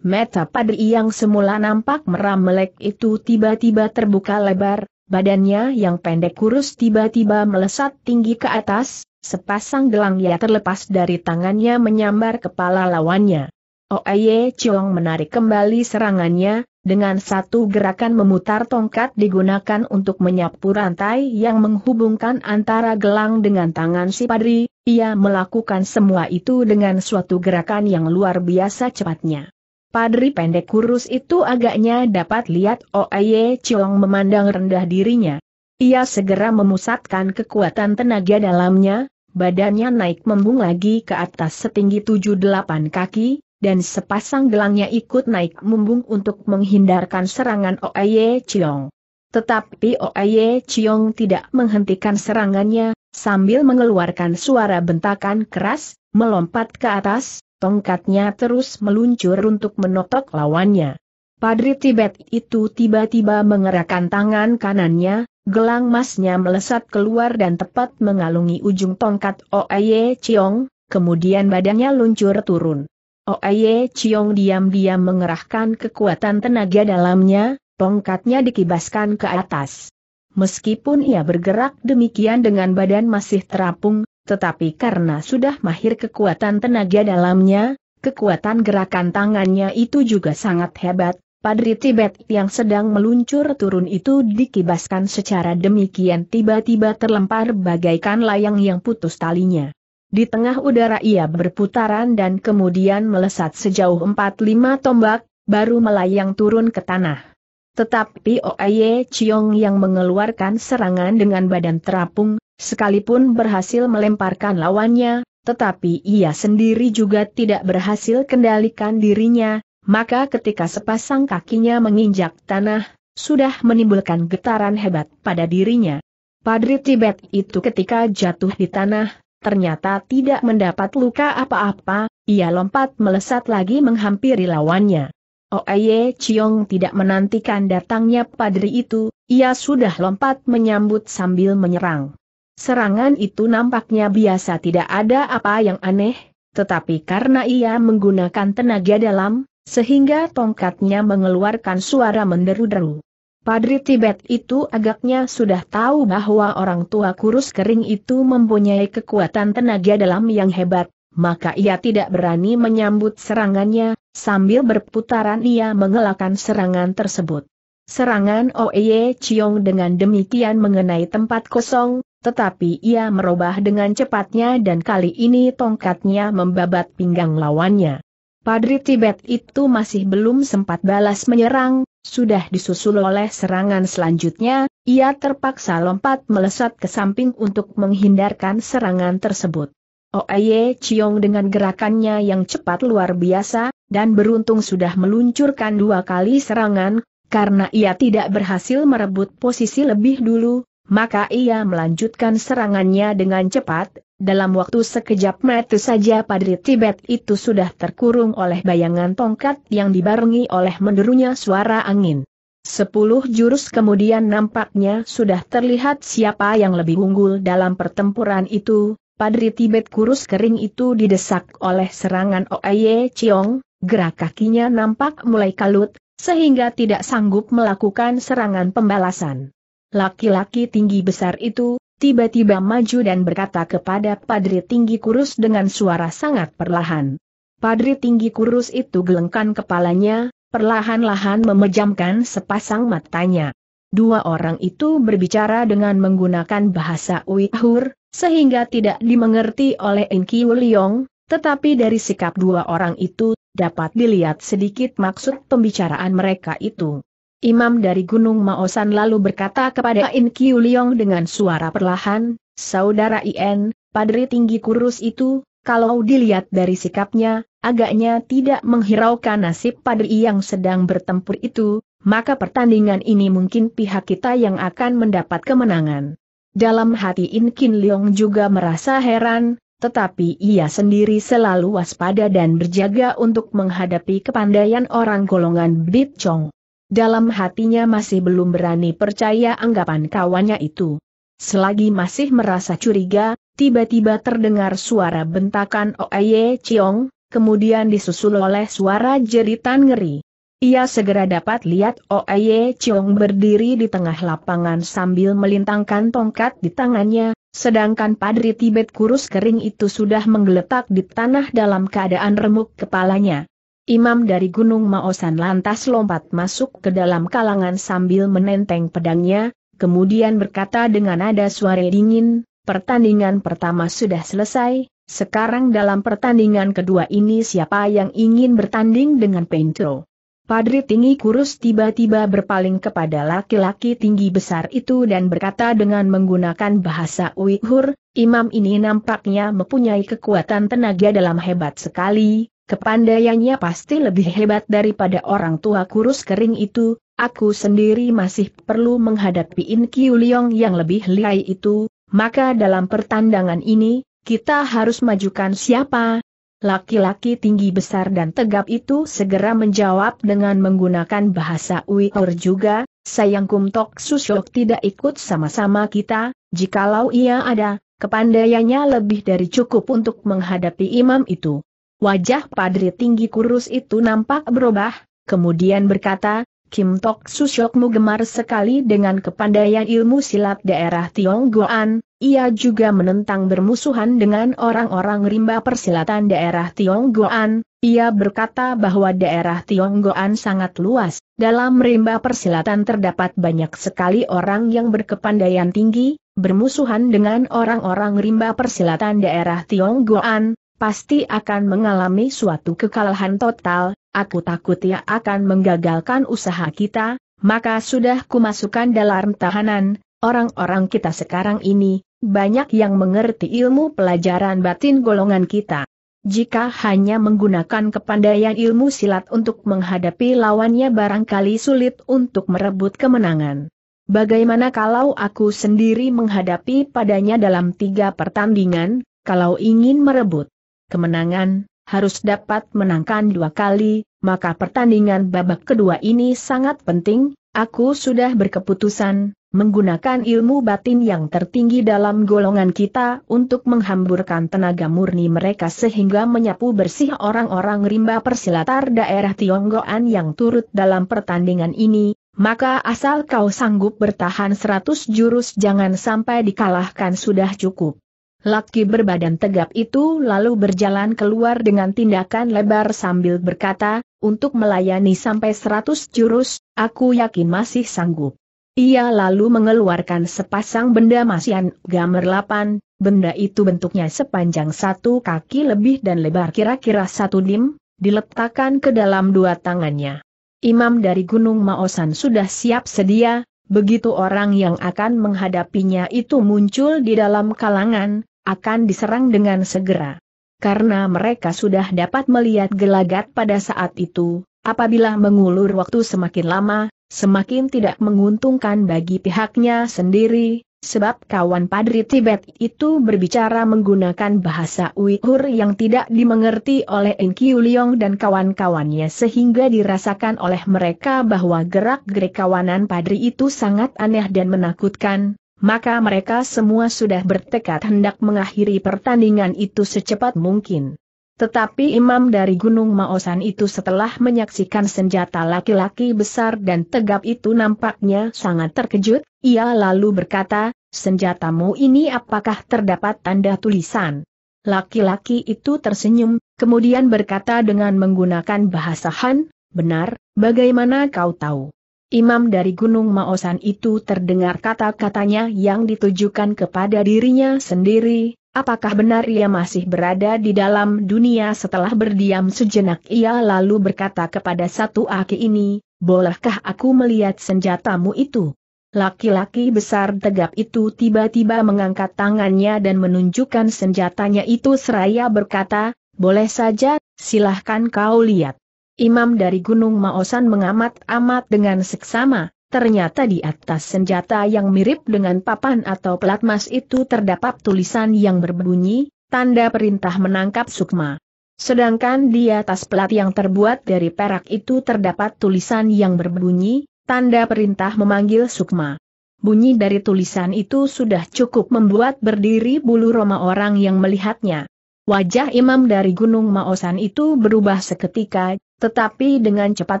Mata padri yang semula nampak meram melek itu tiba-tiba terbuka lebar, badannya yang pendek kurus tiba-tiba melesat tinggi ke atas, sepasang gelang ia terlepas dari tangannya menyambar kepala lawannya. Oeye Chong menarik kembali serangannya, dengan satu gerakan memutar tongkat digunakan untuk menyapu rantai yang menghubungkan antara gelang dengan tangan si padri, ia melakukan semua itu dengan suatu gerakan yang luar biasa cepatnya. Padri pendek kurus itu agaknya dapat lihat Oye Chiong memandang rendah dirinya. Ia segera memusatkan kekuatan tenaga dalamnya, badannya naik membung lagi ke atas setinggi 7-8 kaki, dan sepasang gelangnya ikut naik membung untuk menghindarkan serangan Oye Chiong. Tetapi Oye Chiong tidak menghentikan serangannya, Sambil mengeluarkan suara bentakan keras, melompat ke atas, tongkatnya terus meluncur untuk menotok lawannya. Padri Tibet itu tiba-tiba mengerahkan tangan kanannya, gelang emasnya melesat keluar dan tepat mengalungi ujung tongkat Oeye Chiong, kemudian badannya luncur turun. Oeye Chiong diam-diam mengerahkan kekuatan tenaga dalamnya, tongkatnya dikibaskan ke atas. Meskipun ia bergerak demikian dengan badan masih terapung, tetapi karena sudah mahir kekuatan tenaga dalamnya, kekuatan gerakan tangannya itu juga sangat hebat, Padri Tibet yang sedang meluncur turun itu dikibaskan secara demikian tiba-tiba terlempar bagaikan layang yang putus talinya. Di tengah udara ia berputaran dan kemudian melesat sejauh 4-5 tombak, baru melayang turun ke tanah. Tetapi Oye Chiong yang mengeluarkan serangan dengan badan terapung, sekalipun berhasil melemparkan lawannya, tetapi ia sendiri juga tidak berhasil kendalikan dirinya, maka ketika sepasang kakinya menginjak tanah, sudah menimbulkan getaran hebat pada dirinya. Padri Tibet itu ketika jatuh di tanah, ternyata tidak mendapat luka apa-apa, ia lompat melesat lagi menghampiri lawannya. Oye oh, Chiong tidak menantikan datangnya padri itu, ia sudah lompat menyambut sambil menyerang. Serangan itu nampaknya biasa tidak ada apa yang aneh, tetapi karena ia menggunakan tenaga dalam, sehingga tongkatnya mengeluarkan suara menderu-deru. Padri Tibet itu agaknya sudah tahu bahwa orang tua kurus kering itu mempunyai kekuatan tenaga dalam yang hebat, maka ia tidak berani menyambut serangannya, Sambil berputaran ia mengelakkan serangan tersebut. Serangan Oeye Chiong dengan demikian mengenai tempat kosong, tetapi ia merubah dengan cepatnya dan kali ini tongkatnya membabat pinggang lawannya. Padri Tibet itu masih belum sempat balas menyerang, sudah disusul oleh serangan selanjutnya, ia terpaksa lompat melesat ke samping untuk menghindarkan serangan tersebut. Oeye Chiong dengan gerakannya yang cepat luar biasa, dan beruntung sudah meluncurkan dua kali serangan, karena ia tidak berhasil merebut posisi lebih dulu, maka ia melanjutkan serangannya dengan cepat, dalam waktu sekejap mata saja Padri Tibet itu sudah terkurung oleh bayangan tongkat yang dibarengi oleh menderunya suara angin. Sepuluh jurus kemudian nampaknya sudah terlihat siapa yang lebih unggul dalam pertempuran itu, Padri Tibet kurus kering itu didesak oleh serangan Oye Chiong, Gerak kakinya nampak mulai kalut, sehingga tidak sanggup melakukan serangan pembalasan. Laki-laki tinggi besar itu, tiba-tiba maju dan berkata kepada Padri Tinggi Kurus dengan suara sangat perlahan. Padri Tinggi Kurus itu gelengkan kepalanya, perlahan-lahan memejamkan sepasang matanya. Dua orang itu berbicara dengan menggunakan bahasa Uighur, sehingga tidak dimengerti oleh Inki Wuliong, tetapi dari sikap dua orang itu, dapat dilihat sedikit maksud pembicaraan mereka itu. Imam dari Gunung Maosan lalu berkata kepada In Kiu Liong dengan suara perlahan, Saudara In, padri tinggi kurus itu, kalau dilihat dari sikapnya, agaknya tidak menghiraukan nasib padri yang sedang bertempur itu, maka pertandingan ini mungkin pihak kita yang akan mendapat kemenangan. Dalam hati In Kiu Leong juga merasa heran, tetapi ia sendiri selalu waspada dan berjaga untuk menghadapi kepandaian orang golongan Bip Chong. Dalam hatinya masih belum berani percaya anggapan kawannya itu. Selagi masih merasa curiga, tiba-tiba terdengar suara bentakan Oye Chiong, kemudian disusul oleh suara jeritan ngeri. Ia segera dapat lihat Oye Chiong berdiri di tengah lapangan sambil melintangkan tongkat di tangannya, Sedangkan padri Tibet kurus kering itu sudah menggeletak di tanah dalam keadaan remuk kepalanya. Imam dari Gunung Maosan lantas lompat masuk ke dalam kalangan sambil menenteng pedangnya, kemudian berkata dengan nada suara dingin, pertandingan pertama sudah selesai, sekarang dalam pertandingan kedua ini siapa yang ingin bertanding dengan Pentro? Padri tinggi kurus tiba-tiba berpaling kepada laki-laki tinggi besar itu dan berkata dengan menggunakan bahasa Uighur, imam ini nampaknya mempunyai kekuatan tenaga dalam hebat sekali, kepandaiannya pasti lebih hebat daripada orang tua kurus kering itu, aku sendiri masih perlu menghadapi In Kiu Leong yang lebih liai itu, maka dalam pertandangan ini, kita harus majukan siapa, Laki-laki tinggi besar dan tegap itu segera menjawab dengan menggunakan bahasa Uyghur juga, sayang Kumtok Tok Susyok tidak ikut sama-sama kita, jikalau ia ada, kepandaiannya lebih dari cukup untuk menghadapi imam itu. Wajah padri tinggi kurus itu nampak berubah, kemudian berkata, Kim Tok Susyokmu gemar sekali dengan kepandaian ilmu silat daerah Tionggoan, ia juga menentang bermusuhan dengan orang-orang rimba persilatan daerah Tionggoan. Ia berkata bahwa daerah Tionggoan sangat luas. Dalam rimba persilatan terdapat banyak sekali orang yang berkepandaian tinggi, bermusuhan dengan orang-orang rimba persilatan daerah Tionggoan, pasti akan mengalami suatu kekalahan total, aku takut ia akan menggagalkan usaha kita, maka sudah kumasukkan dalam tahanan, orang-orang kita sekarang ini, banyak yang mengerti ilmu pelajaran batin golongan kita. Jika hanya menggunakan kepandaian ilmu silat untuk menghadapi lawannya barangkali sulit untuk merebut kemenangan. Bagaimana kalau aku sendiri menghadapi padanya dalam tiga pertandingan, kalau ingin merebut kemenangan, harus dapat menangkan dua kali, maka pertandingan babak kedua ini sangat penting, aku sudah berkeputusan, menggunakan ilmu batin yang tertinggi dalam golongan kita untuk menghamburkan tenaga murni mereka sehingga menyapu bersih orang-orang rimba persilatar daerah Tionggoan yang turut dalam pertandingan ini, maka asal kau sanggup bertahan seratus jurus jangan sampai dikalahkan sudah cukup. Laki berbadan tegap itu lalu berjalan keluar dengan tindakan lebar sambil berkata, untuk melayani sampai seratus jurus, aku yakin masih sanggup. Ia lalu mengeluarkan sepasang benda masian gamerlapan, benda itu bentuknya sepanjang satu kaki lebih dan lebar kira-kira satu dim, diletakkan ke dalam dua tangannya. Imam dari Gunung Maosan sudah siap sedia, begitu orang yang akan menghadapinya itu muncul di dalam kalangan, akan diserang dengan segera. Karena mereka sudah dapat melihat gelagat pada saat itu, Apabila mengulur waktu semakin lama, semakin tidak menguntungkan bagi pihaknya sendiri, sebab kawan Padri Tibet itu berbicara menggunakan bahasa Uighur yang tidak dimengerti oleh Inkyu Liong dan kawan-kawannya sehingga dirasakan oleh mereka bahwa gerak-gerik kawanan Padri itu sangat aneh dan menakutkan, maka mereka semua sudah bertekad hendak mengakhiri pertandingan itu secepat mungkin. Tetapi imam dari Gunung Maosan itu setelah menyaksikan senjata laki-laki besar dan tegap itu nampaknya sangat terkejut, ia lalu berkata, senjatamu ini apakah terdapat tanda tulisan? Laki-laki itu tersenyum, kemudian berkata dengan menggunakan bahasa Han, benar, bagaimana kau tahu? Imam dari Gunung Maosan itu terdengar kata-katanya yang ditujukan kepada dirinya sendiri, Apakah benar ia masih berada di dalam dunia setelah berdiam sejenak ia lalu berkata kepada satu aki ini, bolehkah aku melihat senjatamu itu? Laki-laki besar tegap itu tiba-tiba mengangkat tangannya dan menunjukkan senjatanya itu seraya berkata, boleh saja, silahkan kau lihat. Imam dari Gunung Maosan mengamat-amat dengan seksama, Ternyata di atas senjata yang mirip dengan papan atau pelat mas itu terdapat tulisan yang berbunyi, tanda perintah menangkap Sukma. Sedangkan di atas pelat yang terbuat dari perak itu terdapat tulisan yang berbunyi, tanda perintah memanggil Sukma. Bunyi dari tulisan itu sudah cukup membuat berdiri bulu roma orang yang melihatnya. Wajah imam dari Gunung Maosan itu berubah seketika, tetapi dengan cepat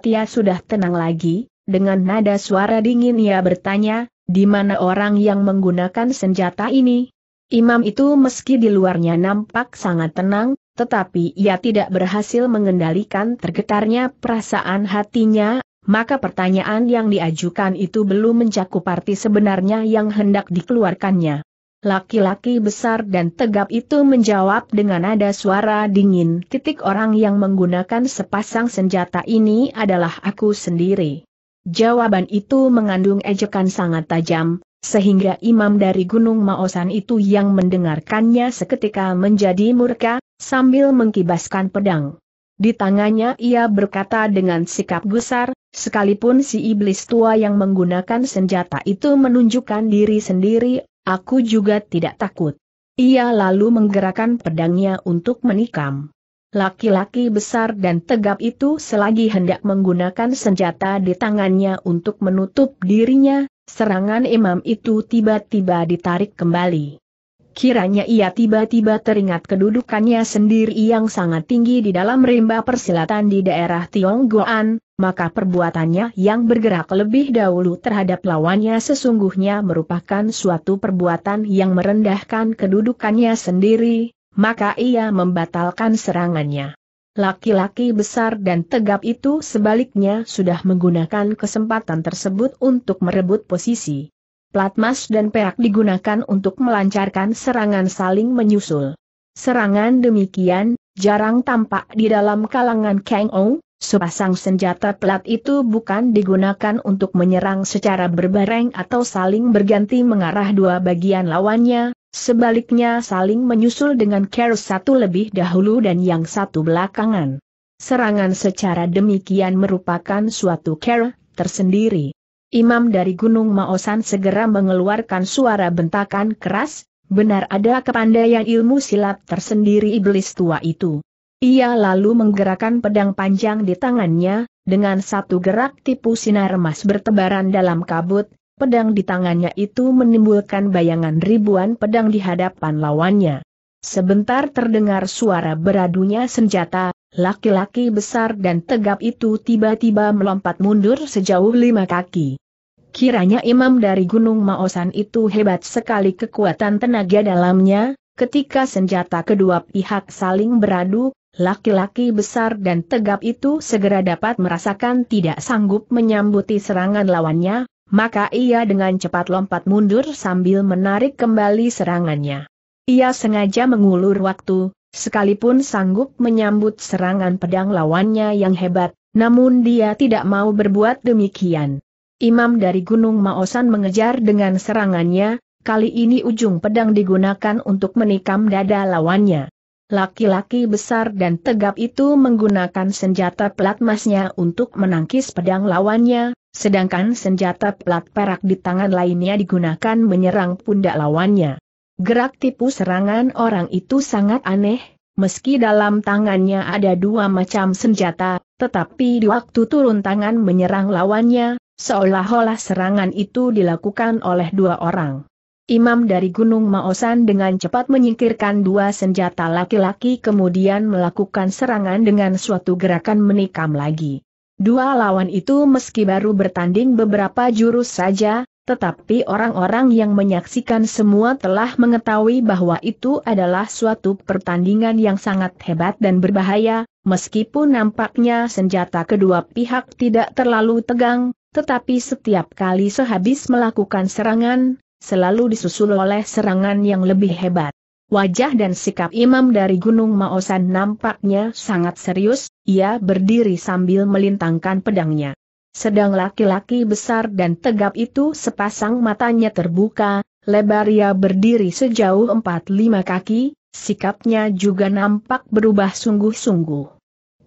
ia sudah tenang lagi, dengan nada suara dingin ia bertanya, di mana orang yang menggunakan senjata ini? Imam itu meski di luarnya nampak sangat tenang, tetapi ia tidak berhasil mengendalikan tergetarnya perasaan hatinya, maka pertanyaan yang diajukan itu belum mencakup arti sebenarnya yang hendak dikeluarkannya. Laki-laki besar dan tegap itu menjawab dengan nada suara dingin, titik orang yang menggunakan sepasang senjata ini adalah aku sendiri. Jawaban itu mengandung ejekan sangat tajam, sehingga imam dari Gunung Maosan itu yang mendengarkannya seketika menjadi murka, sambil mengkibaskan pedang. Di tangannya ia berkata dengan sikap gusar, sekalipun si iblis tua yang menggunakan senjata itu menunjukkan diri sendiri, aku juga tidak takut. Ia lalu menggerakkan pedangnya untuk menikam. Laki-laki besar dan tegap itu selagi hendak menggunakan senjata di tangannya untuk menutup dirinya, serangan imam itu tiba-tiba ditarik kembali. Kiranya ia tiba-tiba teringat kedudukannya sendiri yang sangat tinggi di dalam rimba persilatan di daerah Tionggoan, maka perbuatannya yang bergerak lebih dahulu terhadap lawannya sesungguhnya merupakan suatu perbuatan yang merendahkan kedudukannya sendiri, maka ia membatalkan serangannya. Laki-laki besar dan tegap itu sebaliknya sudah menggunakan kesempatan tersebut untuk merebut posisi. Platmas dan perak digunakan untuk melancarkan serangan saling menyusul. Serangan demikian, jarang tampak di dalam kalangan Kang Ong, sepasang senjata plat itu bukan digunakan untuk menyerang secara berbareng atau saling berganti mengarah dua bagian lawannya, Sebaliknya saling menyusul dengan care satu lebih dahulu dan yang satu belakangan. Serangan secara demikian merupakan suatu care tersendiri. Imam dari Gunung Maosan segera mengeluarkan suara bentakan keras, benar ada kepandaian ilmu silat tersendiri iblis tua itu. Ia lalu menggerakkan pedang panjang di tangannya, dengan satu gerak tipu sinar emas bertebaran dalam kabut, pedang di tangannya itu menimbulkan bayangan ribuan pedang di hadapan lawannya. Sebentar terdengar suara beradunya senjata, laki-laki besar dan tegap itu tiba-tiba melompat mundur sejauh lima kaki. Kiranya imam dari Gunung Maosan itu hebat sekali kekuatan tenaga dalamnya, ketika senjata kedua pihak saling beradu, laki-laki besar dan tegap itu segera dapat merasakan tidak sanggup menyambuti serangan lawannya, maka ia dengan cepat lompat mundur sambil menarik kembali serangannya. Ia sengaja mengulur waktu, sekalipun sanggup menyambut serangan pedang lawannya yang hebat, namun dia tidak mau berbuat demikian. Imam dari Gunung Maosan mengejar dengan serangannya, kali ini ujung pedang digunakan untuk menikam dada lawannya. Laki-laki besar dan tegap itu menggunakan senjata pelat untuk menangkis pedang lawannya, Sedangkan senjata plat perak di tangan lainnya digunakan menyerang pundak lawannya. Gerak tipu serangan orang itu sangat aneh, meski dalam tangannya ada dua macam senjata, tetapi di waktu turun tangan menyerang lawannya, seolah-olah serangan itu dilakukan oleh dua orang. Imam dari Gunung Maosan dengan cepat menyingkirkan dua senjata laki-laki kemudian melakukan serangan dengan suatu gerakan menikam lagi. Dua lawan itu meski baru bertanding beberapa jurus saja, tetapi orang-orang yang menyaksikan semua telah mengetahui bahwa itu adalah suatu pertandingan yang sangat hebat dan berbahaya, meskipun nampaknya senjata kedua pihak tidak terlalu tegang, tetapi setiap kali sehabis melakukan serangan, selalu disusul oleh serangan yang lebih hebat. Wajah dan sikap imam dari Gunung Maosan nampaknya sangat serius, ia berdiri sambil melintangkan pedangnya. Sedang laki-laki besar dan tegap itu sepasang matanya terbuka, lebar ia berdiri sejauh 4-5 kaki, sikapnya juga nampak berubah sungguh-sungguh.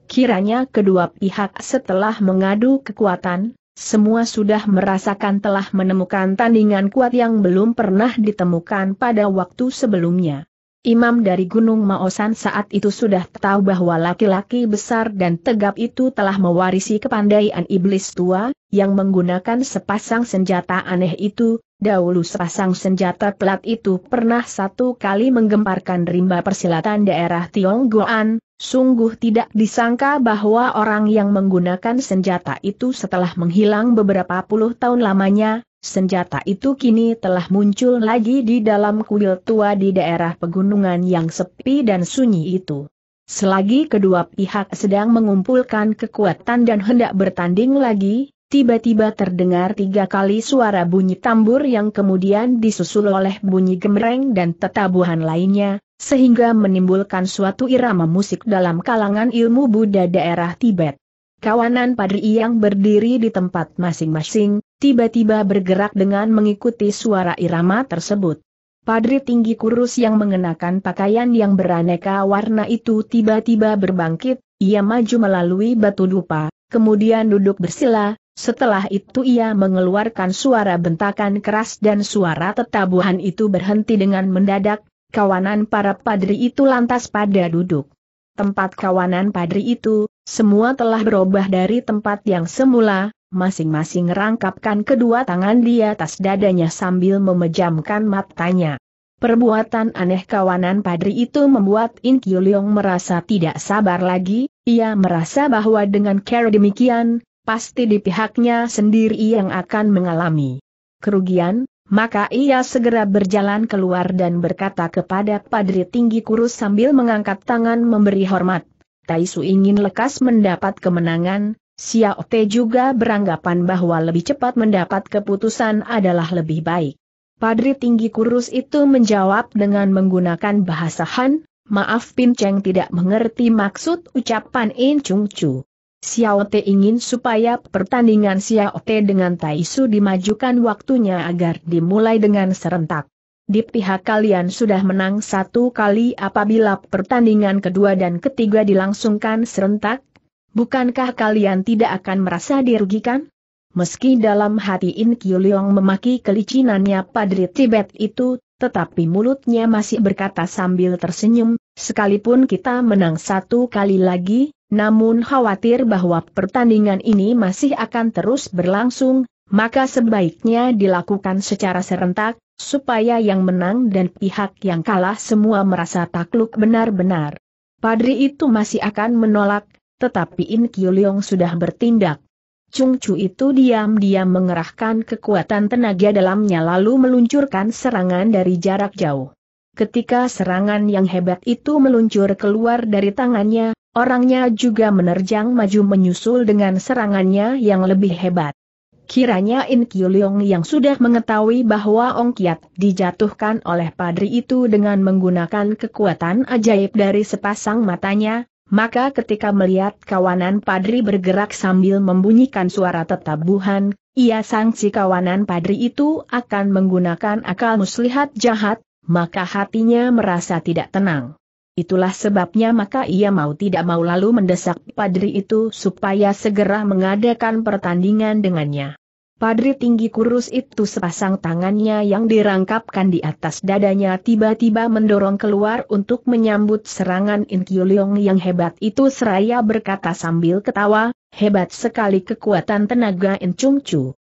Kiranya kedua pihak setelah mengadu kekuatan, semua sudah merasakan telah menemukan tandingan kuat yang belum pernah ditemukan pada waktu sebelumnya. Imam dari Gunung Maosan saat itu sudah tahu bahwa laki-laki besar dan tegap itu telah mewarisi kepandaian iblis tua, yang menggunakan sepasang senjata aneh itu, dahulu sepasang senjata pelat itu pernah satu kali menggemparkan rimba persilatan daerah Tionggoan, sungguh tidak disangka bahwa orang yang menggunakan senjata itu setelah menghilang beberapa puluh tahun lamanya, Senjata itu kini telah muncul lagi di dalam kuil tua di daerah pegunungan yang sepi dan sunyi itu. Selagi kedua pihak sedang mengumpulkan kekuatan dan hendak bertanding lagi, tiba-tiba terdengar tiga kali suara bunyi tambur yang kemudian disusul oleh bunyi gemereng dan tetabuhan lainnya, sehingga menimbulkan suatu irama musik dalam kalangan ilmu Buddha daerah Tibet. Kawanan padri yang berdiri di tempat masing-masing, tiba-tiba bergerak dengan mengikuti suara irama tersebut. Padri tinggi kurus yang mengenakan pakaian yang beraneka warna itu tiba-tiba berbangkit, ia maju melalui batu dupa, kemudian duduk bersila, setelah itu ia mengeluarkan suara bentakan keras dan suara tetabuhan itu berhenti dengan mendadak, kawanan para padri itu lantas pada duduk. Tempat kawanan padri itu, semua telah berubah dari tempat yang semula, masing-masing rangkapkan kedua tangan di atas dadanya sambil memejamkan matanya. Perbuatan aneh kawanan padri itu membuat In Leong merasa tidak sabar lagi, ia merasa bahwa dengan cara demikian, pasti di pihaknya sendiri yang akan mengalami kerugian, maka ia segera berjalan keluar dan berkata kepada padri tinggi kurus sambil mengangkat tangan memberi hormat. Taisu ingin lekas mendapat kemenangan, Xiao Te juga beranggapan bahwa lebih cepat mendapat keputusan adalah lebih baik. Padri tinggi kurus itu menjawab dengan menggunakan bahasa Han, maaf Pin Cheng tidak mengerti maksud ucapan In Chung Chu. Xiao Te ingin supaya pertandingan Xiao Te dengan Tai Su dimajukan waktunya agar dimulai dengan serentak. Di pihak kalian sudah menang satu kali apabila pertandingan kedua dan ketiga dilangsungkan serentak, Bukankah kalian tidak akan merasa dirugikan? Meski dalam hati In Kyuliong memaki kelicinannya Padri Tibet itu, tetapi mulutnya masih berkata sambil tersenyum, sekalipun kita menang satu kali lagi, namun khawatir bahwa pertandingan ini masih akan terus berlangsung, maka sebaiknya dilakukan secara serentak, supaya yang menang dan pihak yang kalah semua merasa takluk benar-benar. Padri itu masih akan menolak, tetapi In Leong sudah bertindak. Chung Chu itu diam-diam mengerahkan kekuatan tenaga dalamnya lalu meluncurkan serangan dari jarak jauh. Ketika serangan yang hebat itu meluncur keluar dari tangannya, orangnya juga menerjang maju menyusul dengan serangannya yang lebih hebat. Kiranya In Leong yang sudah mengetahui bahwa Ong Kiat dijatuhkan oleh padri itu dengan menggunakan kekuatan ajaib dari sepasang matanya, maka ketika melihat kawanan padri bergerak sambil membunyikan suara tetabuhan, ia sangsi kawanan padri itu akan menggunakan akal muslihat jahat, maka hatinya merasa tidak tenang. Itulah sebabnya maka ia mau tidak mau lalu mendesak padri itu supaya segera mengadakan pertandingan dengannya. Padri tinggi kurus itu sepasang tangannya yang dirangkapkan di atas dadanya tiba-tiba mendorong keluar untuk menyambut serangan Inkyu Leong yang hebat itu seraya berkata sambil ketawa, hebat sekali kekuatan tenaga In Chung Chu.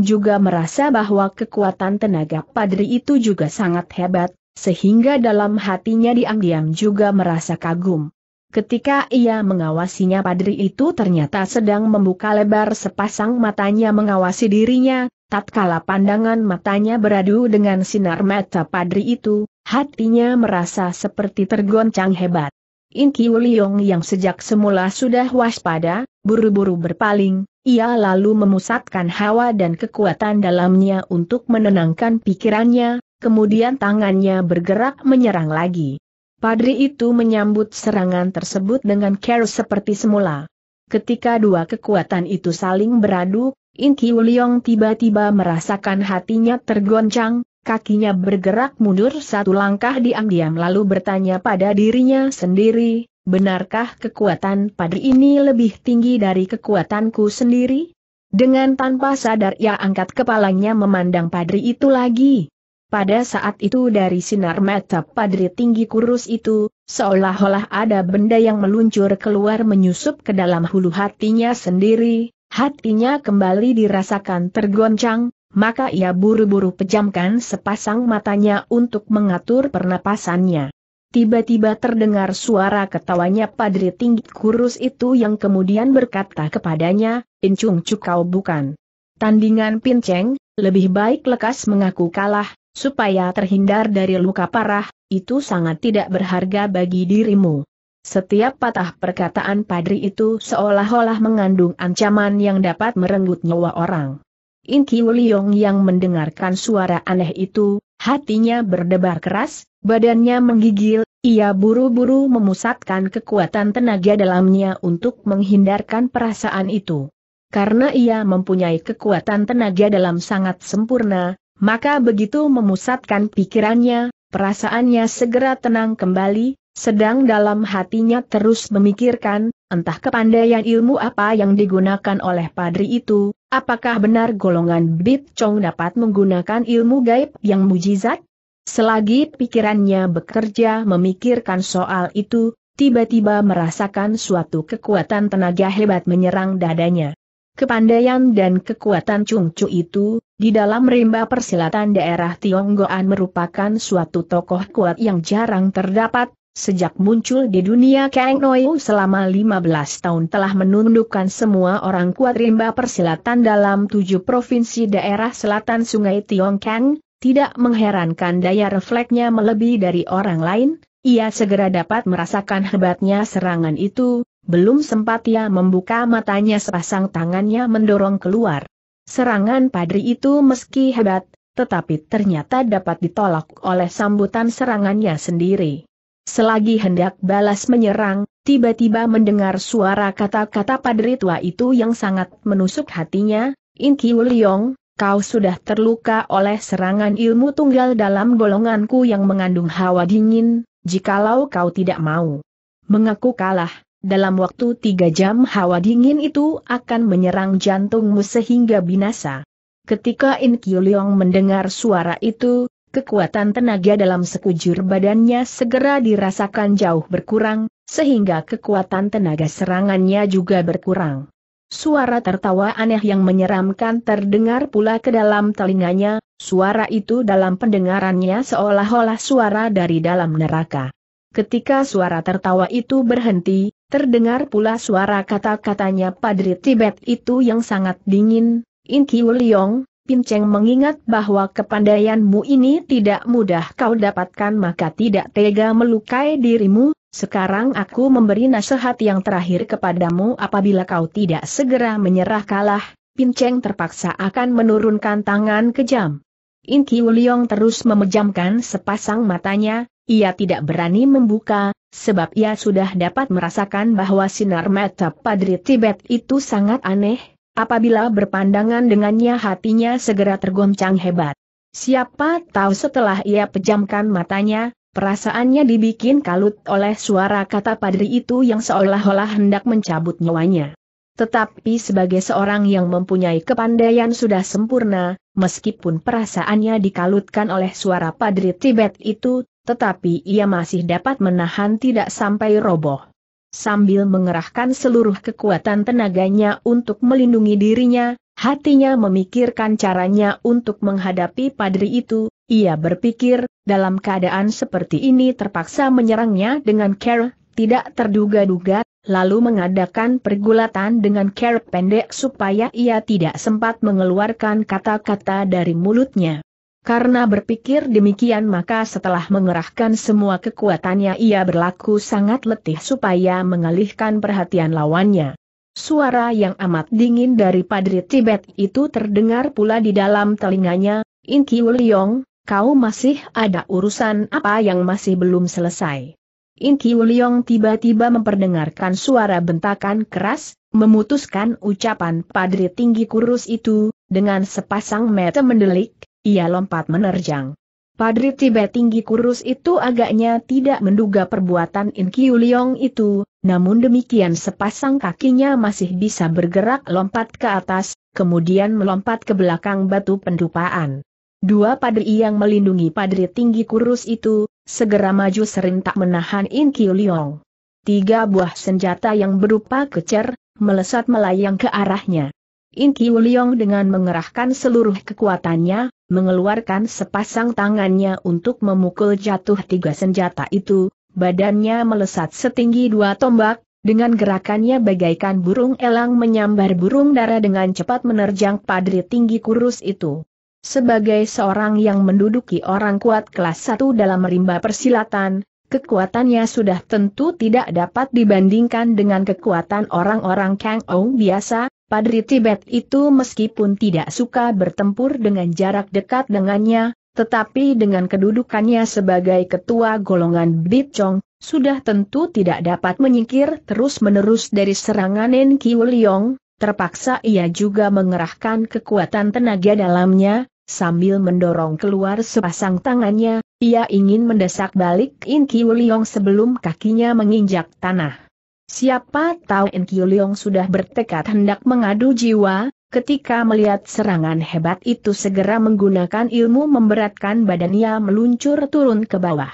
juga merasa bahwa kekuatan tenaga padri itu juga sangat hebat, sehingga dalam hatinya diam-diam juga merasa kagum. Ketika ia mengawasinya padri itu ternyata sedang membuka lebar sepasang matanya mengawasi dirinya, tatkala pandangan matanya beradu dengan sinar mata padri itu, hatinya merasa seperti tergoncang hebat. Inki Wuliong yang sejak semula sudah waspada, buru-buru berpaling, ia lalu memusatkan hawa dan kekuatan dalamnya untuk menenangkan pikirannya, kemudian tangannya bergerak menyerang lagi. Padri itu menyambut serangan tersebut dengan care seperti semula. Ketika dua kekuatan itu saling beradu, In Kiu tiba-tiba merasakan hatinya tergoncang, kakinya bergerak mundur satu langkah diam-diam lalu bertanya pada dirinya sendiri, benarkah kekuatan padri ini lebih tinggi dari kekuatanku sendiri? Dengan tanpa sadar ia angkat kepalanya memandang padri itu lagi. Pada saat itu dari sinar mata padri tinggi kurus itu, seolah-olah ada benda yang meluncur keluar menyusup ke dalam hulu hatinya sendiri, hatinya kembali dirasakan tergoncang, maka ia buru-buru pejamkan sepasang matanya untuk mengatur pernapasannya. Tiba-tiba terdengar suara ketawanya padri tinggi kurus itu yang kemudian berkata kepadanya, Incung cukau bukan. Tandingan pinceng, lebih baik lekas mengaku kalah, supaya terhindar dari luka parah, itu sangat tidak berharga bagi dirimu. Setiap patah perkataan padri itu seolah-olah mengandung ancaman yang dapat merenggut nyawa orang. Inki Wuliong yang mendengarkan suara aneh itu, hatinya berdebar keras, badannya menggigil, ia buru-buru memusatkan kekuatan tenaga dalamnya untuk menghindarkan perasaan itu. Karena ia mempunyai kekuatan tenaga dalam sangat sempurna, maka begitu memusatkan pikirannya, perasaannya segera tenang kembali, sedang dalam hatinya terus memikirkan, entah kepandaian ilmu apa yang digunakan oleh padri itu, apakah benar golongan Bit Chong dapat menggunakan ilmu gaib yang mujizat? Selagi pikirannya bekerja memikirkan soal itu, tiba-tiba merasakan suatu kekuatan tenaga hebat menyerang dadanya. Kepandaian dan kekuatan Chung Chu itu, di dalam rimba persilatan daerah Tionggoan merupakan suatu tokoh kuat yang jarang terdapat, sejak muncul di dunia Kang Noiu selama 15 tahun telah menundukkan semua orang kuat rimba persilatan dalam tujuh provinsi daerah selatan sungai Tiongkang, tidak mengherankan daya refleksnya melebihi dari orang lain, ia segera dapat merasakan hebatnya serangan itu, belum sempat ia membuka matanya sepasang tangannya mendorong keluar. Serangan padri itu meski hebat, tetapi ternyata dapat ditolak oleh sambutan serangannya sendiri. Selagi hendak balas menyerang, tiba-tiba mendengar suara kata-kata padri tua itu yang sangat menusuk hatinya, Inki Wuliong, kau sudah terluka oleh serangan ilmu tunggal dalam golonganku yang mengandung hawa dingin, jikalau kau tidak mau mengaku kalah, dalam waktu tiga jam hawa dingin itu akan menyerang jantungmu sehingga binasa. Ketika In Kyuliong mendengar suara itu, kekuatan tenaga dalam sekujur badannya segera dirasakan jauh berkurang, sehingga kekuatan tenaga serangannya juga berkurang. Suara tertawa aneh yang menyeramkan terdengar pula ke dalam telinganya, suara itu dalam pendengarannya seolah-olah suara dari dalam neraka. Ketika suara tertawa itu berhenti, Terdengar pula suara kata-katanya Padri Tibet itu yang sangat dingin, In Kiu Liong, Pinceng mengingat bahwa kepandaianmu ini tidak mudah kau dapatkan maka tidak tega melukai dirimu, sekarang aku memberi nasihat yang terakhir kepadamu apabila kau tidak segera menyerah kalah, Pinceng terpaksa akan menurunkan tangan kejam. In Kiu Liong terus memejamkan sepasang matanya, ia tidak berani membuka, sebab ia sudah dapat merasakan bahwa sinar mata Padri Tibet itu sangat aneh, apabila berpandangan dengannya hatinya segera tergoncang hebat. Siapa tahu setelah ia pejamkan matanya, perasaannya dibikin kalut oleh suara kata Padri itu yang seolah-olah hendak mencabut nyawanya. Tetapi sebagai seorang yang mempunyai kepandaian sudah sempurna, meskipun perasaannya dikalutkan oleh suara padri Tibet itu, tetapi ia masih dapat menahan tidak sampai roboh. Sambil mengerahkan seluruh kekuatan tenaganya untuk melindungi dirinya, hatinya memikirkan caranya untuk menghadapi padri itu, ia berpikir, dalam keadaan seperti ini terpaksa menyerangnya dengan care, tidak terduga-duga, lalu mengadakan pergulatan dengan kerap pendek supaya ia tidak sempat mengeluarkan kata-kata dari mulutnya. Karena berpikir demikian maka setelah mengerahkan semua kekuatannya ia berlaku sangat letih supaya mengalihkan perhatian lawannya. Suara yang amat dingin dari Padri Tibet itu terdengar pula di dalam telinganya, Inki Wuliong, kau masih ada urusan apa yang masih belum selesai. In Kiu tiba-tiba memperdengarkan suara bentakan keras, memutuskan ucapan padri tinggi kurus itu, dengan sepasang mata mendelik, ia lompat menerjang. Padri tiba tinggi kurus itu agaknya tidak menduga perbuatan In Kiu itu, namun demikian sepasang kakinya masih bisa bergerak lompat ke atas, kemudian melompat ke belakang batu pendupaan. Dua padri yang melindungi padri tinggi kurus itu, segera maju serentak menahan In Kiu Liong. Tiga buah senjata yang berupa kecer, melesat melayang ke arahnya. In Kiu Liong dengan mengerahkan seluruh kekuatannya, mengeluarkan sepasang tangannya untuk memukul jatuh tiga senjata itu, badannya melesat setinggi dua tombak, dengan gerakannya bagaikan burung elang menyambar burung dara dengan cepat menerjang padri tinggi kurus itu. Sebagai seorang yang menduduki orang kuat kelas 1 dalam rimba persilatan, kekuatannya sudah tentu tidak dapat dibandingkan dengan kekuatan orang-orang Kang Ong biasa, Padri Tibet itu meskipun tidak suka bertempur dengan jarak dekat dengannya, tetapi dengan kedudukannya sebagai ketua golongan Chong, sudah tentu tidak dapat menyingkir terus-menerus dari serangan Nen Kiu Leong, terpaksa ia juga mengerahkan kekuatan tenaga dalamnya, Sambil mendorong keluar sepasang tangannya, ia ingin mendesak balik In Kiu Liong sebelum kakinya menginjak tanah. Siapa tahu In Kiu Liong sudah bertekad hendak mengadu jiwa, ketika melihat serangan hebat itu segera menggunakan ilmu memberatkan badannya meluncur turun ke bawah.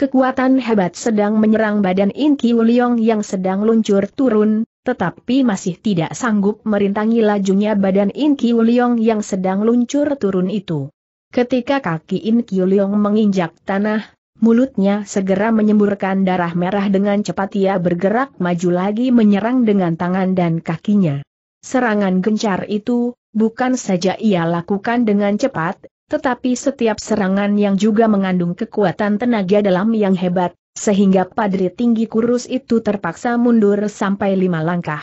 Kekuatan hebat sedang menyerang badan In Wuliong yang sedang luncur turun, tetapi masih tidak sanggup merintangi lajunya badan In Wuliong yang sedang luncur turun itu. Ketika kaki In Wuliong menginjak tanah, mulutnya segera menyemburkan darah merah dengan cepat ia bergerak maju lagi menyerang dengan tangan dan kakinya. Serangan gencar itu, bukan saja ia lakukan dengan cepat, tetapi setiap serangan yang juga mengandung kekuatan tenaga dalam yang hebat, sehingga padri tinggi kurus itu terpaksa mundur sampai lima langkah.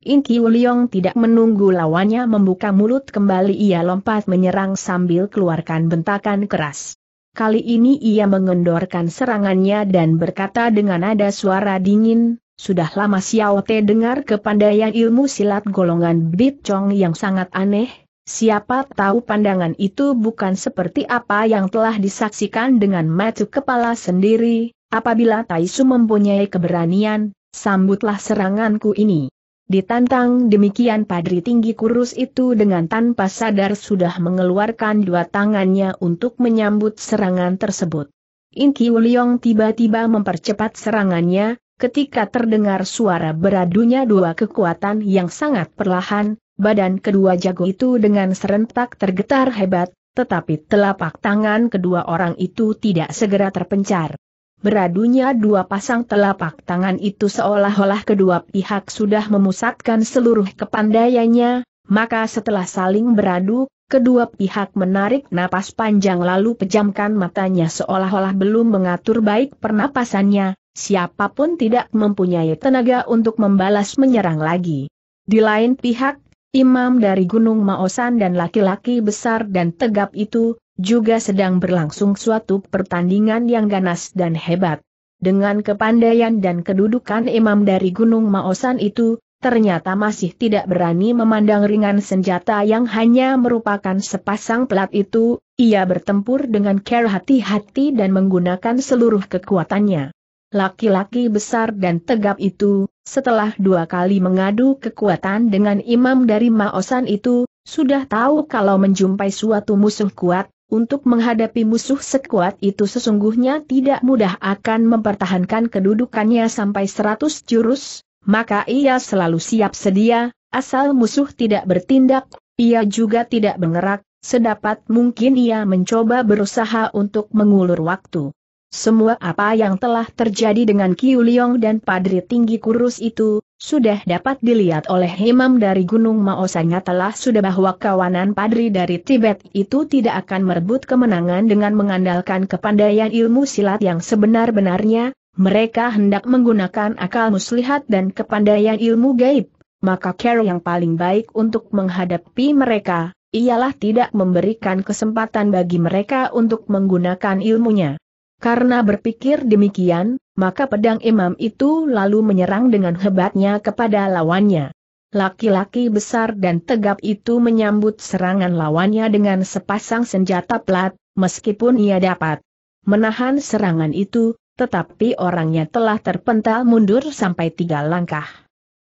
Inki Uliong tidak menunggu lawannya membuka mulut kembali ia lompat menyerang sambil keluarkan bentakan keras. Kali ini ia mengendorkan serangannya dan berkata dengan nada suara dingin, sudah lama Xiao Te dengar kepandaian ilmu silat golongan Bit Chong yang sangat aneh, Siapa tahu pandangan itu bukan seperti apa yang telah disaksikan dengan mata kepala sendiri, apabila Taisu mempunyai keberanian, sambutlah seranganku ini. Ditantang demikian padri tinggi kurus itu dengan tanpa sadar sudah mengeluarkan dua tangannya untuk menyambut serangan tersebut. Inki Wuliong tiba-tiba mempercepat serangannya, ketika terdengar suara beradunya dua kekuatan yang sangat perlahan, badan kedua jago itu dengan serentak tergetar hebat, tetapi telapak tangan kedua orang itu tidak segera terpencar. Beradunya dua pasang telapak tangan itu seolah-olah kedua pihak sudah memusatkan seluruh kepandaiannya, maka setelah saling beradu, kedua pihak menarik napas panjang lalu pejamkan matanya seolah-olah belum mengatur baik pernapasannya, siapapun tidak mempunyai tenaga untuk membalas menyerang lagi. Di lain pihak, Imam dari Gunung Maosan dan laki-laki besar dan tegap itu, juga sedang berlangsung suatu pertandingan yang ganas dan hebat. Dengan kepandaian dan kedudukan imam dari Gunung Maosan itu, ternyata masih tidak berani memandang ringan senjata yang hanya merupakan sepasang pelat itu, ia bertempur dengan care hati-hati dan menggunakan seluruh kekuatannya. Laki-laki besar dan tegap itu, setelah dua kali mengadu kekuatan dengan imam dari Maosan itu, sudah tahu kalau menjumpai suatu musuh kuat, untuk menghadapi musuh sekuat itu sesungguhnya tidak mudah akan mempertahankan kedudukannya sampai seratus jurus, maka ia selalu siap sedia, asal musuh tidak bertindak, ia juga tidak bergerak, sedapat mungkin ia mencoba berusaha untuk mengulur waktu. Semua apa yang telah terjadi dengan Kiu Liong dan Padri Tinggi Kurus itu, sudah dapat dilihat oleh imam dari Gunung Maosanya telah sudah bahwa kawanan Padri dari Tibet itu tidak akan merebut kemenangan dengan mengandalkan kepandaian ilmu silat yang sebenar-benarnya, mereka hendak menggunakan akal muslihat dan kepandaian ilmu gaib, maka Carol yang paling baik untuk menghadapi mereka, ialah tidak memberikan kesempatan bagi mereka untuk menggunakan ilmunya. Karena berpikir demikian, maka pedang imam itu lalu menyerang dengan hebatnya kepada lawannya. Laki-laki besar dan tegap itu menyambut serangan lawannya dengan sepasang senjata pelat, meskipun ia dapat menahan serangan itu, tetapi orangnya telah terpental mundur sampai tiga langkah.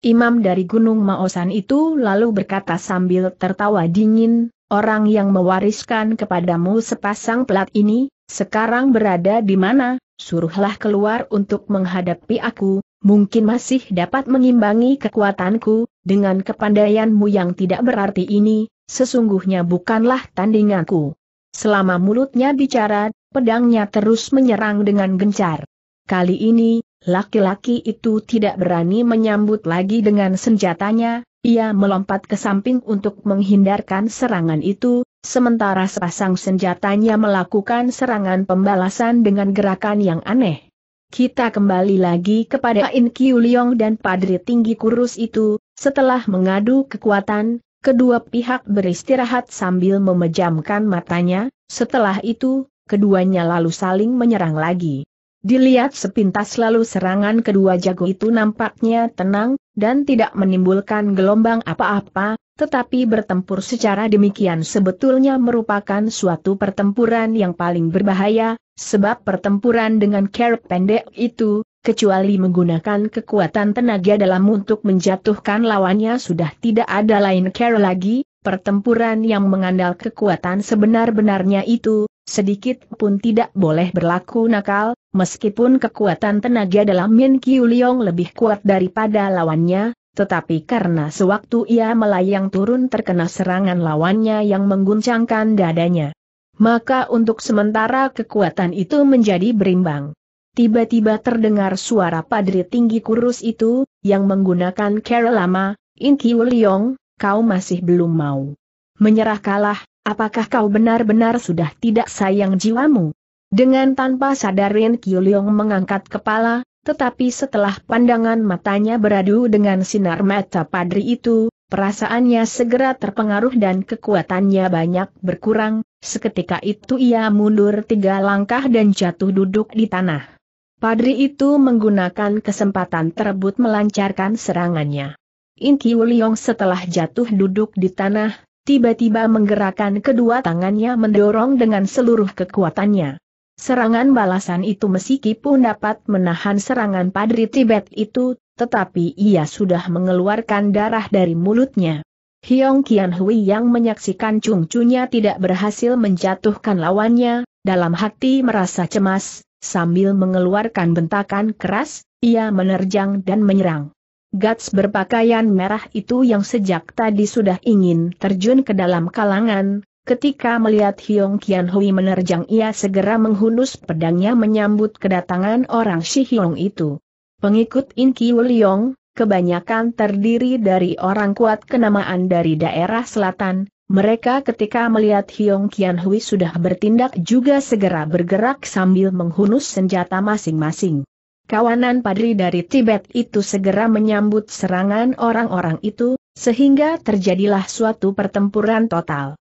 Imam dari Gunung Maosan itu lalu berkata sambil tertawa dingin, orang yang mewariskan kepadamu sepasang pelat ini, sekarang berada di mana? Suruhlah keluar untuk menghadapi aku, mungkin masih dapat mengimbangi kekuatanku, dengan kepandaianmu yang tidak berarti ini, sesungguhnya bukanlah tandinganku. Selama mulutnya bicara, pedangnya terus menyerang dengan gencar. Kali ini, laki-laki itu tidak berani menyambut lagi dengan senjatanya, ia melompat ke samping untuk menghindarkan serangan itu, sementara sepasang senjatanya melakukan serangan pembalasan dengan gerakan yang aneh. Kita kembali lagi kepada In Kiu Liong dan Padri Tinggi Kurus itu, setelah mengadu kekuatan, kedua pihak beristirahat sambil memejamkan matanya, setelah itu, keduanya lalu saling menyerang lagi. Dilihat sepintas lalu serangan kedua jago itu nampaknya tenang, dan tidak menimbulkan gelombang apa-apa, tetapi bertempur secara demikian sebetulnya merupakan suatu pertempuran yang paling berbahaya, sebab pertempuran dengan care pendek itu, kecuali menggunakan kekuatan tenaga dalam untuk menjatuhkan lawannya sudah tidak ada lain care lagi, pertempuran yang mengandal kekuatan sebenar-benarnya itu, sedikit pun tidak boleh berlaku nakal, meskipun kekuatan tenaga dalam Min Kiu Liong lebih kuat daripada lawannya, tetapi karena sewaktu ia melayang turun terkena serangan lawannya yang mengguncangkan dadanya. Maka untuk sementara kekuatan itu menjadi berimbang. Tiba-tiba terdengar suara padri tinggi kurus itu, yang menggunakan kera lama, Kiu Liong, kau masih belum mau menyerah kalah, apakah kau benar-benar sudah tidak sayang jiwamu? Dengan tanpa sadar Rin Leong mengangkat kepala, tetapi setelah pandangan matanya beradu dengan sinar mata padri itu, perasaannya segera terpengaruh dan kekuatannya banyak berkurang, seketika itu ia mundur tiga langkah dan jatuh duduk di tanah. Padri itu menggunakan kesempatan terebut melancarkan serangannya. Inki Wuliong setelah jatuh duduk di tanah, tiba-tiba menggerakkan kedua tangannya mendorong dengan seluruh kekuatannya. Serangan balasan itu meskipun dapat menahan serangan Padri Tibet itu, tetapi ia sudah mengeluarkan darah dari mulutnya. Hiong Kian Hui yang menyaksikan cungcunya tidak berhasil menjatuhkan lawannya, dalam hati merasa cemas, sambil mengeluarkan bentakan keras, ia menerjang dan menyerang. Gats berpakaian merah itu yang sejak tadi sudah ingin terjun ke dalam kalangan, Ketika melihat Hiong Kian Hui menerjang ia segera menghunus pedangnya menyambut kedatangan orang Shi Hiong itu. Pengikut In Kiu Liong, kebanyakan terdiri dari orang kuat kenamaan dari daerah selatan, mereka ketika melihat Hiong Kian Hui sudah bertindak juga segera bergerak sambil menghunus senjata masing-masing. Kawanan padri dari Tibet itu segera menyambut serangan orang-orang itu, sehingga terjadilah suatu pertempuran total.